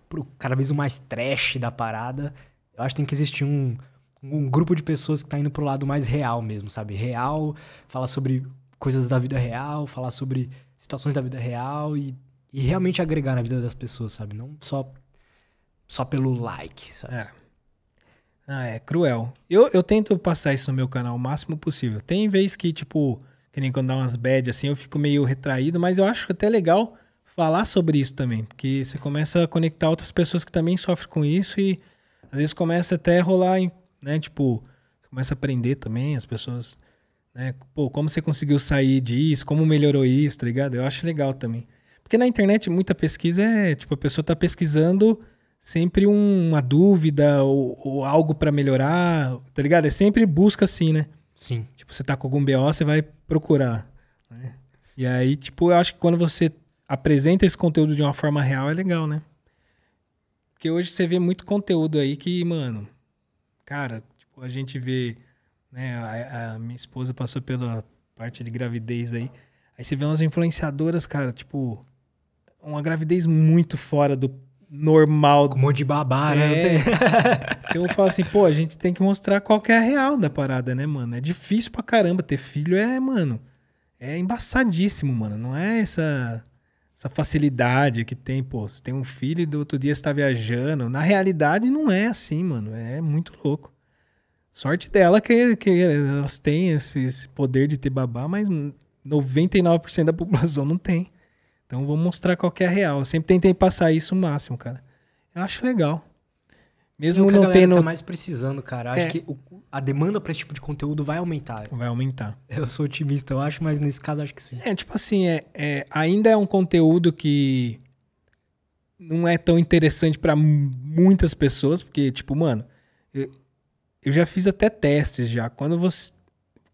pro cada vez o mais trash da parada, eu acho que tem que existir um, um grupo de pessoas que tá indo pro lado mais real mesmo, sabe? Real, falar sobre coisas da vida real, falar sobre situações da vida real e, e realmente agregar na vida das pessoas, sabe? Não só, só pelo like, sabe? É. Ah, é cruel. Eu, eu tento passar isso no meu canal o máximo possível. Tem vez que, tipo, que nem quando dá umas bad assim, eu fico meio retraído, mas eu acho até legal falar sobre isso também, porque você começa a conectar outras pessoas que também sofrem com isso e às vezes começa até a rolar, né, tipo, você começa a aprender também, as pessoas, né, pô, como você conseguiu sair disso, como melhorou isso, tá ligado? Eu acho legal também. Porque na internet muita pesquisa é, tipo, a pessoa tá pesquisando sempre uma dúvida ou, ou algo para melhorar, tá ligado? É sempre busca assim, né? Sim. Tipo, você tá com algum BO, você vai procurar. Né? E aí, tipo, eu acho que quando você apresenta esse conteúdo de uma forma real, é legal, né? Porque hoje você vê muito conteúdo aí que, mano, cara, tipo, a gente vê, né, a, a minha esposa passou pela parte de gravidez aí. Aí você vê umas influenciadoras, cara, tipo, uma gravidez muito fora do normal. Com um monte de babá, né? é. [LAUGHS] né? eu falo assim, pô, a gente tem que mostrar qual que é a real da parada, né, mano? É difícil pra caramba ter filho, é, mano. É embaçadíssimo, mano. Não é essa essa facilidade que tem, pô, você tem um filho e do outro dia você tá viajando. Na realidade não é assim, mano. É muito louco. Sorte dela que, que elas têm esse, esse poder de ter babá, mas 99% da população não tem. Então vou mostrar qual é a real. Eu sempre tentei passar isso o máximo, cara. Eu acho legal. Mesmo não tendo. Tá mais precisando, cara. Acho é. que o, a demanda para esse tipo de conteúdo vai aumentar. Vai aumentar. Eu sou otimista, eu acho, mas nesse caso acho que sim. É, tipo assim, é, é ainda é um conteúdo que não é tão interessante para muitas pessoas, porque, tipo, mano, eu, eu já fiz até testes já. Quando você.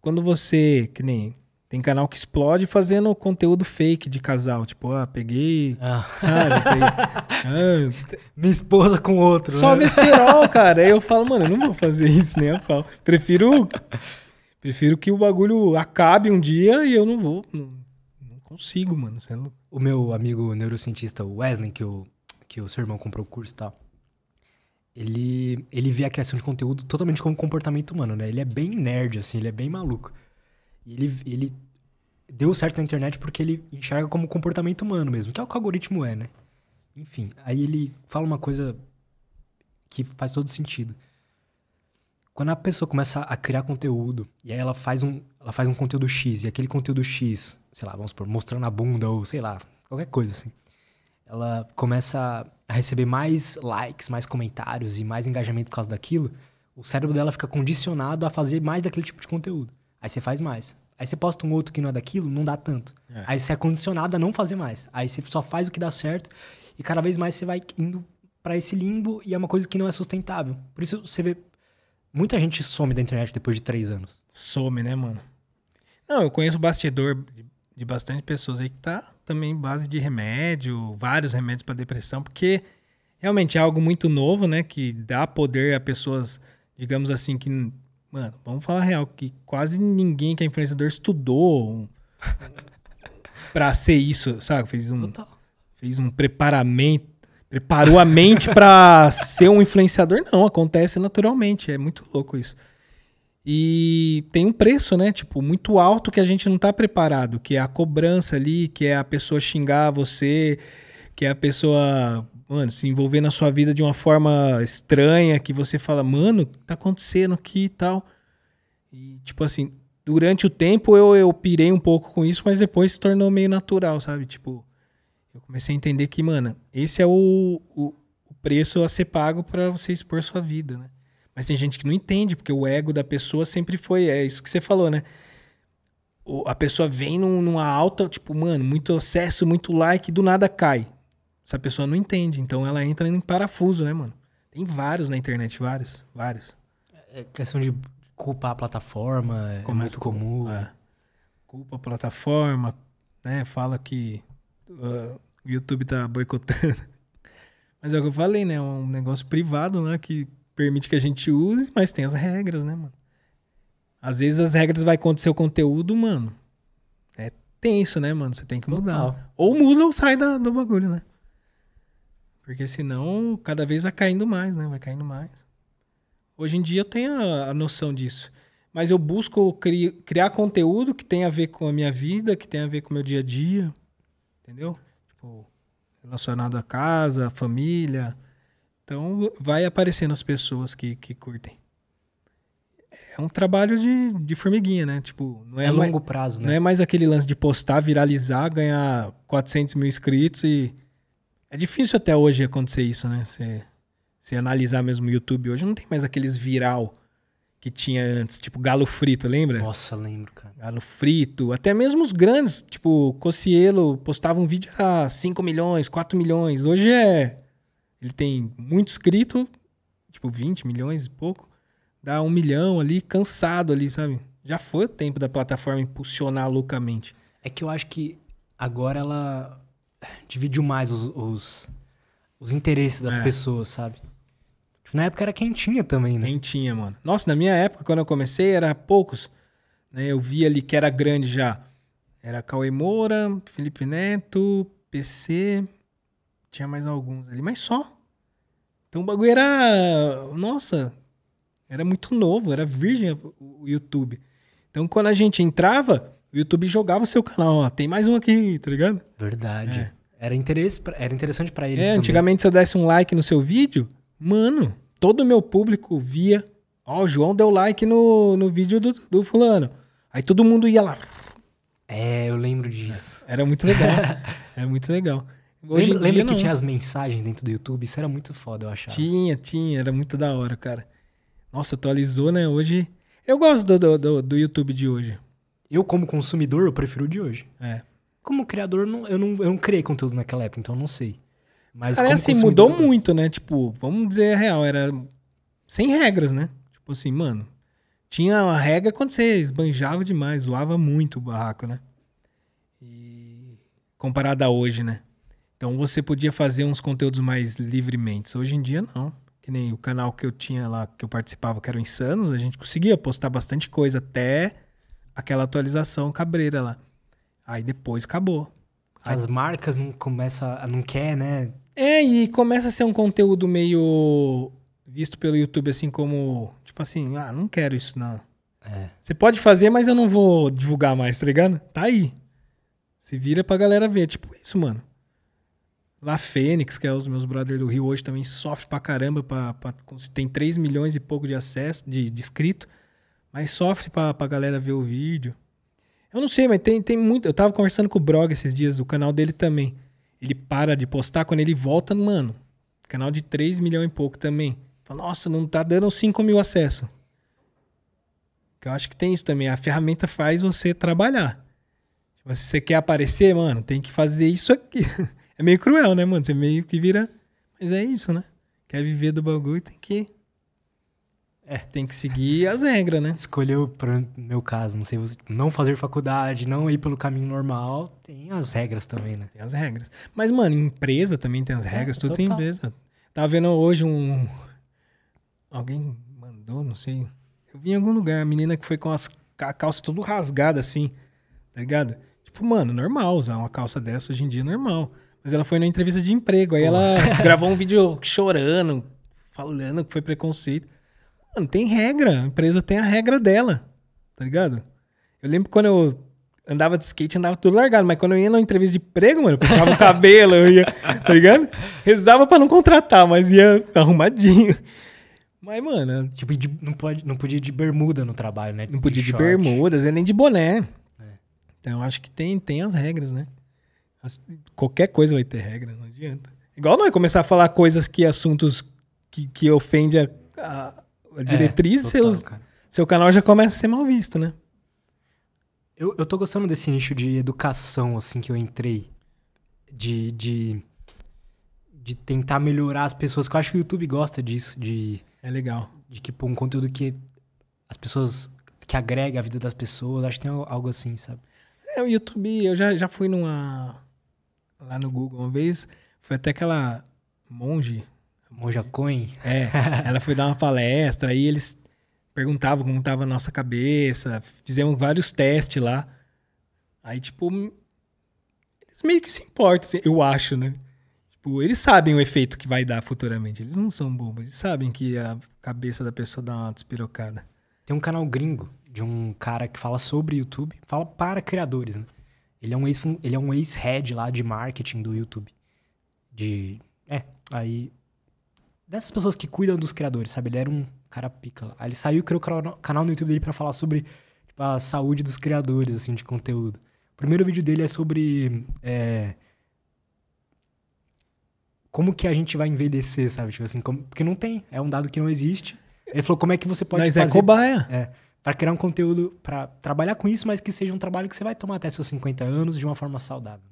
Quando você. Que nem tem canal que explode fazendo conteúdo fake de casal. Tipo, ah, peguei. Ah. Sabe? [LAUGHS] Peguei, ah, Minha esposa com outro. Só né? besterol, cara. Aí eu falo, mano, eu não vou fazer isso nem a pau. Prefiro. Prefiro que o bagulho acabe um dia e eu não vou. Não, não consigo, mano. Sendo... É o meu amigo neurocientista Wesley, que, eu, que o seu irmão comprou o curso e tal, ele, ele vê a criação de conteúdo totalmente como comportamento humano, né? Ele é bem nerd, assim, ele é bem maluco. E ele, ele deu certo na internet porque ele enxerga como comportamento humano mesmo, que é o que o algoritmo é, né? Enfim, aí ele fala uma coisa que faz todo sentido. Quando a pessoa começa a criar conteúdo e aí ela faz um, ela faz um conteúdo X e aquele conteúdo X, sei lá, vamos supor, mostrando a bunda ou sei lá, qualquer coisa assim. Ela começa a receber mais likes, mais comentários e mais engajamento por causa daquilo. O cérebro dela fica condicionado a fazer mais daquele tipo de conteúdo. Aí você faz mais. Aí você posta um outro que não é daquilo, não dá tanto. É. Aí você é condicionado a não fazer mais. Aí você só faz o que dá certo e cada vez mais você vai indo para esse limbo e é uma coisa que não é sustentável. Por isso você vê. Muita gente some da internet depois de três anos. Some, né, mano? Não, eu conheço bastidor de bastante pessoas aí que tá também base de remédio, vários remédios para depressão, porque realmente é algo muito novo, né? Que dá poder a pessoas, digamos assim, que Mano, vamos falar real, que quase ninguém que é influenciador estudou um, [LAUGHS] pra ser isso, sabe? Fez um. Total. Fez um preparamento. Preparou a mente para [LAUGHS] ser um influenciador? Não, acontece naturalmente. É muito louco isso. E tem um preço, né? Tipo, muito alto que a gente não tá preparado, que é a cobrança ali, que é a pessoa xingar você, que é a pessoa mano, se envolver na sua vida de uma forma estranha, que você fala, mano, tá acontecendo aqui e tal. E, tipo assim, durante o tempo eu, eu pirei um pouco com isso, mas depois se tornou meio natural, sabe? Tipo, eu comecei a entender que, mano, esse é o, o, o preço a ser pago para você expor sua vida, né? Mas tem gente que não entende, porque o ego da pessoa sempre foi, é isso que você falou, né? a pessoa vem num, numa alta, tipo, mano, muito acesso, muito like, do nada cai essa pessoa não entende. Então ela entra em parafuso, né, mano? Tem vários na internet, vários, vários. É, é questão de culpar a plataforma, é Começa é muito comum. é. Culpa a plataforma, né? Fala que uh, o YouTube tá boicotando. [LAUGHS] Mas é o que eu falei, né? É um negócio privado, né? Que permite que a gente use, mas tem as regras, né, mano? Às vezes as regras vai contra o seu conteúdo, mano. É tenso, né, mano? Você tem que Total. mudar. Ou muda ou sai da, do bagulho, né? Porque senão cada vez vai caindo mais, né? Vai caindo mais. Hoje em dia eu tenho a, a noção disso. Mas eu busco cri, criar conteúdo que tem a ver com a minha vida, que tem a ver com o meu dia a dia. Entendeu? Tipo, relacionado à casa, à família. Então vai aparecendo as pessoas que, que curtem. É um trabalho de, de formiguinha, né? Tipo, não é, é longo mais, prazo, né? Não é mais aquele lance de postar, viralizar, ganhar 400 mil inscritos e é difícil até hoje acontecer isso, né? Você, você analisar mesmo o YouTube hoje, não tem mais aqueles viral que tinha antes, tipo galo frito, lembra? Nossa, lembro, cara. Galo frito, até mesmo os grandes, tipo Cocielo postava um vídeo a 5 milhões, 4 milhões. Hoje é ele tem muito inscrito, tipo 20 milhões e pouco, dá um milhão ali, cansado ali, sabe? Já foi o tempo da plataforma impulsionar loucamente. É que eu acho que agora ela dividiu mais os, os, os interesses das é. pessoas, sabe? Tipo, na época era quem tinha também, né? Quem tinha, mano. Nossa, na minha época, quando eu comecei, era poucos. Né? Eu via ali que era grande já. Era Cauê Moura, Felipe Neto, PC. Tinha mais alguns ali, mas só. Então o bagulho era. Nossa, era muito novo, era virgem o YouTube. Então quando a gente entrava, YouTube jogava o seu canal, ó, tem mais um aqui, tá ligado? Verdade. É. Era, interesse, era interessante para eles. É, também. antigamente, se eu desse um like no seu vídeo, mano, todo o meu público via. Ó, o João deu like no, no vídeo do, do fulano. Aí todo mundo ia lá. É, eu lembro disso. É, era muito legal. [LAUGHS] era muito legal. Hoje lembra, lembra que não. tinha as mensagens dentro do YouTube? Isso era muito foda, eu achava. Tinha, tinha. Era muito da hora, cara. Nossa, atualizou, né? Hoje. Eu gosto do, do, do, do YouTube de hoje. Eu, como consumidor, eu prefiro o de hoje. É. Como criador, não, eu, não, eu não criei conteúdo naquela época, então não sei. Mas Cara, assim, mudou muito, né? Tipo, vamos dizer a real, era sem regras, né? Tipo assim, mano, tinha uma regra quando você esbanjava demais, zoava muito o barraco, né? E comparado a hoje, né? Então você podia fazer uns conteúdos mais livremente. Hoje em dia, não. Que nem o canal que eu tinha lá, que eu participava, que era o Insanos, a gente conseguia postar bastante coisa até aquela atualização cabreira lá. Aí depois acabou. Aí... As marcas não começam a. não quer, né? É, e começa a ser um conteúdo meio visto pelo YouTube assim como. Tipo assim, ah, não quero isso, não. É. Você pode fazer, mas eu não vou divulgar mais, tá ligado? Tá aí. Se vira pra galera ver. Tipo isso, mano. Lá Fênix, que é os meus brothers do Rio hoje, também sofre pra caramba. Pra, pra tem 3 milhões e pouco de acesso, de, de inscrito. Mas sofre pra, pra galera ver o vídeo. Eu não sei, mas tem, tem muito. Eu tava conversando com o Brog esses dias, o canal dele também. Ele para de postar, quando ele volta, mano. Canal de 3 milhões e pouco também. Fala, nossa, não tá dando 5 mil acesso. Eu acho que tem isso também. A ferramenta faz você trabalhar. Tipo, se você quer aparecer, mano, tem que fazer isso aqui. [LAUGHS] é meio cruel, né, mano? Você meio que vira. Mas é isso, né? Quer viver do bagulho, tem que é. Tem que seguir as regras, né? Escolheu, para meu caso, não sei, não fazer faculdade, não ir pelo caminho normal, tem as regras também, né? Tem as regras. Mas, mano, empresa também tem as é, regras, tudo total. tem empresa. Tava tá vendo hoje um. Alguém mandou, não sei. Eu vi em algum lugar, a menina que foi com as a calça tudo rasgada assim, tá ligado? Tipo, mano, normal usar uma calça dessa hoje em dia, normal. Mas ela foi na entrevista de emprego, aí Pô. ela gravou um vídeo chorando, falando que foi preconceito. Mano, tem regra. A empresa tem a regra dela, tá ligado? Eu lembro quando eu andava de skate, andava tudo largado. Mas quando eu ia numa entrevista de emprego, mano, eu puxava o [LAUGHS] cabelo, eu ia, tá ligado? Rezava pra não contratar, mas ia arrumadinho. Mas, mano. Tipo, não, pode, não podia ir de bermuda no trabalho, né? Não podia de, de bermudas, nem de boné. É. Então, acho que tem, tem as regras, né? As, qualquer coisa vai ter regra, não adianta. Igual não é começar a falar coisas que assuntos que, que ofende a, a diretriz, é, total, seu, seu canal já começa a ser mal visto, né? Eu, eu tô gostando desse nicho de educação, assim, que eu entrei. De, de, de tentar melhorar as pessoas. Que eu acho que o YouTube gosta disso. De, é legal. De que, pô, um conteúdo que as pessoas... Que agrega a vida das pessoas. Acho que tem algo assim, sabe? É, o YouTube... Eu já, já fui numa... Lá no Google uma vez. Foi até aquela monge Mojacoin? É, ela foi dar uma palestra e eles perguntavam como estava a nossa cabeça, fizemos vários testes lá. Aí, tipo, eles meio que se importam, assim, eu acho, né? Tipo, eles sabem o efeito que vai dar futuramente. Eles não são bobos, eles sabem que a cabeça da pessoa dá uma despirocada. Tem um canal gringo de um cara que fala sobre YouTube, fala para criadores, né? Ele é um ex ele é um ex-head lá de marketing do YouTube. De é, aí dessas pessoas que cuidam dos criadores, sabe? Ele era um cara pica lá. Aí ele saiu e criou o canal no YouTube dele para falar sobre tipo, a saúde dos criadores, assim, de conteúdo. O primeiro vídeo dele é sobre. É, como que a gente vai envelhecer, sabe? Tipo assim, como, porque não tem, é um dado que não existe. Ele falou como é que você pode mas é fazer... Mas é cobaia. É, pra criar um conteúdo, para trabalhar com isso, mas que seja um trabalho que você vai tomar até seus 50 anos de uma forma saudável.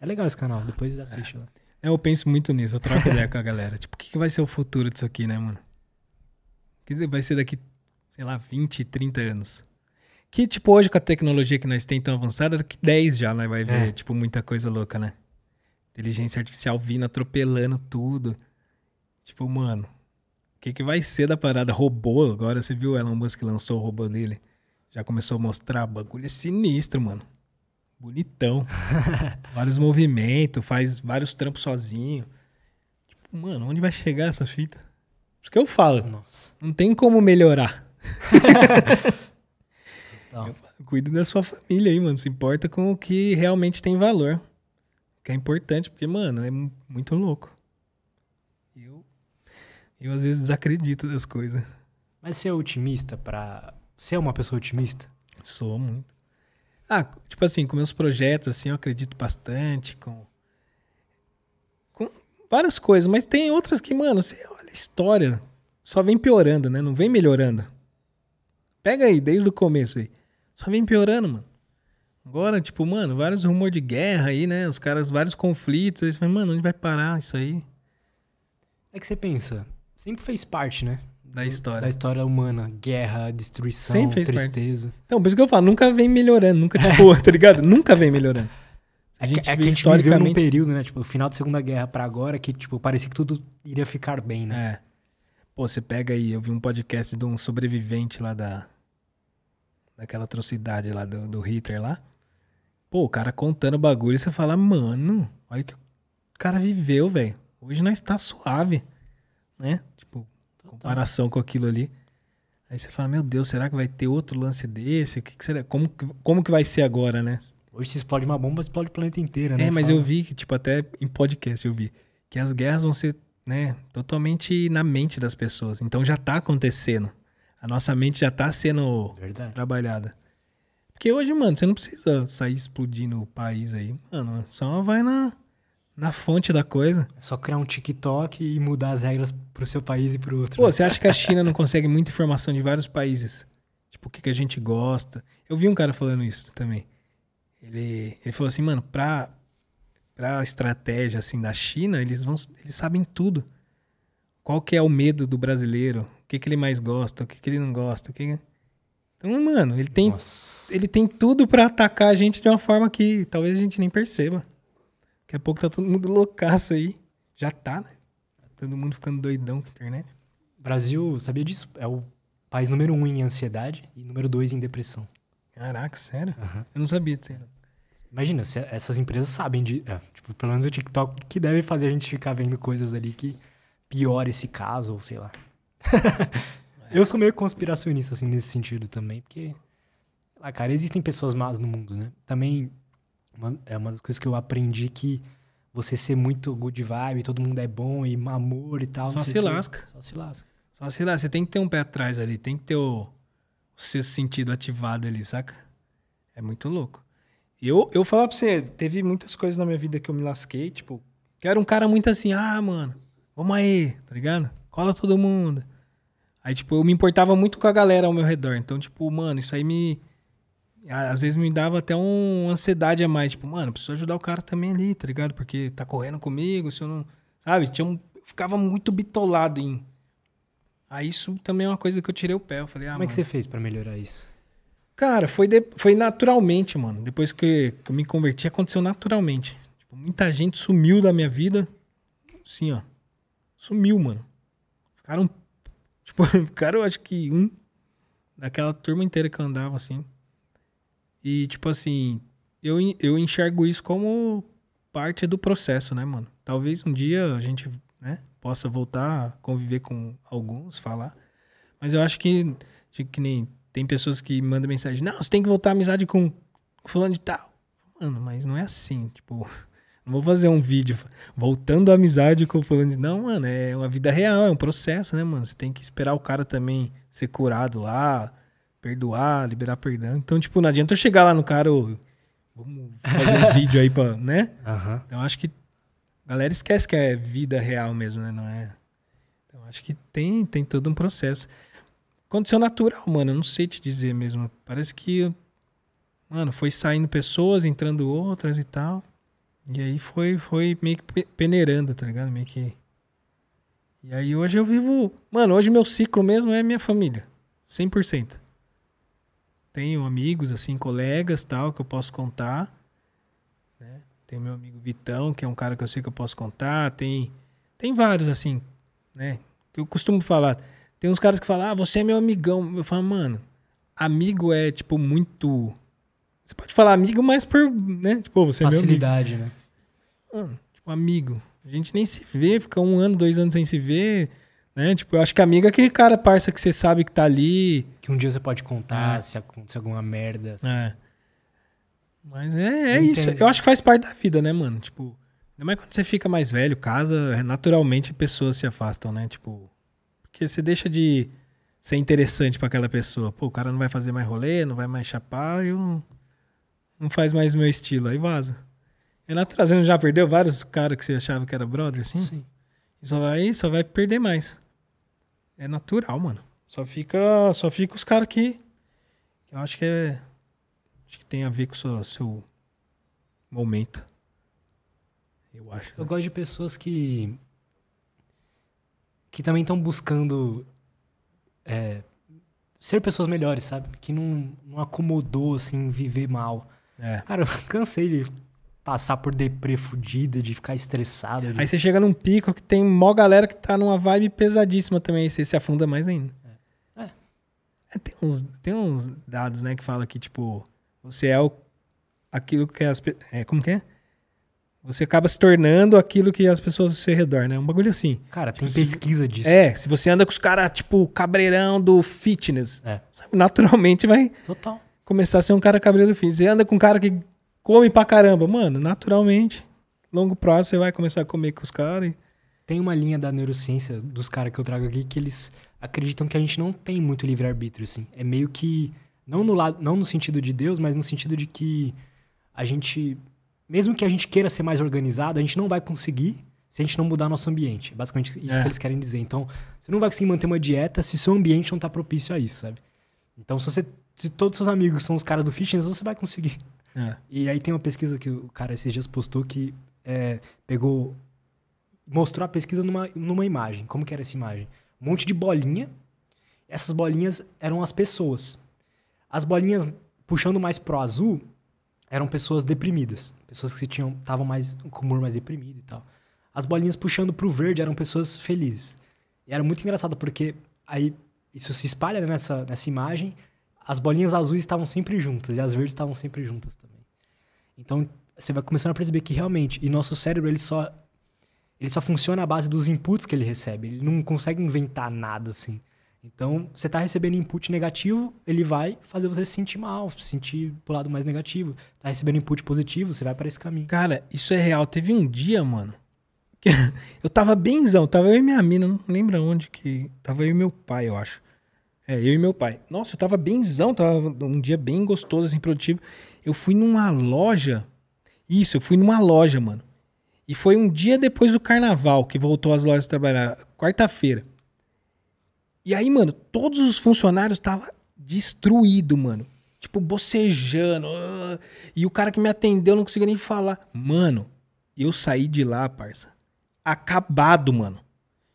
É legal esse canal, depois assiste é. lá. Eu penso muito nisso, eu troco ideia com a galera. Tipo, o que, que vai ser o futuro disso aqui, né, mano? Que vai ser daqui, sei lá, 20, 30 anos. Que, tipo, hoje com a tecnologia que nós tem tão avançada, que 10 já, né, Vai ver, é. tipo, muita coisa louca, né? Inteligência artificial vindo, atropelando tudo. Tipo, mano, o que, que vai ser da parada? Robô, agora você viu o Elon Musk lançou o robô dele. Já começou a mostrar bagulho é sinistro, mano. Bonitão. [LAUGHS] vários movimentos, faz vários trampos sozinho. Tipo, mano, onde vai chegar essa fita? isso que eu falo. Nossa. Não tem como melhorar. então. Cuida da sua família aí, mano. Se importa com o que realmente tem valor. Que é importante, porque, mano, é muito louco. Eu, eu às vezes desacredito das coisas. Mas você é otimista para Você é uma pessoa otimista? Sou muito. Ah, tipo assim, com meus projetos, assim, eu acredito bastante, com, com várias coisas, mas tem outras que, mano, você olha a história, só vem piorando, né? Não vem melhorando. Pega aí, desde o começo aí. Só vem piorando, mano. Agora, tipo, mano, vários rumores de guerra aí, né? Os caras, vários conflitos. Aí você fala, mano, onde vai parar isso aí? É que você pensa, sempre fez parte, né? da hum. história. Da história humana. Guerra, destruição, Sempre fez tristeza. Parte. Então, por isso que eu falo, nunca vem melhorando, nunca, [LAUGHS] é. tipo, tá ligado? Nunca vem melhorando. É a gente, é que, é que a gente historicamente... viveu num período, né? Tipo, o final da Segunda Guerra para agora, que, tipo, parecia que tudo iria ficar bem, né? É. Pô, você pega aí, eu vi um podcast de um sobrevivente lá da. Daquela atrocidade lá do, do Hitler lá. Pô, o cara contando o bagulho e você fala, mano, olha que o cara viveu, velho. Hoje nós tá suave, né? comparação com aquilo ali. Aí você fala, meu Deus, será que vai ter outro lance desse? O que, que será? Como, como que vai ser agora, né? Hoje se explode uma bomba, explode o planeta inteiro, né? É, mas fala. eu vi que, tipo, até em podcast eu vi que as guerras vão ser, né, totalmente na mente das pessoas. Então já tá acontecendo. A nossa mente já tá sendo Verdade. trabalhada. Porque hoje, mano, você não precisa sair explodindo o país aí. Mano, só vai na na fonte da coisa. É só criar um TikTok e mudar as regras pro seu país e pro outro. Pô, né? você acha que a China não consegue muita informação de vários países? Tipo, o que, que a gente gosta? Eu vi um cara falando isso também. Ele, ele falou assim, mano, pra, pra estratégia assim da China, eles vão eles sabem tudo. Qual que é o medo do brasileiro? O que, que ele mais gosta? O que, que ele não gosta? O que... Então, mano, ele tem, ele tem tudo para atacar a gente de uma forma que talvez a gente nem perceba. Daqui a pouco tá todo mundo loucaço aí. Já tá, né? Todo mundo ficando doidão com a internet. Brasil, sabia disso? É o país número um em ansiedade e número dois em depressão. Caraca, sério? Uhum. Eu não sabia disso imagina Imagina, essas empresas sabem de. É, tipo, pelo menos o TikTok que deve fazer a gente ficar vendo coisas ali que piora esse caso, ou sei lá. [LAUGHS] eu sou meio conspiracionista, assim, nesse sentido também, porque. Ah, cara, existem pessoas más no mundo, né? Também uma, é uma das coisas que eu aprendi que você ser muito good vibe, todo mundo é bom e amor e tal. Só se lasca. Só se lasca. Só se lasca. Você tem que ter um pé atrás ali, tem que ter o, o seu sentido ativado ali, saca? É muito louco. Eu, eu falar pra você, teve muitas coisas na minha vida que eu me lasquei, tipo, que era um cara muito assim, ah, mano, vamos aí, tá ligado? Cola todo mundo. Aí, tipo, eu me importava muito com a galera ao meu redor. Então, tipo, mano, isso aí me, às vezes me dava até uma ansiedade a mais, tipo, mano, preciso ajudar o cara também ali, tá ligado? Porque tá correndo comigo, se eu não. Sabe? Tinha um, ficava muito bitolado em. Aí isso também é uma coisa que eu tirei o pé. Eu falei, ah, Como mano, é que você fez para melhorar isso? Cara, foi, de, foi naturalmente, mano. Depois que, eu me converti, aconteceu naturalmente. Tipo, muita gente sumiu da minha vida. Assim, ó. Sumiu, mano. Ficaram. [LAUGHS] Tipo, ficaram, acho que um. Daquela turma inteira que andava, assim. E, tipo assim, eu, eu enxergo isso como parte do processo, né, mano? Talvez um dia a gente né, possa voltar a conviver com alguns, falar. Mas eu acho que, tipo, que nem tem pessoas que mandam mensagem: não, você tem que voltar à amizade com fulano de tal. Mano, mas não é assim. Tipo, [LAUGHS] não vou fazer um vídeo voltando à amizade com fulano de. Não, mano, é uma vida real, é um processo, né, mano? Você tem que esperar o cara também ser curado lá perdoar, liberar perdão. Então, tipo, não adianta eu chegar lá no cara, oh, vamos fazer um [LAUGHS] vídeo aí pra, né? Uhum. Então, acho que a galera esquece que é vida real mesmo, né? Não é. Então, acho que tem, tem todo um processo. Aconteceu natural, mano. Eu não sei te dizer mesmo. Parece que, mano, foi saindo pessoas, entrando outras e tal. E aí foi, foi meio que peneirando, tá ligado? Meio que. E aí hoje eu vivo. Mano, hoje meu ciclo mesmo é minha família. 100% tenho amigos, assim, colegas tal, que eu posso contar. Né? Tem o meu amigo Vitão, que é um cara que eu sei que eu posso contar. Tem, tem vários, assim, né? Que eu costumo falar. Tem uns caras que falam, ah, você é meu amigão. Eu falo, mano, amigo é, tipo, muito. Você pode falar amigo, mas por. Né? Tipo, você Facilidade, é meu amigo. né? Mano, tipo, amigo. A gente nem se vê, fica um ano, dois anos sem se ver. Né? Tipo, eu acho que amigo é aquele cara, parça, que você sabe que tá ali. Que um dia você pode contar é. se acontecer alguma merda. Assim. É. Mas é, é isso. Eu acho que faz parte da vida, né, mano? Tipo, ainda mais quando você fica mais velho, casa, é, naturalmente pessoas se afastam, né? Tipo, porque você deixa de ser interessante para aquela pessoa. Pô, o cara não vai fazer mais rolê, não vai mais chapar, eu não, não faz mais o meu estilo. Aí vaza. É natural, você já perdeu vários caras que você achava que era brother, assim? Sim. E só vai, só vai perder mais é natural, mano. Só fica, só fica os caras que, que, eu acho que é acho que tem a ver com o seu, seu momento. Eu acho. Né? Eu gosto de pessoas que que também estão buscando é, ser pessoas melhores, sabe? Que não, não acomodou assim viver mal. É. Cara, eu [LAUGHS] cansei de passar por deprê fudida, de ficar estressado. De... Aí você chega num pico que tem mó galera que tá numa vibe pesadíssima também, aí você se afunda mais ainda. É. é. é tem, uns, tem uns dados, né, que fala que, tipo, você é o, aquilo que as... É, como que é? Você acaba se tornando aquilo que as pessoas ao seu redor, né? Um bagulho assim. Cara, tipo, tem se, pesquisa disso. É, se você anda com os caras, tipo, cabreirão do fitness, é. naturalmente vai Total. começar a ser um cara cabreiro fitness. Você anda com um cara que come pra caramba. Mano, naturalmente, longo prazo você vai começar a comer com os caras. E... Tem uma linha da neurociência dos caras que eu trago aqui que eles acreditam que a gente não tem muito livre-arbítrio, assim. É meio que. Não no, lado, não no sentido de Deus, mas no sentido de que a gente. Mesmo que a gente queira ser mais organizado, a gente não vai conseguir se a gente não mudar nosso ambiente. É basicamente isso é. que eles querem dizer. Então, você não vai conseguir manter uma dieta se seu ambiente não está propício a isso, sabe? Então, se, você, se todos seus amigos são os caras do fitness, você vai conseguir. É. E aí tem uma pesquisa que o cara esses dias postou que é, pegou. mostrou a pesquisa numa, numa imagem. Como que era essa imagem? Um monte de bolinha. Essas bolinhas eram as pessoas. As bolinhas puxando mais pro azul eram pessoas deprimidas. Pessoas que estavam mais com humor mais deprimido e tal. As bolinhas puxando pro verde eram pessoas felizes. E era muito engraçado porque aí isso se espalha né, nessa, nessa imagem as bolinhas azuis estavam sempre juntas e as verdes estavam sempre juntas também. Então, você vai começando a perceber que realmente, e nosso cérebro, ele só ele só funciona à base dos inputs que ele recebe, ele não consegue inventar nada assim. Então, você está recebendo input negativo, ele vai fazer você se sentir mal, se sentir pro lado mais negativo. Tá recebendo input positivo, você vai para esse caminho. Cara, isso é real. Teve um dia, mano, que [LAUGHS] eu tava benzão, tava eu e minha mina, não lembro onde que. Tava eu e meu pai, eu acho. É, eu e meu pai. Nossa, eu tava bemzão, tava um dia bem gostoso, assim, produtivo. Eu fui numa loja. Isso, eu fui numa loja, mano. E foi um dia depois do carnaval que voltou as lojas a trabalhar, quarta-feira. E aí, mano, todos os funcionários tava destruído, mano. Tipo, bocejando. Ah", e o cara que me atendeu não conseguia nem falar. Mano, eu saí de lá, parça. Acabado, mano.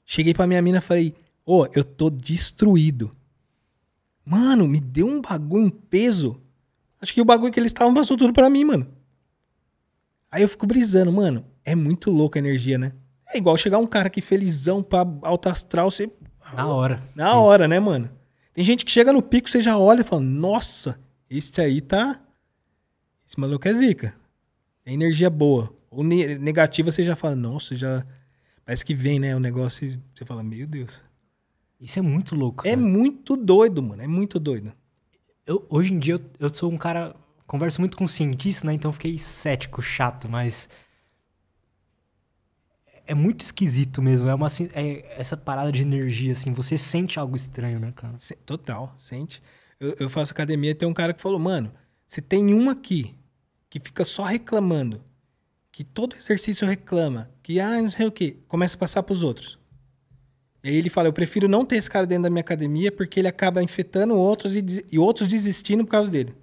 Cheguei pra minha mina e falei: Ô, oh, eu tô destruído. Mano, me deu um bagulho, um peso. Acho que o bagulho que eles estavam passou tudo pra mim, mano. Aí eu fico brisando, mano. É muito louca a energia, né? É igual chegar um cara aqui felizão pra alta astral, você. Na hora. Na Sim. hora, né, mano? Tem gente que chega no pico, você já olha e fala: Nossa, esse aí tá. Esse maluco é zica. É energia boa. Ou negativa, você já fala: Nossa, já. Parece que vem, né? O negócio. Você fala: Meu Deus. Isso é muito louco. É muito doido, mano. É muito doido. Eu, hoje em dia eu, eu sou um cara. Converso muito com cientista, né? Então eu fiquei cético, chato, mas. É muito esquisito mesmo. É uma assim, é essa parada de energia, assim. Você sente algo estranho, né, cara? Total, sente. Eu, eu faço academia e tem um cara que falou, mano, se tem um aqui que fica só reclamando, que todo exercício reclama, que ah, não sei o quê, começa a passar pros outros. E aí ele fala: Eu prefiro não ter esse cara dentro da minha academia porque ele acaba infectando outros e, e outros desistindo por causa dele.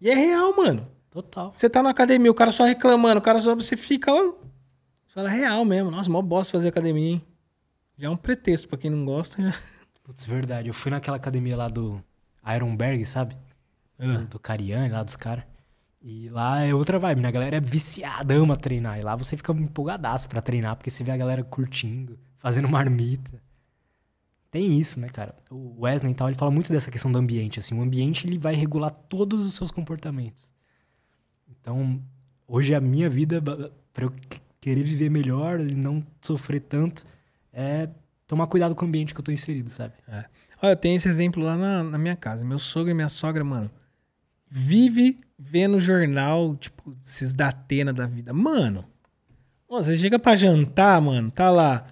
E é real, mano. Total. Você tá na academia, o cara só reclamando, o cara só. Você fica. você fala é real mesmo. Nossa, mó bosta fazer academia, hein? Já é um pretexto pra quem não gosta. Já... Putz, verdade. Eu fui naquela academia lá do Ironberg, sabe? Uhum. Do, do Cariani, lá dos caras. E lá é outra vibe, né? A galera é viciada, ama treinar. E lá você fica empolgadaço pra treinar, porque você vê a galera curtindo fazendo marmita. Tem isso, né, cara? O Wesley e tal, ele fala muito dessa questão do ambiente, assim. O ambiente, ele vai regular todos os seus comportamentos. Então, hoje a minha vida, para eu querer viver melhor e não sofrer tanto, é tomar cuidado com o ambiente que eu tô inserido, sabe? É. Olha, eu tenho esse exemplo lá na, na minha casa. Meu sogro e minha sogra, mano, vive vendo jornal, tipo, esses da Atena da vida. Mano, você chega para jantar, mano, tá lá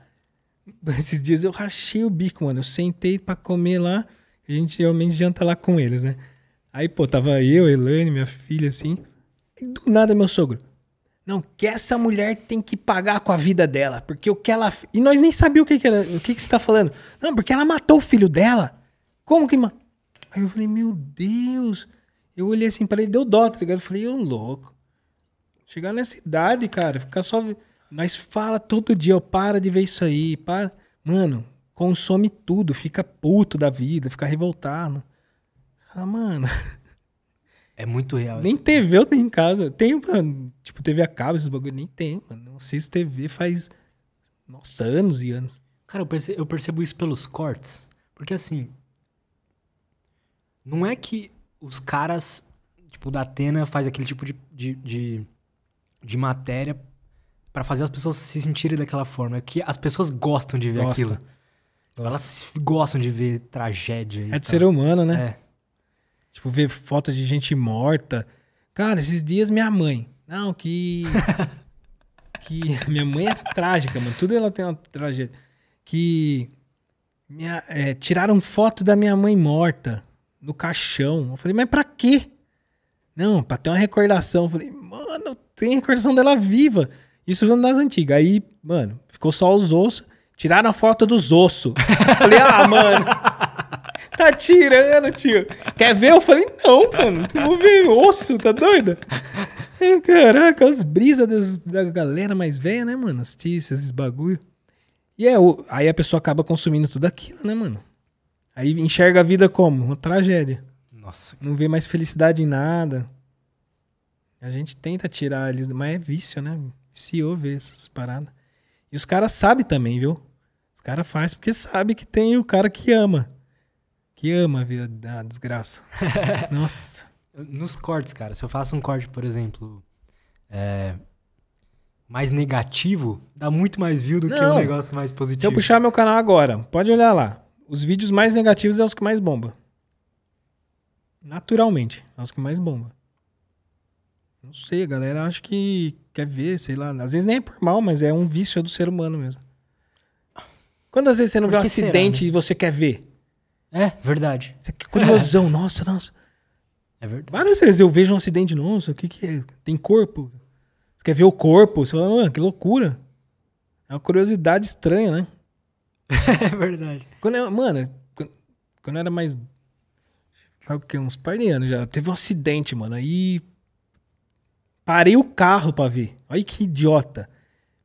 [LAUGHS] esses dias eu rachei o bico, mano. Eu sentei para comer lá. A gente realmente janta lá com eles, né? Aí, pô, tava eu, Elaine, minha filha, assim. E do nada, meu sogro. Não, que essa mulher tem que pagar com a vida dela. Porque o que ela. E nós nem sabíamos o que, que era. O que, que você tá falando? Não, porque ela matou o filho dela. Como que. Aí eu falei, meu Deus. Eu olhei assim pra ele, deu dó, tá ligado? Eu falei, ô louco. Chegar nessa idade, cara, ficar só. Nós fala todo dia, ó, para de ver isso aí, para. Mano, consome tudo, fica puto da vida, fica revoltado. Ah, mano. É muito real. Nem TV cara. eu tenho em casa. Tenho, mano. Tipo, TV a cabo, esses bagulho, nem tem, mano. Não assisto TV faz. Nossa, anos e anos. Cara, eu percebo, eu percebo isso pelos cortes. Porque assim. Não é que os caras, tipo, da Atena faz aquele tipo de, de, de, de matéria para fazer as pessoas se sentirem daquela forma. É que as pessoas gostam de ver aquilo. Elas gostam de ver tragédia. É do ser humano, né? É. Tipo, ver foto de gente morta. Cara, esses dias minha mãe. Não, que. [LAUGHS] que. Minha mãe é trágica, mano. Tudo ela tem uma tragédia. Que. Minha, é, tiraram foto da minha mãe morta no caixão. Eu falei, mas pra quê? Não, pra ter uma recordação. Eu falei, mano, tem recordação dela viva. Isso vindo das antigas. Aí, mano, ficou só os ossos. Tiraram a foto dos ossos. [LAUGHS] Falei, ah, mano. Tá tirando, tio. Quer ver? Eu falei, não, mano. Tu não vê osso, tá doida Caraca, as brisas da galera mais velha, né, mano? As tícias, esses bagulho. E é, o, aí a pessoa acaba consumindo tudo aquilo, né, mano? Aí enxerga a vida como? Uma tragédia. Nossa. Não vê mais felicidade em nada. A gente tenta tirar eles, mas é vício, né? se vê essas paradas. E os caras sabem também, viu? Os caras fazem porque sabe que tem o cara que ama. Que ama a vida da desgraça. [LAUGHS] Nossa. Nos cortes, cara, se eu faço um corte, por exemplo, é, mais negativo, dá muito mais view do Não. que um negócio mais positivo. Se eu puxar meu canal agora, pode olhar lá. Os vídeos mais negativos é os que mais bomba. Naturalmente, é os que mais bomba. Não sei, a galera acho que quer ver, sei lá. Às vezes nem é por mal, mas é um vício do ser humano mesmo. Quantas vezes você não vê um acidente será, né? e você quer ver? É, verdade. Você que curiosão, é. nossa, nossa. É verdade. Várias vezes eu vejo um acidente, nossa, o que que é? Tem corpo? Você quer ver o corpo? Você fala, mano, que loucura. É uma curiosidade estranha, né? [LAUGHS] é verdade. Quando eu, mano, quando, quando eu era mais. Sabe o que? Uns par de anos já. Teve um acidente, mano. Aí Parei o carro pra ver. Olha que idiota.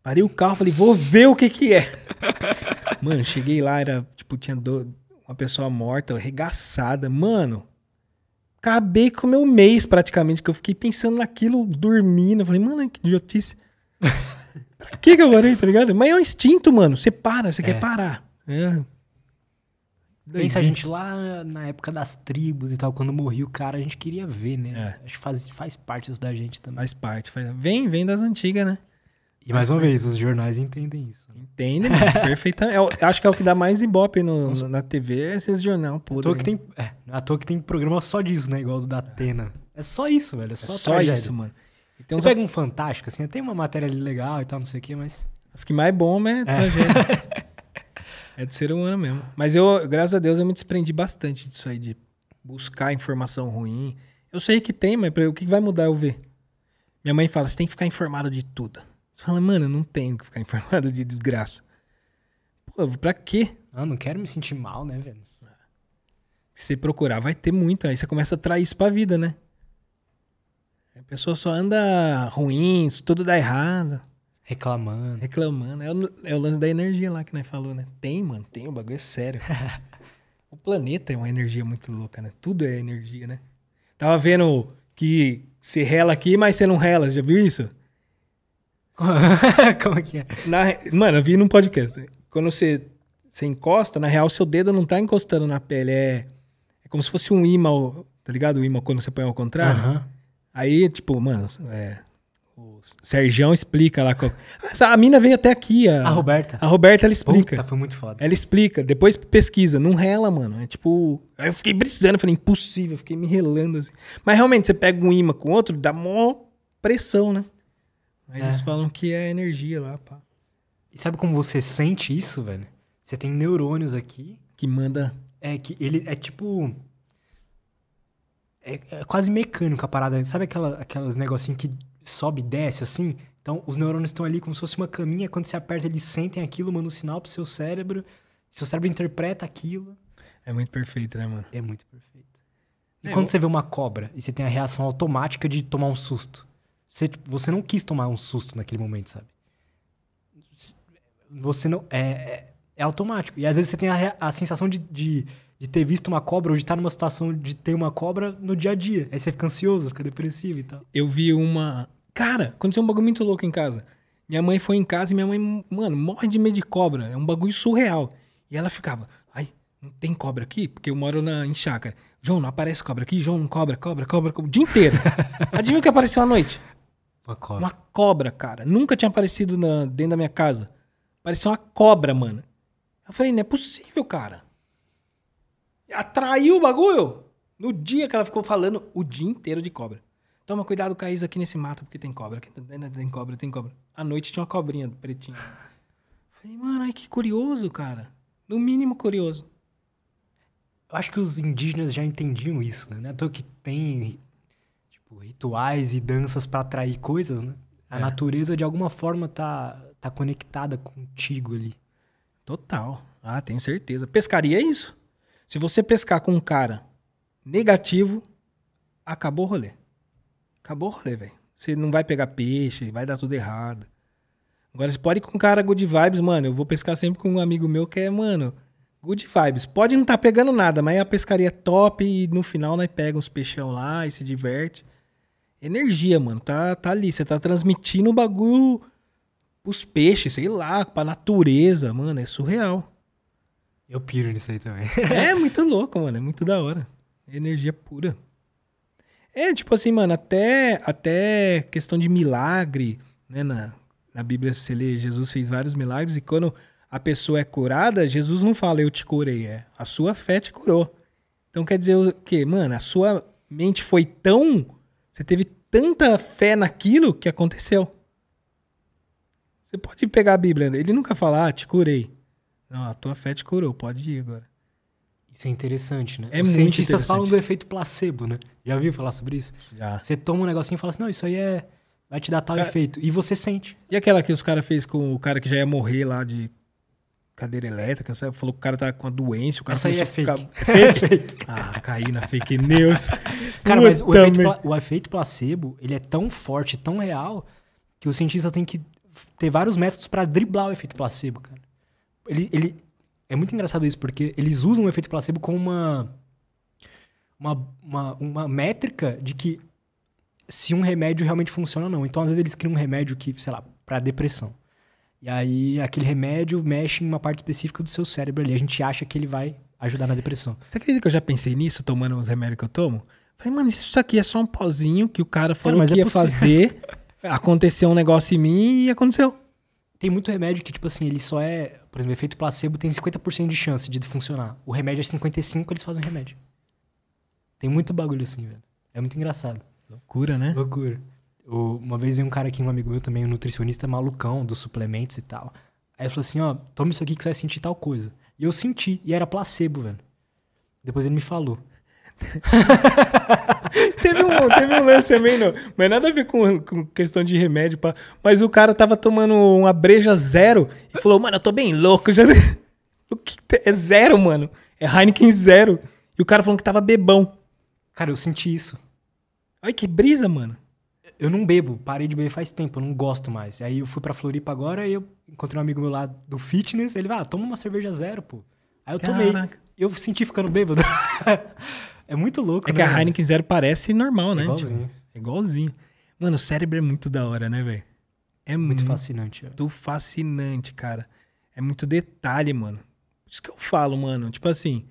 Parei o carro, falei, vou ver o que que é. [LAUGHS] Mano, cheguei lá, era, tipo, tinha do... uma pessoa morta, arregaçada. Mano, acabei com o meu mês praticamente, que eu fiquei pensando naquilo, dormindo. falei, mano, que idiotice. [LAUGHS] pra que que eu parei, tá ligado? Mas é um instinto, mano. Você para, você é. quer parar. É. Daí, Pensa a gente lá na época das tribos e tal, quando morria o cara, a gente queria ver, né? É. Acho que faz, faz parte isso da gente também. Faz parte, faz... vem, vem das antigas, né? E mais uma vez, os jornais entendem isso. Né? Entendem, [LAUGHS] perfeitamente. É, acho que é o que dá mais ibope no, no na TV, é esses jornal podre. À que né? tem, é, à toa que tem programa só disso, né? Igual o da Atena. É só isso, velho. É só, é só isso, mano. Então, Você pega um Fantástico, assim, tem uma matéria ali legal e tal, não sei o quê, mas... As que mais bom né é. é. [LAUGHS] É de ser humano mesmo. Mas eu, graças a Deus, eu me desprendi bastante disso aí, de buscar informação ruim. Eu sei que tem, mas o que vai mudar é eu ver? Minha mãe fala, você tem que ficar informado de tudo. Você fala, mano, eu não tenho que ficar [LAUGHS] informado de desgraça. Pô, pra quê? Ah, não quero me sentir mal, né, velho? Se você procurar, vai ter muito. Aí você começa a trair isso pra vida, né? A pessoa só anda ruim, isso tudo dá errado. Reclamando. Reclamando. É o, é o lance da energia lá que nós falou, né? Tem, mano, tem. O bagulho é sério. [LAUGHS] o planeta é uma energia muito louca, né? Tudo é energia, né? Tava vendo que você rela aqui, mas você não rela. Já viu isso? [LAUGHS] Como que é? Na, mano, eu vi num podcast. Né? Quando você, você encosta, na real, seu dedo não tá encostando na pele. É, é como se fosse um imã, tá ligado? O imã quando você põe ao contrário. Aí, tipo, mano, é, o Sergião explica lá. Qual... a mina veio até aqui. A, a Roberta. A Roberta, ela explica. Puta, foi muito foda. Ela explica. Depois pesquisa. Não rela, mano. É tipo... Aí eu fiquei precisando. Falei, impossível. fiquei me relando assim. Mas realmente, você pega um imã com outro, dá mó pressão, né? Aí é. eles falam que é energia lá, pá. E sabe como você sente isso, velho? Você tem neurônios aqui... Que manda... É, que ele é tipo... É, é quase mecânico a parada. Sabe aquela, aquelas negocinhos que sobe e desce, assim. Então, os neurônios estão ali como se fosse uma caminha. Quando você aperta, eles sentem aquilo, mandam um sinal pro seu cérebro. Seu cérebro interpreta aquilo. É muito perfeito, né, mano? É muito perfeito. E é, quando eu... você vê uma cobra e você tem a reação automática de tomar um susto? Você, você não quis tomar um susto naquele momento, sabe? Você não. É, é, é automático. E às vezes você tem a, a sensação de, de de ter visto uma cobra ou de estar tá numa situação de ter uma cobra no dia a dia. Aí você fica ansioso, fica depressivo e tal. Eu vi uma. Cara, aconteceu um bagulho muito louco em casa. Minha mãe foi em casa e minha mãe, mano, morre de medo de cobra. É um bagulho surreal. E ela ficava, ai, não tem cobra aqui? Porque eu moro na, em chácara. João, não aparece cobra aqui? João, não cobra, cobra, cobra, cobra. O dia inteiro. [LAUGHS] Adivinha o que apareceu à noite? Uma cobra. Uma cobra, cara. Nunca tinha aparecido na, dentro da minha casa. Apareceu uma cobra, mano. Eu falei, não é possível, cara atraiu o bagulho. No dia que ela ficou falando o dia inteiro de cobra. Toma cuidado, Caís, aqui nesse mato, porque tem cobra. tem cobra, tem cobra. À noite tinha uma cobrinha pretinha. Falei, mano, ai que curioso, cara. No mínimo curioso. Eu acho que os indígenas já entendiam isso, né? Não é que tem tipo, rituais e danças para atrair coisas, né? A é. natureza, de alguma forma, tá, tá conectada contigo ali. Total. Ah, tenho certeza. Pescaria é isso. Se você pescar com um cara negativo, acabou o rolê. Acabou o rolê, velho. Você não vai pegar peixe, vai dar tudo errado. Agora, você pode ir com um cara good vibes, mano. Eu vou pescar sempre com um amigo meu que é, mano, good vibes. Pode não estar tá pegando nada, mas a pescaria é top e no final nós né, pega uns peixão lá e se diverte. Energia, mano. Tá, tá ali. Você tá transmitindo o bagulho pros peixes, sei lá, pra natureza, mano. É surreal. Eu piro nisso aí também. [LAUGHS] é muito louco, mano. É muito da hora. Energia pura. É, tipo assim, mano, até, até questão de milagre, né? Na, na Bíblia você lê, Jesus fez vários milagres e quando a pessoa é curada, Jesus não fala eu te curei, é a sua fé te curou. Então quer dizer o quê? Mano, a sua mente foi tão. Você teve tanta fé naquilo que aconteceu. Você pode pegar a Bíblia, ele nunca fala, ah, te curei. Não, a tua fé te curou, pode ir agora. Isso é interessante, né? É Os muito cientistas falam do efeito placebo, né? Já ouviu falar sobre isso? Já. Você toma um negocinho e fala assim, não, isso aí é... Vai te dar tal cara... efeito. E você sente. E aquela que os caras fez com o cara que já ia morrer lá de cadeira elétrica, sabe? Falou que o cara tá com uma doença, o cara Essa aí é fake. Ficar... É [LAUGHS] fake? ah, caí na fake news. [LAUGHS] cara, mas o efeito, o efeito, placebo, ele é tão forte, tão real, que o cientista tem que ter vários métodos para driblar o efeito placebo, cara. Ele, ele, é muito engraçado isso, porque eles usam o efeito placebo como uma, uma, uma, uma métrica de que se um remédio realmente funciona ou não. Então, às vezes, eles criam um remédio que, sei lá, para depressão. E aí, aquele remédio mexe em uma parte específica do seu cérebro ali. A gente acha que ele vai ajudar na depressão. Você acredita que eu já pensei nisso, tomando os remédios que eu tomo? Falei, mano, isso aqui é só um pozinho que o cara falou cara, que é ia fazer. aconteceu um negócio em mim e aconteceu. Tem muito remédio que, tipo assim, ele só é por exemplo, efeito placebo tem 50% de chance de funcionar. O remédio é 55, eles fazem o remédio. Tem muito bagulho assim, velho. É muito engraçado. Loucura, né? Loucura. O, uma vez veio um cara aqui, um amigo meu também, um nutricionista malucão dos suplementos e tal. Aí ele falou assim, ó, toma isso aqui que você vai sentir tal coisa. E eu senti, e era placebo, velho. Depois ele me falou. [LAUGHS] teve, um, teve um lance também, não. Mas nada a ver com, com questão de remédio. Pra... Mas o cara tava tomando uma breja zero e falou, mano, eu tô bem louco. Já... [LAUGHS] O que é zero, mano. É Heineken zero. E o cara falou que tava bebão. Cara, eu senti isso. Ai, que brisa, mano. Eu não bebo, parei de beber faz tempo, eu não gosto mais. Aí eu fui pra Floripa agora e eu encontrei um amigo meu lá do fitness. Ele vai, ah, toma uma cerveja zero, pô. Aí eu Caraca. tomei. Eu senti ficando bêbado. [LAUGHS] É muito louco, é né? É que a né? Heineken Zero parece normal, né? igualzinho. Tipo, igualzinho. Mano, o cérebro é muito da hora, né, velho? É muito, muito fascinante. É. Muito fascinante, cara. É muito detalhe, mano. Isso que eu falo, mano. Tipo assim,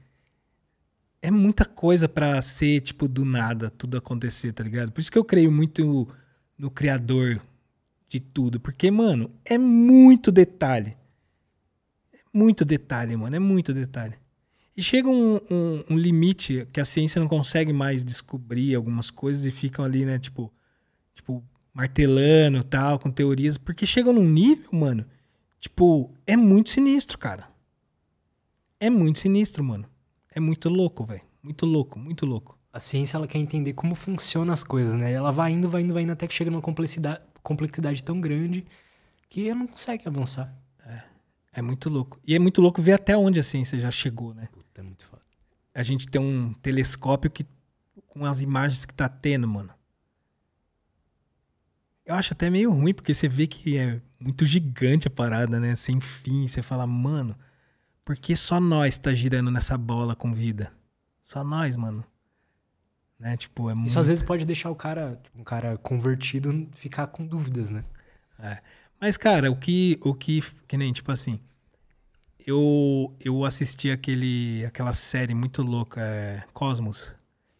é muita coisa para ser, tipo, do nada tudo acontecer, tá ligado? Por isso que eu creio muito no, no criador de tudo. Porque, mano, é muito detalhe. É muito detalhe, mano. É muito detalhe. E chega um, um, um, limite que a ciência não consegue mais descobrir algumas coisas e ficam ali, né, tipo, tipo martelando tal, com teorias, porque chegam num nível, mano, tipo, é muito sinistro, cara. É muito sinistro, mano. É muito louco, velho. Muito louco, muito louco. A ciência, ela quer entender como funcionam as coisas, né? Ela vai indo, vai indo, vai indo, até que chega numa complexidade, complexidade tão grande que ela não consegue avançar. É, é muito louco. E é muito louco ver até onde a ciência já chegou, né? É muito foda. A gente tem um telescópio que com as imagens que tá tendo, mano. Eu acho até meio ruim, porque você vê que é muito gigante a parada, né? Sem fim. Você fala, mano, por que só nós tá girando nessa bola com vida? Só nós, mano. Né? Tipo, é Isso muito... às vezes pode deixar o cara, um cara convertido, ficar com dúvidas, né? É. Mas, cara, o que, o que, que nem, tipo assim, eu, eu assisti aquele, aquela série muito louca, é, Cosmos.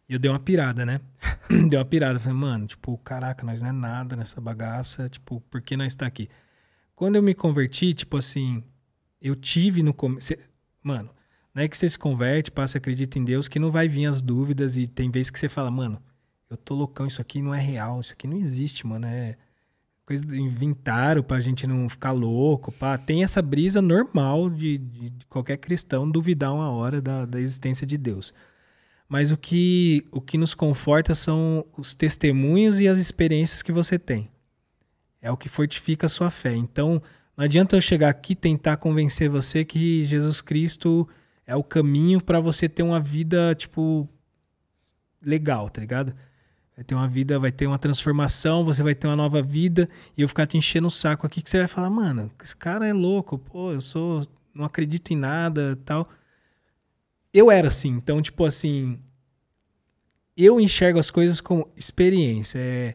E eu dei uma pirada, né? [COUGHS] dei uma pirada. Falei, mano, tipo, caraca, nós não é nada nessa bagaça. Tipo, por que nós está aqui? Quando eu me converti, tipo assim, eu tive no começo. Mano, não é que você se converte, passa, acredita em Deus, que não vai vir as dúvidas. E tem vezes que você fala, mano, eu tô loucão, isso aqui não é real, isso aqui não existe, mano. É coisa inventaram pra gente não ficar louco, pá. Tem essa brisa normal de, de, de qualquer cristão duvidar uma hora da, da existência de Deus. Mas o que, o que nos conforta são os testemunhos e as experiências que você tem. É o que fortifica a sua fé. Então, não adianta eu chegar aqui tentar convencer você que Jesus Cristo é o caminho para você ter uma vida, tipo, legal, tá ligado? vai ter uma vida, vai ter uma transformação, você vai ter uma nova vida, e eu ficar te enchendo o saco aqui, que você vai falar, mano, esse cara é louco, pô, eu sou. não acredito em nada tal. Eu era assim, então, tipo assim. Eu enxergo as coisas como experiência. É,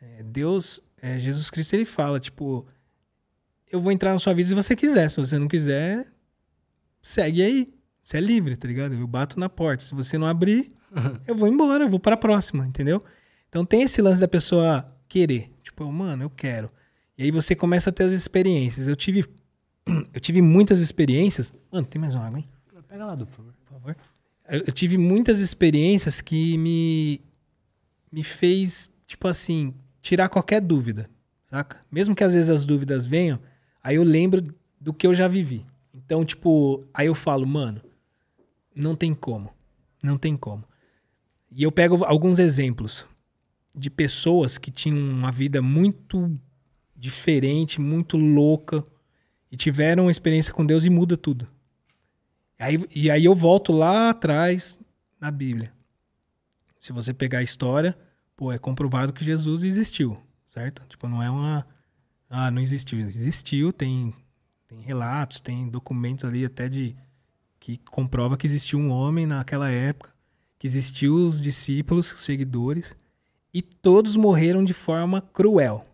é Deus, é, Jesus Cristo, ele fala, tipo, eu vou entrar na sua vida se você quiser. Se você não quiser, segue aí. Você é livre, tá ligado? Eu bato na porta. Se você não abrir, [LAUGHS] eu vou embora, eu vou para a próxima, entendeu? Então tem esse lance da pessoa querer, tipo, mano, eu quero. E aí você começa a ter as experiências. Eu tive [CLEARS THROAT] eu tive muitas experiências. Mano, tem mais uma água, hein? Pega lá, do por favor. Eu, eu tive muitas experiências que me me fez, tipo assim, tirar qualquer dúvida, saca? Mesmo que às vezes as dúvidas venham, aí eu lembro do que eu já vivi. Então, tipo, aí eu falo, mano, não tem como. Não tem como. E eu pego alguns exemplos de pessoas que tinham uma vida muito diferente, muito louca, e tiveram uma experiência com Deus e muda tudo. Aí, e aí eu volto lá atrás na Bíblia. Se você pegar a história, pô, é comprovado que Jesus existiu, certo? Tipo, não é uma. Ah, não existiu. Existiu, tem, tem relatos, tem documentos ali até de. que comprova que existiu um homem naquela época que existiu os discípulos, os seguidores, e todos morreram de forma cruel.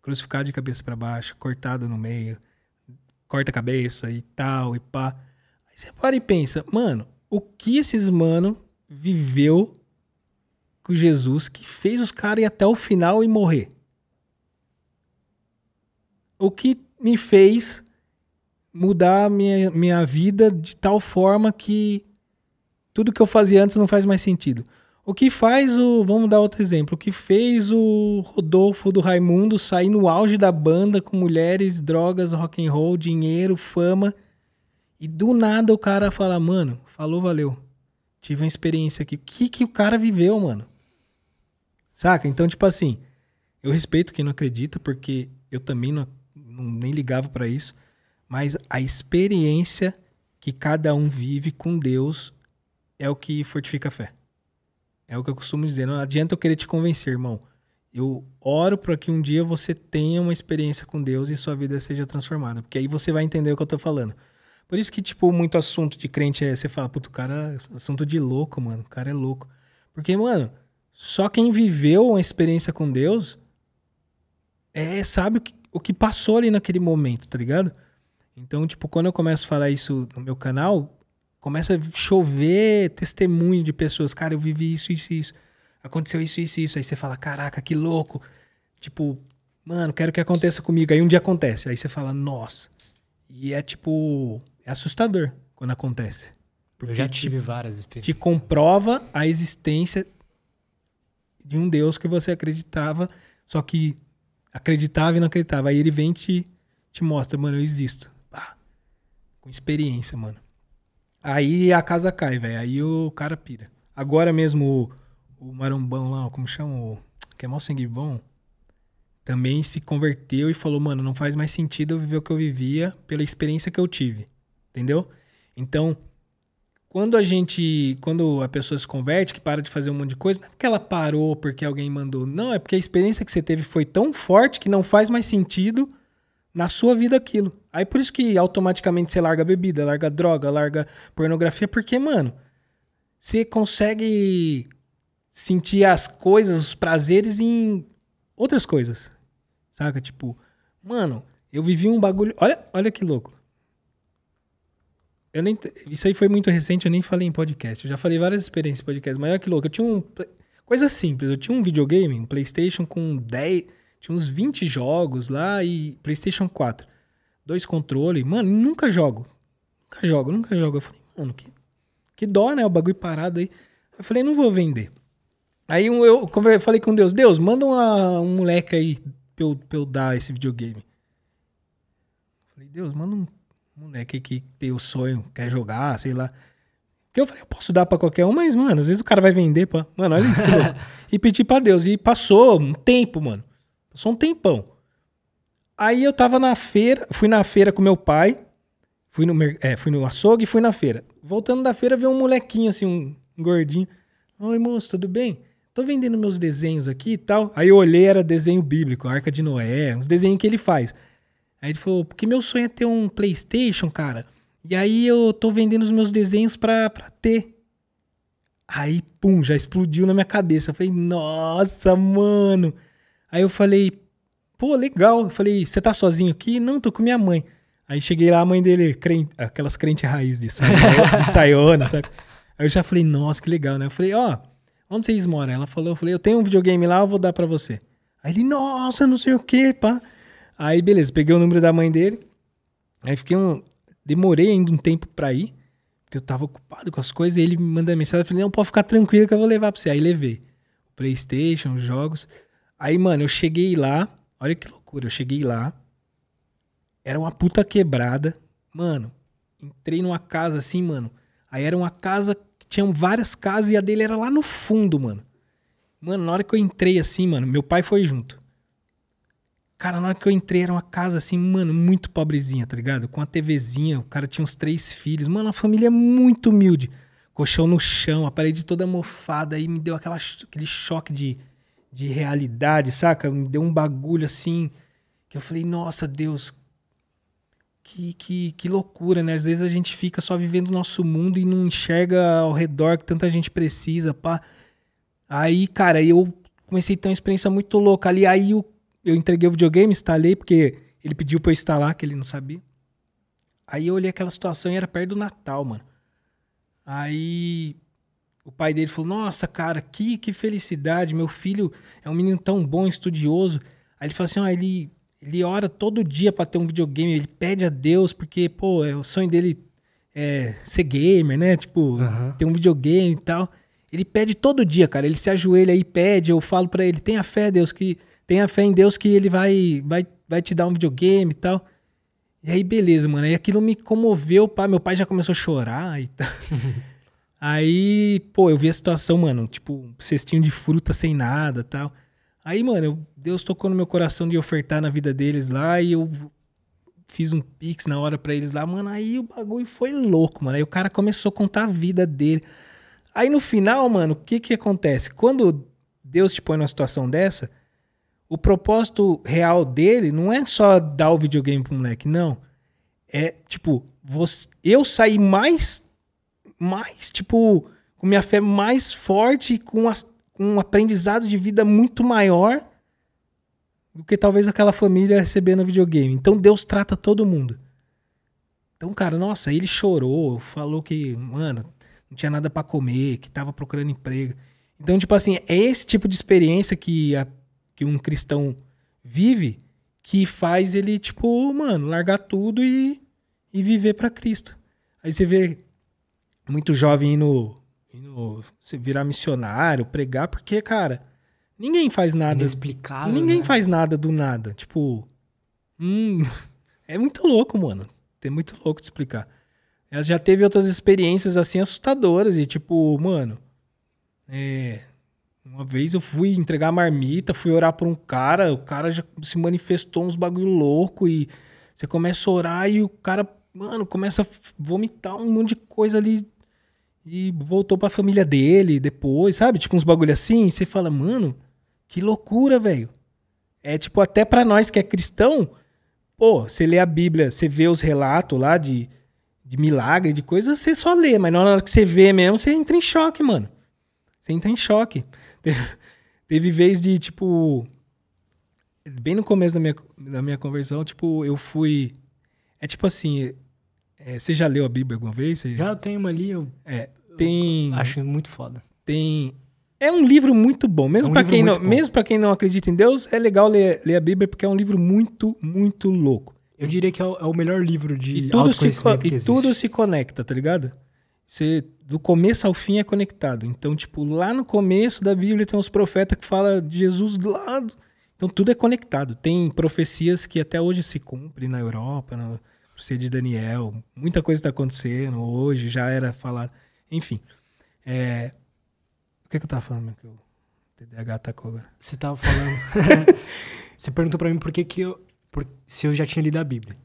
Crucificado de cabeça para baixo, cortado no meio, corta a cabeça e tal e pá. Aí você para e pensa, mano, o que esses mano viveu com Jesus que fez os caras ir até o final e morrer? O que me fez mudar minha, minha vida de tal forma que tudo que eu fazia antes não faz mais sentido. O que faz o. Vamos dar outro exemplo. O que fez o Rodolfo do Raimundo sair no auge da banda com mulheres, drogas, rock and roll, dinheiro, fama. E do nada o cara fala, mano, falou, valeu. Tive uma experiência aqui. O que, que o cara viveu, mano? Saca? Então, tipo assim, eu respeito quem não acredita, porque eu também não, não nem ligava para isso. Mas a experiência que cada um vive com Deus é o que fortifica a fé. É o que eu costumo dizer. Não adianta eu querer te convencer, irmão. Eu oro para que um dia você tenha uma experiência com Deus e sua vida seja transformada. Porque aí você vai entender o que eu tô falando. Por isso que, tipo, muito assunto de crente é. Você fala, puto, o cara é assunto de louco, mano. O cara é louco. Porque, mano, só quem viveu uma experiência com Deus é, sabe o que, o que passou ali naquele momento, tá ligado? Então, tipo, quando eu começo a falar isso no meu canal, Começa a chover testemunho de pessoas. Cara, eu vivi isso, isso, isso. Aconteceu isso, isso, isso. Aí você fala, caraca, que louco. Tipo, mano, quero que aconteça comigo. Aí um dia acontece. Aí você fala, nossa. E é tipo, é assustador quando acontece. Porque eu já tive te, várias experiências. Te comprova a existência de um Deus que você acreditava, só que acreditava e não acreditava. Aí ele vem e te, te mostra, mano, eu existo. Com experiência, mano. Aí a casa cai, velho. Aí o cara pira. Agora mesmo o, o marombão lá, como chama? O, que é mal sangue bom. Também se converteu e falou, mano, não faz mais sentido eu viver o que eu vivia pela experiência que eu tive. Entendeu? Então, quando a gente. Quando a pessoa se converte, que para de fazer um monte de coisa, não é porque ela parou, porque alguém mandou. Não, é porque a experiência que você teve foi tão forte que não faz mais sentido na sua vida aquilo. Aí por isso que automaticamente você larga bebida, larga droga, larga pornografia, porque, mano, você consegue sentir as coisas, os prazeres em outras coisas. Saca? Tipo, mano, eu vivi um bagulho. Olha, olha que louco. Eu nem, isso aí foi muito recente, eu nem falei em podcast. Eu já falei várias experiências em podcast, mas olha que louco. Eu tinha um. Coisa simples, eu tinha um videogame, um PlayStation com 10. Tinha uns 20 jogos lá e PlayStation 4. Dois controles. Mano, nunca jogo. Nunca jogo, nunca jogo. Eu falei, mano, que, que dó, né? O bagulho parado aí. Eu falei, não vou vender. Aí eu falei com Deus, Deus, manda uma, um moleque aí pra eu, pra eu dar esse videogame. Falei, Deus, manda um moleque que tem o sonho, quer jogar, sei lá. Porque eu falei, eu posso dar para qualquer um, mas, mano, às vezes o cara vai vender, pá. Mano, olha isso. [LAUGHS] e pedi para Deus. E passou um tempo, mano. Passou um tempão. Aí eu tava na feira, fui na feira com meu pai, fui no, é, fui no açougue e fui na feira. Voltando da feira, veio um molequinho assim, um gordinho. Oi, moço, tudo bem? Tô vendendo meus desenhos aqui e tal. Aí eu olhei, era desenho bíblico, Arca de Noé, uns desenhos que ele faz. Aí ele falou, porque meu sonho é ter um Playstation, cara. E aí eu tô vendendo os meus desenhos pra, pra ter. Aí, pum, já explodiu na minha cabeça. Eu falei, nossa, mano Aí eu falei, pô, legal. Eu falei, você tá sozinho aqui? Não, tô com minha mãe. Aí cheguei lá, a mãe dele, crente, aquelas crente raiz de [LAUGHS] saiona, de sabe? Aí eu já falei, nossa, que legal, né? Eu falei, ó, oh, onde vocês moram? Ela falou, eu falei, eu tenho um videogame lá, eu vou dar para você. Aí ele, nossa, não sei o que, pá. Aí, beleza, peguei o número da mãe dele. Aí fiquei um. Demorei ainda um tempo pra ir, porque eu tava ocupado com as coisas. E ele me manda mensagem, eu falei, não, pode ficar tranquilo que eu vou levar pra você. Aí levei. Playstation, jogos. Aí, mano, eu cheguei lá. Olha que loucura, eu cheguei lá. Era uma puta quebrada. Mano, entrei numa casa assim, mano. Aí era uma casa que tinham várias casas e a dele era lá no fundo, mano. Mano, na hora que eu entrei assim, mano, meu pai foi junto. Cara, na hora que eu entrei era uma casa assim, mano, muito pobrezinha, tá ligado? Com a TVzinha, o cara tinha uns três filhos. Mano, uma família é muito humilde. Colchão no chão, a parede toda mofada aí me deu aquela, aquele choque de de realidade, saca? Me deu um bagulho assim que eu falei, nossa, Deus, que, que, que loucura, né? Às vezes a gente fica só vivendo o nosso mundo e não enxerga ao redor que tanta gente precisa, pá. Aí, cara, eu comecei a ter uma experiência muito louca ali. Aí eu, eu entreguei o videogame, instalei, porque ele pediu pra eu instalar, que ele não sabia. Aí eu olhei aquela situação e era perto do Natal, mano. Aí o pai dele falou: Nossa, cara, que, que felicidade! Meu filho é um menino tão bom, estudioso. Aí ele falou assim: ele, ele ora todo dia para ter um videogame, ele pede a Deus, porque, pô, é o sonho dele é ser gamer, né? Tipo, uhum. ter um videogame e tal. Ele pede todo dia, cara. Ele se ajoelha e pede. Eu falo para ele: tenha fé, Deus, que. Tenha fé em Deus que ele vai, vai, vai te dar um videogame e tal. E aí, beleza, mano. E aquilo me comoveu, pá. Meu pai já começou a chorar e tal. [LAUGHS] Aí, pô, eu vi a situação, mano, tipo, um cestinho de fruta sem nada tal. Aí, mano, eu, Deus tocou no meu coração de ofertar na vida deles lá e eu fiz um pix na hora para eles lá, mano. Aí o bagulho foi louco, mano. Aí o cara começou a contar a vida dele. Aí no final, mano, o que que acontece? Quando Deus te põe numa situação dessa, o propósito real dele não é só dar o videogame pro moleque, não. É tipo, você, eu saí mais mais, tipo, com minha fé mais forte, com, a, com um aprendizado de vida muito maior do que talvez aquela família recebendo videogame. Então Deus trata todo mundo. Então, cara, nossa, ele chorou, falou que, mano, não tinha nada para comer, que tava procurando emprego. Então, tipo assim, é esse tipo de experiência que, a, que um cristão vive que faz ele, tipo, mano, largar tudo e, e viver para Cristo. Aí você vê muito jovem indo, indo virar missionário, pregar, porque, cara, ninguém faz nada. explicar ninguém né? faz nada do nada. Tipo, hum, [LAUGHS] é muito louco, mano. É muito louco de explicar. Ela já teve outras experiências assim assustadoras e tipo, mano, é, uma vez eu fui entregar marmita, fui orar por um cara, o cara já se manifestou uns bagulho louco e você começa a orar e o cara, mano, começa a vomitar um monte de coisa ali e voltou pra família dele depois, sabe? Tipo uns bagulho assim, e você fala, mano, que loucura, velho. É tipo, até para nós que é cristão, pô, você lê a Bíblia, você vê os relatos lá de, de milagre, de coisa, você só lê, mas na hora que você vê mesmo, você entra em choque, mano. Você entra em choque. [LAUGHS] Teve, teve vez de, tipo, bem no começo da minha, da minha conversão, tipo, eu fui. É tipo assim, é, você já leu a Bíblia alguma vez? Você... Já tenho uma ali. Eu... É, tem. Eu acho muito foda. Tem. É um livro muito bom. Mesmo é um para quem, não... Mesmo quem não acredita em Deus, é legal ler, ler a Bíblia porque é um livro muito, muito louco. Eu diria que é o, é o melhor livro de e tudo se E tudo se conecta, tá ligado? Você, do começo ao fim é conectado. Então, tipo, lá no começo da Bíblia tem uns profetas que fala de Jesus do lado. Então, tudo é conectado. Tem profecias que até hoje se cumprem na Europa, na ser de Daniel, muita coisa está acontecendo hoje, já era falado. Enfim. É... O que, é que eu tava falando, meu? Que o TDAH atacou agora. Você tava falando. [LAUGHS] você perguntou para mim por que, que eu. Por... Se eu já tinha lido a Bíblia.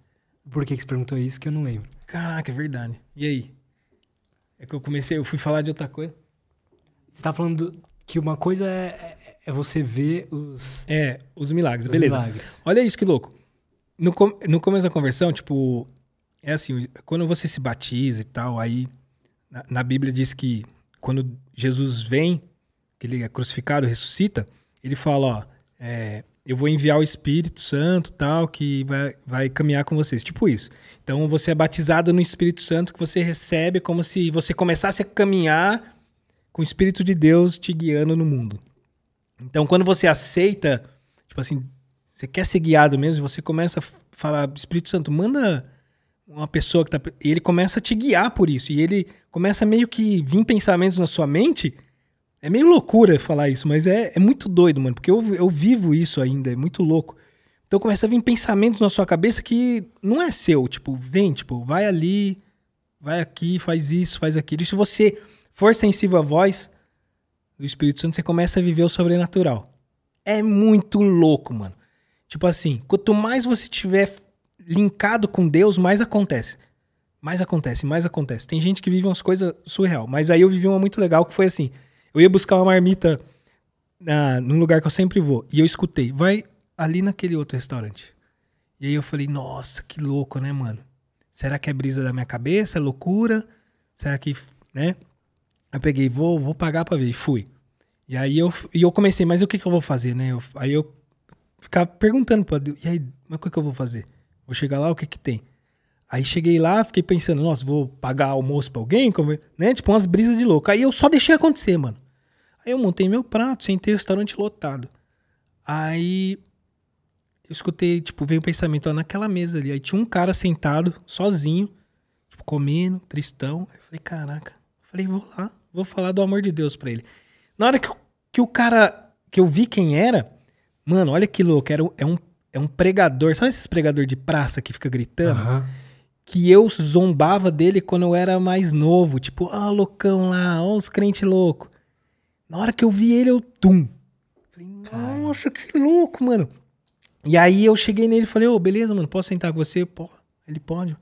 Por que, que você perguntou isso que eu não lembro? Caraca, é verdade. E aí? É que eu comecei, eu fui falar de outra coisa. Você tava falando que uma coisa é, é, é, você ver os. É, os milagres, os beleza. Milagres. Olha isso que louco no, com, no começo da conversão, tipo, é assim, quando você se batiza e tal, aí na, na Bíblia diz que quando Jesus vem, que ele é crucificado, ressuscita, ele fala, ó, é, eu vou enviar o Espírito Santo, tal, que vai, vai caminhar com vocês. Tipo isso. Então você é batizado no Espírito Santo que você recebe como se você começasse a caminhar com o Espírito de Deus te guiando no mundo. Então quando você aceita, tipo assim, você quer ser guiado mesmo, você começa a falar, Espírito Santo, manda uma pessoa que tá. E ele começa a te guiar por isso. E ele começa meio que vir pensamentos na sua mente. É meio loucura falar isso, mas é, é muito doido, mano, porque eu, eu vivo isso ainda, é muito louco. Então começa a vir pensamentos na sua cabeça que não é seu. Tipo, vem, tipo, vai ali, vai aqui, faz isso, faz aquilo. E se você for sensível à voz do Espírito Santo, você começa a viver o sobrenatural. É muito louco, mano. Tipo assim, quanto mais você tiver linkado com Deus, mais acontece. Mais acontece, mais acontece. Tem gente que vive umas coisas surreal, mas aí eu vivi uma muito legal que foi assim. Eu ia buscar uma marmita na, num lugar que eu sempre vou e eu escutei, vai ali naquele outro restaurante. E aí eu falei, nossa, que louco, né, mano? Será que é brisa da minha cabeça, é loucura? Será que, né? Eu peguei, vou, vou pagar para ver e fui. E aí eu, e eu comecei, mas o que, que eu vou fazer, né? Eu, aí eu ficar perguntando para Deus, e aí, mas o que, eu vou fazer? Vou chegar lá, o que que tem? Aí cheguei lá, fiquei pensando, nossa, vou pagar almoço pra alguém, comer, é, né? Tipo umas brisas de louco. Aí eu só deixei acontecer, mano. Aí eu montei meu prato, sentei restaurante lotado. Aí eu escutei, tipo, veio o um pensamento, ó, naquela mesa ali. Aí tinha um cara sentado, sozinho, tipo, comendo, tristão. Aí eu falei, caraca. Eu falei, vou lá, vou falar do amor de Deus pra ele. Na hora que, que o cara, que eu vi quem era, Mano, olha que louco. Era, é, um, é um pregador. Sabe esses pregador de praça que fica gritando? Uhum. Que eu zombava dele quando eu era mais novo. Tipo, ah, loucão lá, ó, os crentes loucos. Na hora que eu vi ele, eu tum. Falei, nossa, que louco, mano. E aí eu cheguei nele e falei, ô, oh, beleza, mano, posso sentar com você? Pô, ele pode.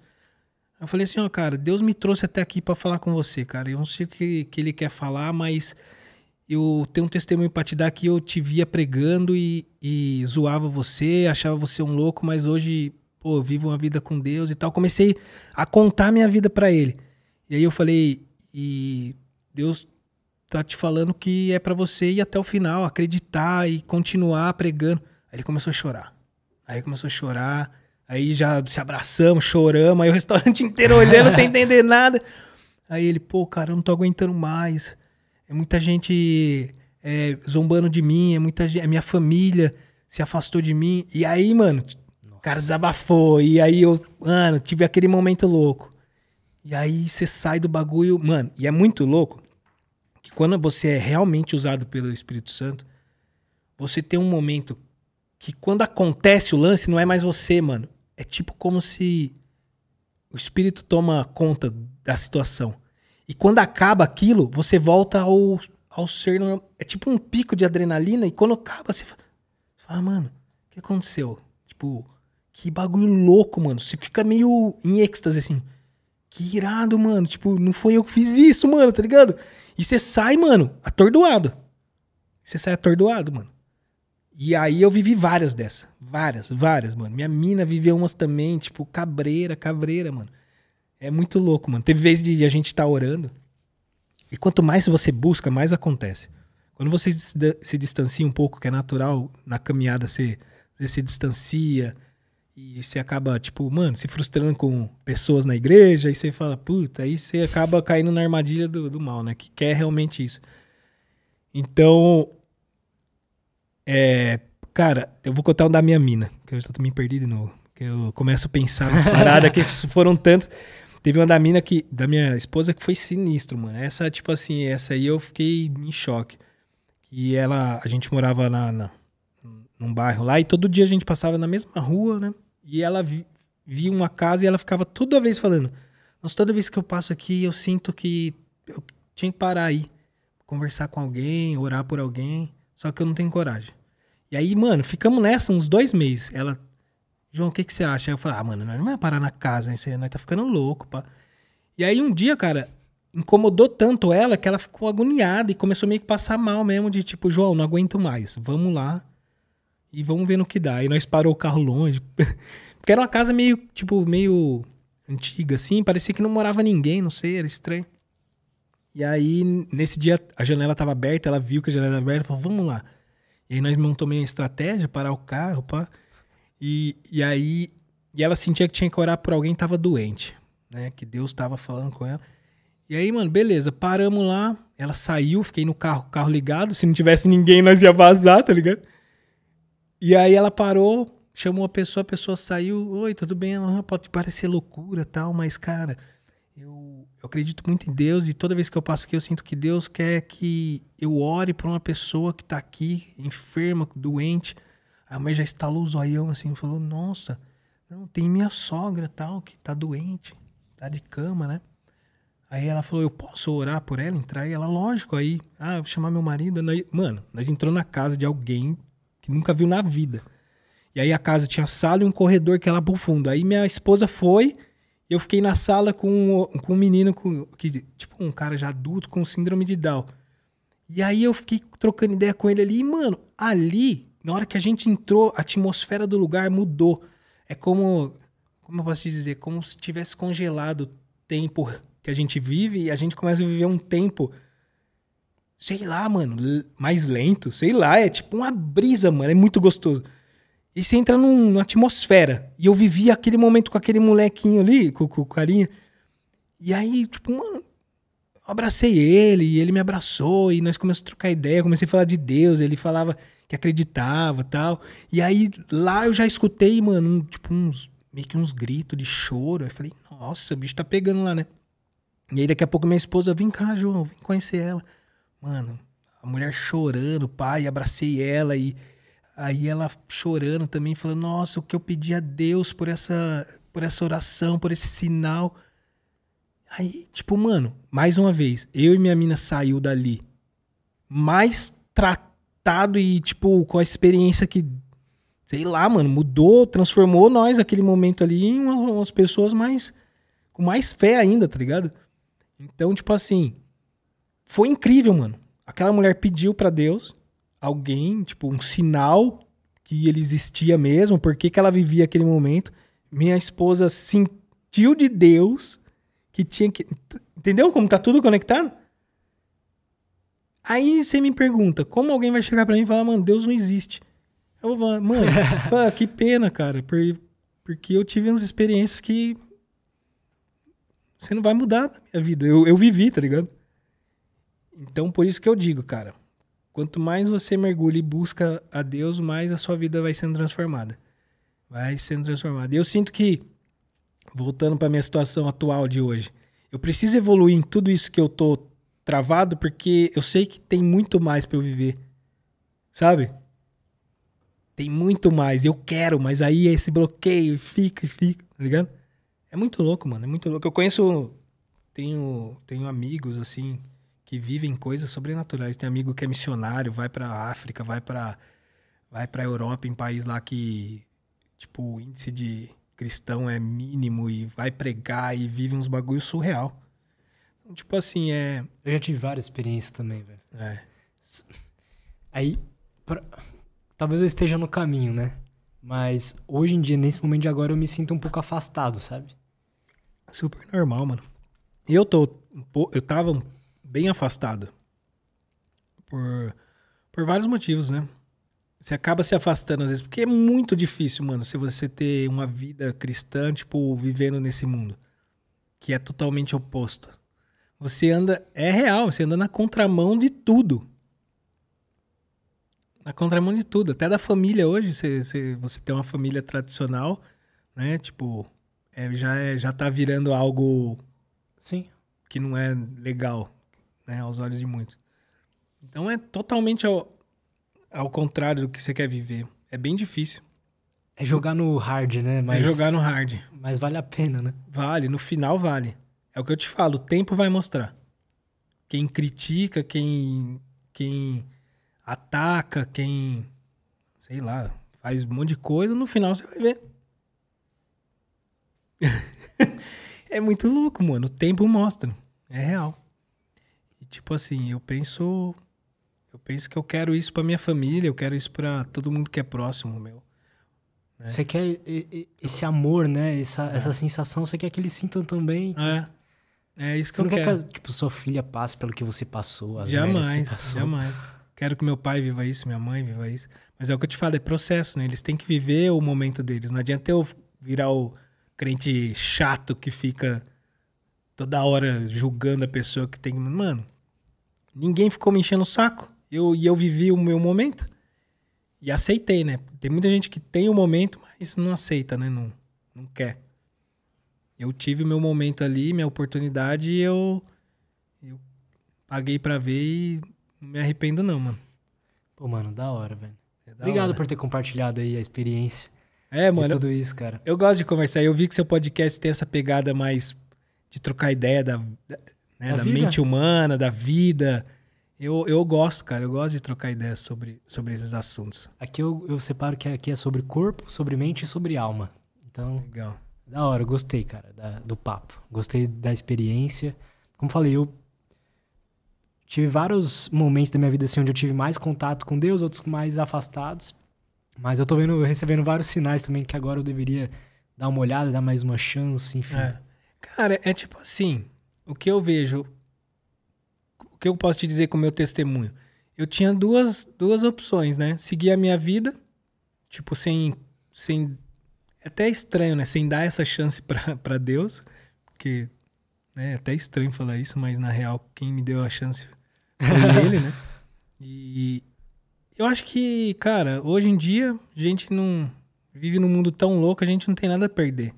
Eu falei assim, ó, oh, cara, Deus me trouxe até aqui para falar com você, cara. Eu não sei o que, que ele quer falar, mas eu tenho um testemunho pra te dar que eu te via pregando e, e zoava você, achava você um louco, mas hoje, pô, vivo uma vida com Deus e tal. Comecei a contar minha vida para ele. E aí eu falei, e Deus tá te falando que é para você ir até o final, acreditar e continuar pregando. Aí ele começou a chorar. Aí começou a chorar. Aí já se abraçamos, choramos. Aí o restaurante [LAUGHS] inteiro olhando sem entender nada. Aí ele, pô, cara, eu não tô aguentando mais é muita gente é, zombando de mim, é muita gente, é minha família se afastou de mim. E aí, mano, o cara desabafou. E aí eu, mano, tive aquele momento louco. E aí você sai do bagulho, mano, e é muito louco que quando você é realmente usado pelo Espírito Santo, você tem um momento que quando acontece o lance não é mais você, mano. É tipo como se o espírito toma conta da situação. E quando acaba aquilo, você volta ao, ao ser. Normal. É tipo um pico de adrenalina. E quando acaba, você fala, você fala mano, o que aconteceu? Tipo, que bagulho louco, mano. Você fica meio em êxtase, assim. Que irado, mano. Tipo, não foi eu que fiz isso, mano, tá ligado? E você sai, mano, atordoado. Você sai atordoado, mano. E aí eu vivi várias dessas. Várias, várias, mano. Minha mina viveu umas também, tipo, cabreira, cabreira, mano. É muito louco, mano. Teve vez de a gente estar tá orando. E quanto mais você busca, mais acontece. Quando você se distancia um pouco, que é natural, na caminhada você, você se distancia e você acaba, tipo, mano, se frustrando com pessoas na igreja, e você fala, puta, aí você acaba caindo na armadilha do, do mal, né? Que quer é realmente isso. Então, é, cara, eu vou contar um da minha mina, que eu já tô me perdido de novo. Que eu começo a pensar nas [LAUGHS] paradas que foram tantas. Teve uma da mina que, da minha esposa que foi sinistro, mano. Essa, tipo assim, essa aí eu fiquei em choque. E ela, a gente morava na, na, num bairro lá e todo dia a gente passava na mesma rua, né? E ela vi, via uma casa e ela ficava toda vez falando: mas toda vez que eu passo aqui eu sinto que eu tinha que parar aí, conversar com alguém, orar por alguém, só que eu não tenho coragem. E aí, mano, ficamos nessa uns dois meses. Ela João, o que, que você acha? Aí eu falei, ah, mano, nós não vamos parar na casa, hein? Nós tá ficando louco, pá. E aí um dia, cara, incomodou tanto ela que ela ficou agoniada e começou meio que passar mal mesmo, de tipo, João, não aguento mais, vamos lá e vamos ver no que dá. E nós parou o carro longe, [LAUGHS] porque era uma casa meio, tipo, meio antiga, assim, parecia que não morava ninguém, não sei, era estranho. E aí, nesse dia, a janela tava aberta, ela viu que a janela era aberta, falou, vamos lá. E aí nós montamos uma estratégia, parar o carro, pá... Pra e, e aí e ela sentia que tinha que orar por alguém que doente, né? Que Deus tava falando com ela. E aí, mano, beleza, paramos lá. Ela saiu, fiquei no carro, carro ligado. Se não tivesse ninguém, nós ia vazar, tá ligado? E aí ela parou, chamou a pessoa, a pessoa saiu. Oi, tudo bem? Ela, ah, pode parecer loucura tal, mas, cara, eu, eu acredito muito em Deus e toda vez que eu passo aqui, eu sinto que Deus quer que eu ore para uma pessoa que tá aqui, enferma, doente. A mãe já estalou o zoião assim, falou: Nossa, não, tem minha sogra tal, que tá doente, tá de cama, né? Aí ela falou: Eu posso orar por ela, entrar? E ela, lógico, aí, ah, vou chamar meu marido. Mano, nós entrou na casa de alguém que nunca viu na vida. E aí a casa tinha sala e um corredor que era é pro fundo. Aí minha esposa foi e eu fiquei na sala com, com um menino, com, que, tipo um cara já adulto com síndrome de Down. E aí eu fiquei trocando ideia com ele ali. E, mano, ali na hora que a gente entrou, a atmosfera do lugar mudou. É como, como eu posso te dizer, como se tivesse congelado o tempo que a gente vive e a gente começa a viver um tempo sei lá, mano, mais lento, sei lá, é tipo uma brisa, mano, é muito gostoso. E você entra num, numa atmosfera. E eu vivi aquele momento com aquele molequinho ali, com, com o carinha. E aí, tipo, mano, eu abracei ele, e ele me abraçou, e nós começamos a trocar ideia, comecei a falar de Deus, ele falava que acreditava tal. E aí lá eu já escutei, mano, um, tipo uns meio que uns gritos de choro. Eu falei, nossa, o bicho tá pegando lá, né? E aí daqui a pouco minha esposa, vem cá, João, vem conhecer ela. Mano, a mulher chorando, pai, abracei ela e aí ela chorando também, falando, nossa, o que eu pedi a Deus por essa por essa oração, por esse sinal. Aí, tipo, mano, mais uma vez, eu e minha mina saiu dali mais tratado impactado e, tipo, com a experiência que, sei lá, mano, mudou, transformou nós, aquele momento ali, em umas pessoas mais. com mais fé ainda, tá ligado? Então, tipo assim. Foi incrível, mano. Aquela mulher pediu para Deus alguém, tipo, um sinal que ele existia mesmo, porque que ela vivia aquele momento. Minha esposa sentiu de Deus que tinha que. Entendeu como tá tudo conectado? Aí você me pergunta, como alguém vai chegar para mim e falar, mano, Deus não existe? Eu vou falar, mano, [LAUGHS] fala, que pena, cara, porque eu tive umas experiências que você não vai mudar na minha vida. Eu, eu vivi, tá ligado? Então, por isso que eu digo, cara, quanto mais você mergulha e busca a Deus, mais a sua vida vai sendo transformada. Vai sendo transformada. E eu sinto que, voltando para minha situação atual de hoje, eu preciso evoluir em tudo isso que eu tô travado porque eu sei que tem muito mais para eu viver. Sabe? Tem muito mais, eu quero, mas aí esse bloqueio fica e fica, tá ligado? É muito louco, mano, é muito louco. Eu conheço tenho tenho amigos assim que vivem coisas sobrenaturais. Tem amigo que é missionário, vai para África, vai para vai para Europa, em país lá que tipo o índice de cristão é mínimo e vai pregar e vive uns bagulho surreal. Tipo assim, é. Eu já tive várias experiências também, velho. É. Aí. Pra... Talvez eu esteja no caminho, né? Mas hoje em dia, nesse momento de agora, eu me sinto um pouco afastado, sabe? Super normal, mano. Eu tô. Eu tava bem afastado. Por, por vários motivos, né? Você acaba se afastando às vezes, porque é muito difícil, mano, se você ter uma vida cristã, tipo, vivendo nesse mundo. Que é totalmente oposto. Você anda. É real, você anda na contramão de tudo. Na contramão de tudo. Até da família hoje, você, você, você tem uma família tradicional, né? Tipo, é, já, é, já tá virando algo. Sim. Que não é legal, né? Aos olhos de muitos. Então é totalmente ao, ao contrário do que você quer viver. É bem difícil. É jogar no hard, né? É mas, é jogar no hard. Mas vale a pena, né? Vale, no final vale. É o que eu te falo, o tempo vai mostrar. Quem critica, quem, quem ataca, quem, sei lá, faz um monte de coisa, no final você vai ver. [LAUGHS] é muito louco, mano. O tempo mostra. É real. E, tipo assim, eu penso. Eu penso que eu quero isso pra minha família, eu quero isso pra todo mundo que é próximo meu. Né? Você quer esse amor, né? Essa, é. essa sensação, você quer que eles sintam também. Que... É. É isso que você eu não quero. quer que tipo, sua filha passe pelo que você passou, as jamais, que passou. Jamais. Quero que meu pai viva isso, minha mãe viva isso. Mas é o que eu te falo, é processo, né? Eles têm que viver o momento deles. Não adianta eu virar o crente chato que fica toda hora julgando a pessoa que tem. Mano, ninguém ficou me enchendo o saco. Eu, e eu vivi o meu momento e aceitei, né? Tem muita gente que tem o momento, mas não aceita, né? Não, não quer eu tive o meu momento ali, minha oportunidade e eu, eu paguei para ver e não me arrependo não, mano. Pô, mano, da hora, velho. É da Obrigado hora. por ter compartilhado aí a experiência. É, mano. tudo isso, cara. Eu, eu gosto de conversar. Eu vi que seu podcast tem essa pegada mais de trocar ideia da, da, né, da, da mente humana, da vida. Eu, eu gosto, cara. Eu gosto de trocar ideias sobre, sobre esses assuntos. Aqui eu, eu separo que aqui é sobre corpo, sobre mente e sobre alma. Então, Legal. Da hora, gostei, cara, da, do papo. Gostei da experiência. Como falei, eu tive vários momentos da minha vida assim onde eu tive mais contato com Deus, outros mais afastados. Mas eu tô vendo, recebendo vários sinais também que agora eu deveria dar uma olhada, dar mais uma chance, enfim. É. Cara, é tipo assim, o que eu vejo, o que eu posso te dizer com o meu testemunho? Eu tinha duas, duas opções, né? Seguir a minha vida, tipo, sem, sem é até estranho, né? Sem dar essa chance para [LAUGHS] Deus, porque né, é até estranho falar isso, mas na real, quem me deu a chance foi [LAUGHS] ele, né? E eu acho que, cara, hoje em dia, a gente não vive num mundo tão louco, a gente não tem nada a perder,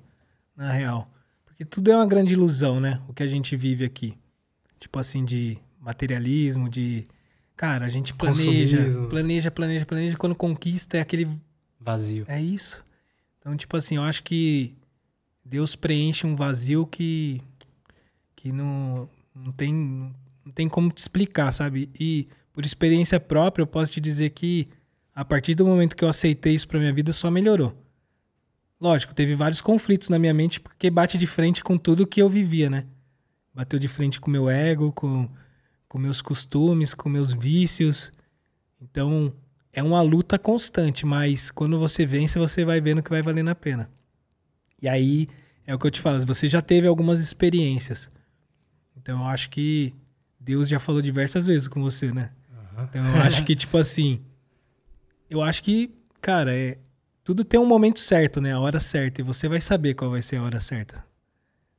na real. Porque tudo é uma grande ilusão, né? O que a gente vive aqui. Tipo assim, de materialismo, de. Cara, a gente planeja, planeja, planeja, planeja. Quando conquista é aquele. Vazio. É isso. Então, tipo assim, eu acho que Deus preenche um vazio que, que não, não, tem, não tem como te explicar, sabe? E por experiência própria, eu posso te dizer que a partir do momento que eu aceitei isso pra minha vida, só melhorou. Lógico, teve vários conflitos na minha mente porque bate de frente com tudo que eu vivia, né? Bateu de frente com meu ego, com, com meus costumes, com meus vícios. Então, é uma luta constante, mas quando você vence, você vai vendo que vai valendo a pena. E aí é o que eu te falo, você já teve algumas experiências. Então eu acho que Deus já falou diversas vezes com você, né? Uhum. Então eu acho que, tipo assim, eu acho que, cara, é, tudo tem um momento certo, né? A hora certa. E você vai saber qual vai ser a hora certa.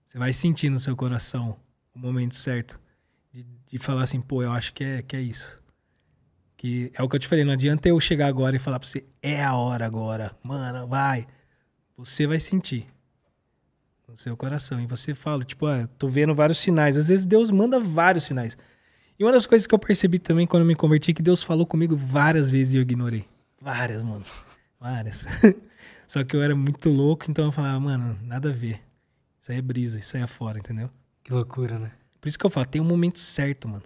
Você vai sentir no seu coração o momento certo de, de falar assim, pô, eu acho que é, que é isso. Que é o que eu te falei, não adianta eu chegar agora e falar pra você, é a hora agora, mano, vai. Você vai sentir no seu coração. E você fala, tipo, ah, tô vendo vários sinais. Às vezes Deus manda vários sinais. E uma das coisas que eu percebi também quando eu me converti, é que Deus falou comigo várias vezes e eu ignorei. Várias, mano. Várias. [LAUGHS] Só que eu era muito louco, então eu falava, mano, nada a ver. Isso aí é brisa, isso aí é fora, entendeu? Que loucura, né? Por isso que eu falo, tem um momento certo, mano.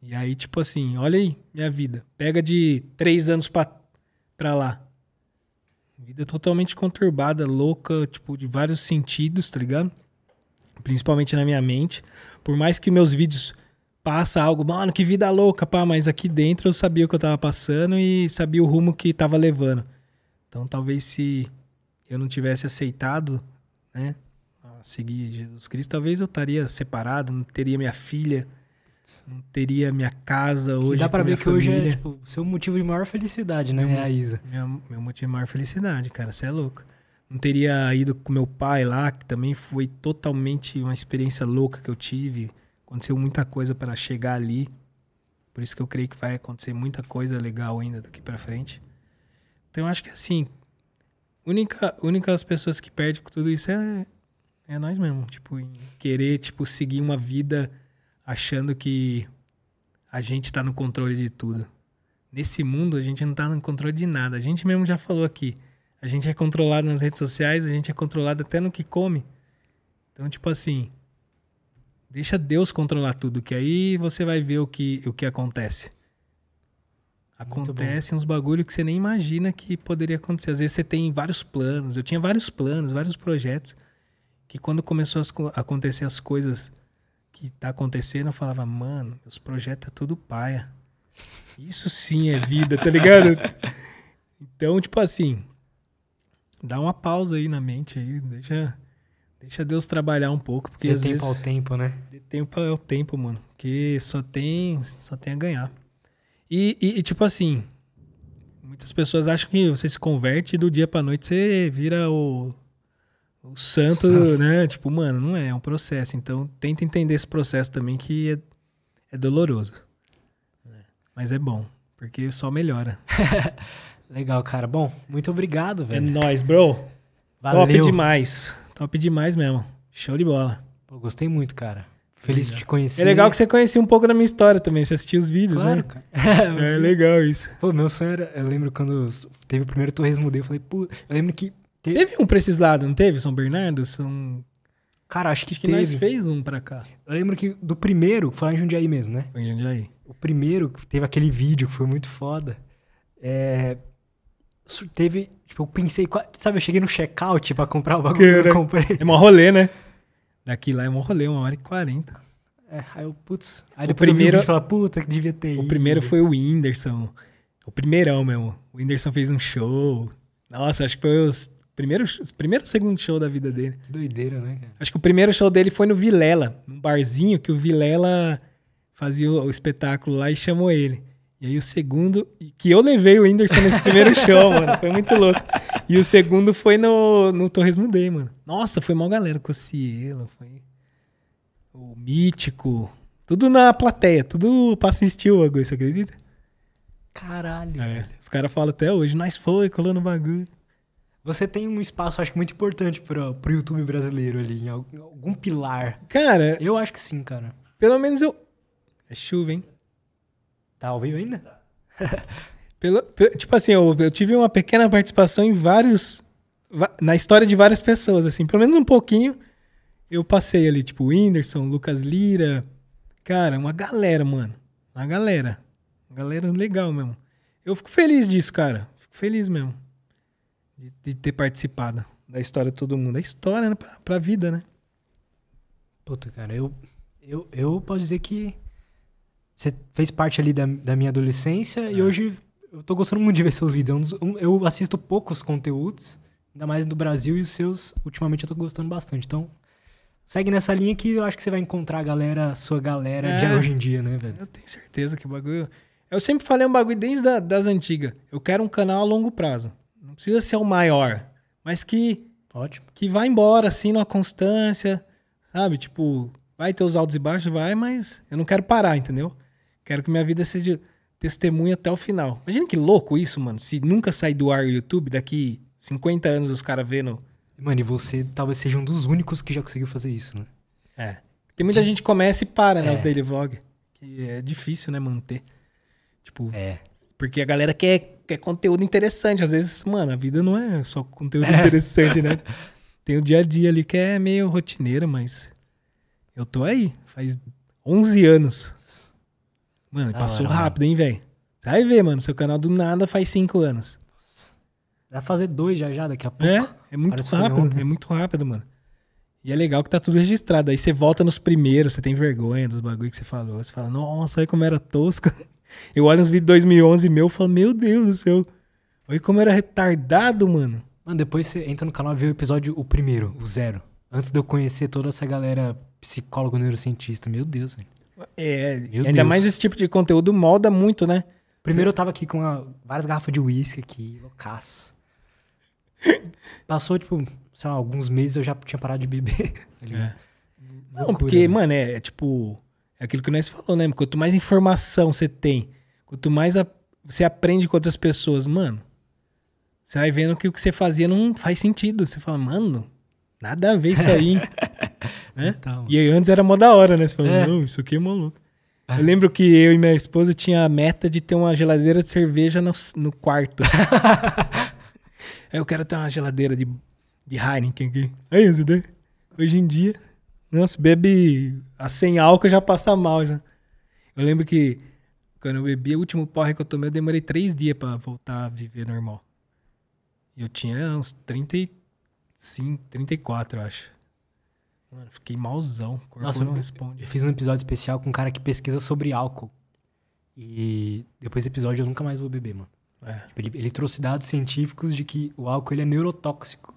E aí, tipo assim, olha aí minha vida. Pega de três anos pra, pra lá. Vida totalmente conturbada, louca, tipo, de vários sentidos, tá ligado? Principalmente na minha mente. Por mais que meus vídeos passa algo, mano, que vida louca, pá, mas aqui dentro eu sabia o que eu tava passando e sabia o rumo que tava levando. Então talvez se eu não tivesse aceitado, né, seguir Jesus Cristo, talvez eu estaria separado, não teria minha filha, não teria minha casa hoje. dá para ver que família. hoje é tipo, seu motivo de maior felicidade, né? Meu, é a Isa. Minha, meu motivo de maior felicidade, cara. Você é louco. Não teria ido com meu pai lá, que também foi totalmente uma experiência louca que eu tive. Aconteceu muita coisa para chegar ali. Por isso que eu creio que vai acontecer muita coisa legal ainda daqui para frente. Então eu acho que assim, única únicas pessoas que perdem com tudo isso é é nós mesmo, tipo, em querer tipo seguir uma vida achando que a gente está no controle de tudo. Nesse mundo, a gente não está no controle de nada. A gente mesmo já falou aqui. A gente é controlado nas redes sociais, a gente é controlado até no que come. Então, tipo assim, deixa Deus controlar tudo, que aí você vai ver o que, o que acontece. Acontece uns bagulho que você nem imagina que poderia acontecer. Às vezes você tem vários planos. Eu tinha vários planos, vários projetos, que quando começou a acontecer as coisas que tá acontecendo, eu falava, mano, os projetos é tudo paia. Isso sim é vida, tá ligado? Então, tipo assim, dá uma pausa aí na mente aí, deixa, deixa Deus trabalhar um pouco, porque de às tempo vezes, ao tempo, né? De tempo ao tempo, mano, porque só tem, só tem a ganhar. E, e, e tipo assim, muitas pessoas acham que você se converte e do dia para noite você vira o o santo, né? Tipo, mano, não é, é um processo. Então, tenta entender esse processo também que é, é doloroso. É. Mas é bom, porque só melhora. [LAUGHS] Legal, cara. Bom, muito obrigado, é velho. É nóis, bro. Valeu. Top demais. Top demais mesmo. Show de bola. Pô, gostei muito, cara. Feliz legal. de te conhecer. É legal que você conhecia um pouco da minha história também, você assistia os vídeos, claro, né? Cara. [LAUGHS] é, legal isso. Pô, meu sonho era. Eu lembro quando teve o primeiro Torresmo Day, eu falei, pô, eu lembro que Teve um pra esses lados, não teve? São Bernardo? São. Cara, acho que, acho que teve. nós fez um pra cá. Eu lembro que do primeiro, lá em Jundiaí mesmo, né? Foi em Jundiaí. O primeiro, teve aquele vídeo que foi muito foda. É, teve. Tipo, eu pensei. Sabe, eu cheguei no checkout pra comprar o bagulho que eu comprei. É mó rolê, né? Daqui lá é mó rolê, uma hora e quarenta. É, aí eu, putz. Aí o depois primeiro, eu fala, puta, que devia ter O ido. primeiro foi o Whindersson. O primeirão mesmo. O Whindersson fez um show. Nossa, acho que foi os Primeiro, primeiro ou segundo show da vida dele. Que doideira, né, cara? Acho que o primeiro show dele foi no Vilela, num barzinho que o Vilela fazia o, espetáculo lá e chamou ele. E aí o segundo, que eu levei o Whindersson nesse primeiro [LAUGHS] show, mano. Foi muito louco. E o segundo foi no, no Torresmo mano. Nossa, foi mal galera. Cielo, foi o Mítico. Tudo na plateia, tudo pra assistir o bagulho, você acredita? Caralho. É, os caras falam até hoje, nós foi colando bagulho. Você tem um espaço, acho que muito importante para o YouTube brasileiro ali, em algum, algum pilar. Cara. Eu acho que sim, cara. Pelo menos eu. É chuva, hein? Tá ao vivo ainda? [LAUGHS] pelo, pelo, tipo assim, eu, eu tive uma pequena participação em vários. Na história de várias pessoas, assim. Pelo menos um pouquinho. Eu passei ali, tipo, Whindersson, Lucas Lira. Cara, uma galera, mano. Uma galera. Uma galera legal mesmo. Eu fico feliz disso, cara. Fico feliz mesmo de, de ter participado da história de todo mundo. É história, né? Pra, pra vida, né? Puta, cara, eu, eu, eu posso dizer que você fez parte ali da, da minha adolescência é. e hoje eu tô gostando muito de ver seus vídeos. É eu assisto poucos conteúdos, ainda mais do Brasil, e os seus, ultimamente, eu tô gostando bastante. Então, segue nessa linha que eu acho que você vai encontrar a galera, a sua galera é, de hoje em dia, né, velho? Eu tenho certeza que o bagulho. Eu sempre falei um bagulho desde a, das antigas. Eu quero um canal a longo prazo. Não precisa ser o maior, mas que Ótimo. que vai embora assim numa constância, sabe? Tipo, vai ter os altos e baixos, vai, mas eu não quero parar, entendeu? Quero que minha vida seja testemunha até o final. Imagina que louco isso, mano. Se nunca sair do ar o YouTube, daqui 50 anos os caras vendo. Mano, e você talvez seja um dos únicos que já conseguiu fazer isso, né? É. Tem muita gente que começa e para, né? É. Os daily vlog. Que é difícil, né? Manter. Tipo. É. Porque a galera quer é conteúdo interessante. Às vezes, mano, a vida não é só conteúdo é. interessante, né? [LAUGHS] Tem o dia a dia ali que é meio rotineiro, mas eu tô aí. Faz 11 anos. Mano, passou hora, rápido, mano. hein, velho? vai ver, mano. Seu canal do nada faz 5 anos. Vai fazer dois já já daqui a pouco. É, é muito Parece rápido. É muito rápido, mano. E é legal que tá tudo registrado. Aí você volta nos primeiros, você tem vergonha dos bagulho que você falou. Você fala, nossa, olha como era tosco. [LAUGHS] Eu olho uns vídeos de 2011 meu e falo, meu Deus do céu. Olha como era retardado, mano. Mano, depois você entra no canal e vê o episódio, o primeiro, o zero. Antes de eu conhecer toda essa galera psicólogo, neurocientista. Meu Deus, velho. É, meu ainda Deus. mais esse tipo de conteúdo molda muito, né? Primeiro eu tava aqui com uma, várias garrafas de uísque aqui, loucaço. Passou, tipo, sei lá, alguns meses eu já tinha parado de beber. [LAUGHS] Tá é. Não, porque, né? mano, é, é tipo é aquilo que nós falou, né? Quanto mais informação você tem, quanto mais a, você aprende com outras pessoas, mano, você vai vendo que o que você fazia não faz sentido. Você fala, mano, nada a ver isso aí. [LAUGHS] né? Então. E aí antes era mó da hora, né? Você fala, é. não, isso aqui é maluco. É. Eu lembro que eu e minha esposa tinha a meta de ter uma geladeira de cerveja no, no quarto. [LAUGHS] Aí eu quero ter uma geladeira de, de Heineken aqui. Aí, você Hoje em dia. Nossa, bebe a sem álcool já passa mal já. Eu lembro que quando eu bebi o último porre que eu tomei, eu demorei três dias para voltar a viver normal. Eu tinha uns 35, 34, eu acho. Mano, fiquei malzão. O corpo Nossa, não responde. Eu fiz um episódio especial com um cara que pesquisa sobre álcool. E depois do episódio eu nunca mais vou beber, mano. É. Tipo, ele, ele trouxe dados científicos de que o álcool ele é neurotóxico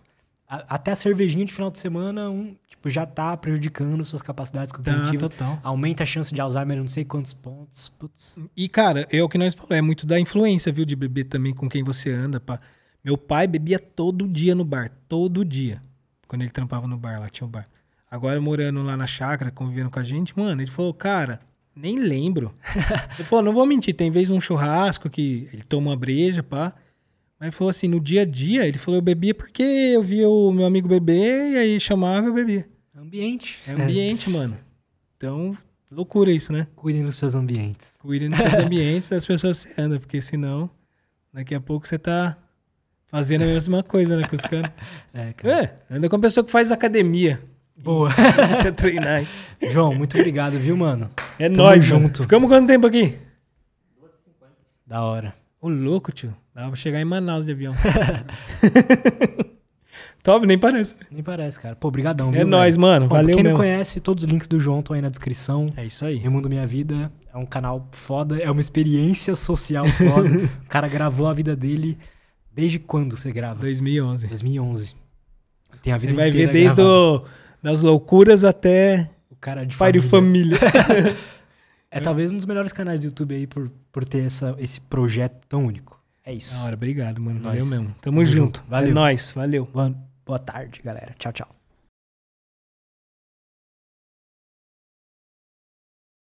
até a cervejinha de final de semana um, tipo, já tá prejudicando suas capacidades tá, cognitivas. Tá, tá, tá. Aumenta a chance de Alzheimer não sei quantos pontos. Putz. E, cara, é o que nós falamos, é muito da influência, viu, de beber também com quem você anda. Pá. Meu pai bebia todo dia no bar, todo dia. Quando ele trampava no bar, lá tinha o um bar. Agora morando lá na chácara, convivendo com a gente, mano, ele falou, cara, nem lembro. [LAUGHS] ele falou, não vou mentir, tem vez um churrasco que ele toma uma breja, pá. Aí ele falou assim, no dia a dia, ele falou, eu bebia porque eu via o meu amigo beber e aí chamava eu bebia. Ambiente. É ambiente, é. mano. Então, loucura isso, né? Cuidem dos seus ambientes. Cuidem dos seus ambientes das pessoas que andam, anda, porque senão, daqui a pouco você tá fazendo a mesma coisa, né, com os caras. [LAUGHS] É, cara. É, anda com a pessoa que faz academia. Boa. Você [LAUGHS] treinar. Hein? João, muito obrigado, viu, mano? É Tamo nóis, junto. Mano. Ficamos quanto tempo aqui? Da hora. Ô, louco, tio. Dava pra chegar em Manaus de avião. [LAUGHS] Top, nem parece. Nem parece, cara. Pô, brigadão, É nóis, mano. Bom, Valeu pra quem não conhece, todos os links do João estão aí na descrição. É isso aí. Remundo Minha Vida é um canal foda, é uma experiência social foda. o cara gravou a vida dele desde quando você grava? 2011. 2011. Tem a vida Você vai ver desde o, das loucuras até o cara de pai família. de família. é, [LAUGHS] é talvez um dos melhores canais do YouTube aí por, por ter essa, esse projeto tão único. É isso. Da hora, obrigado, mano. Nós. Valeu mesmo. Tamo, Tamo junto. junto. Valeu. É nóis. Valeu. Boa tarde, galera. Tchau, tchau.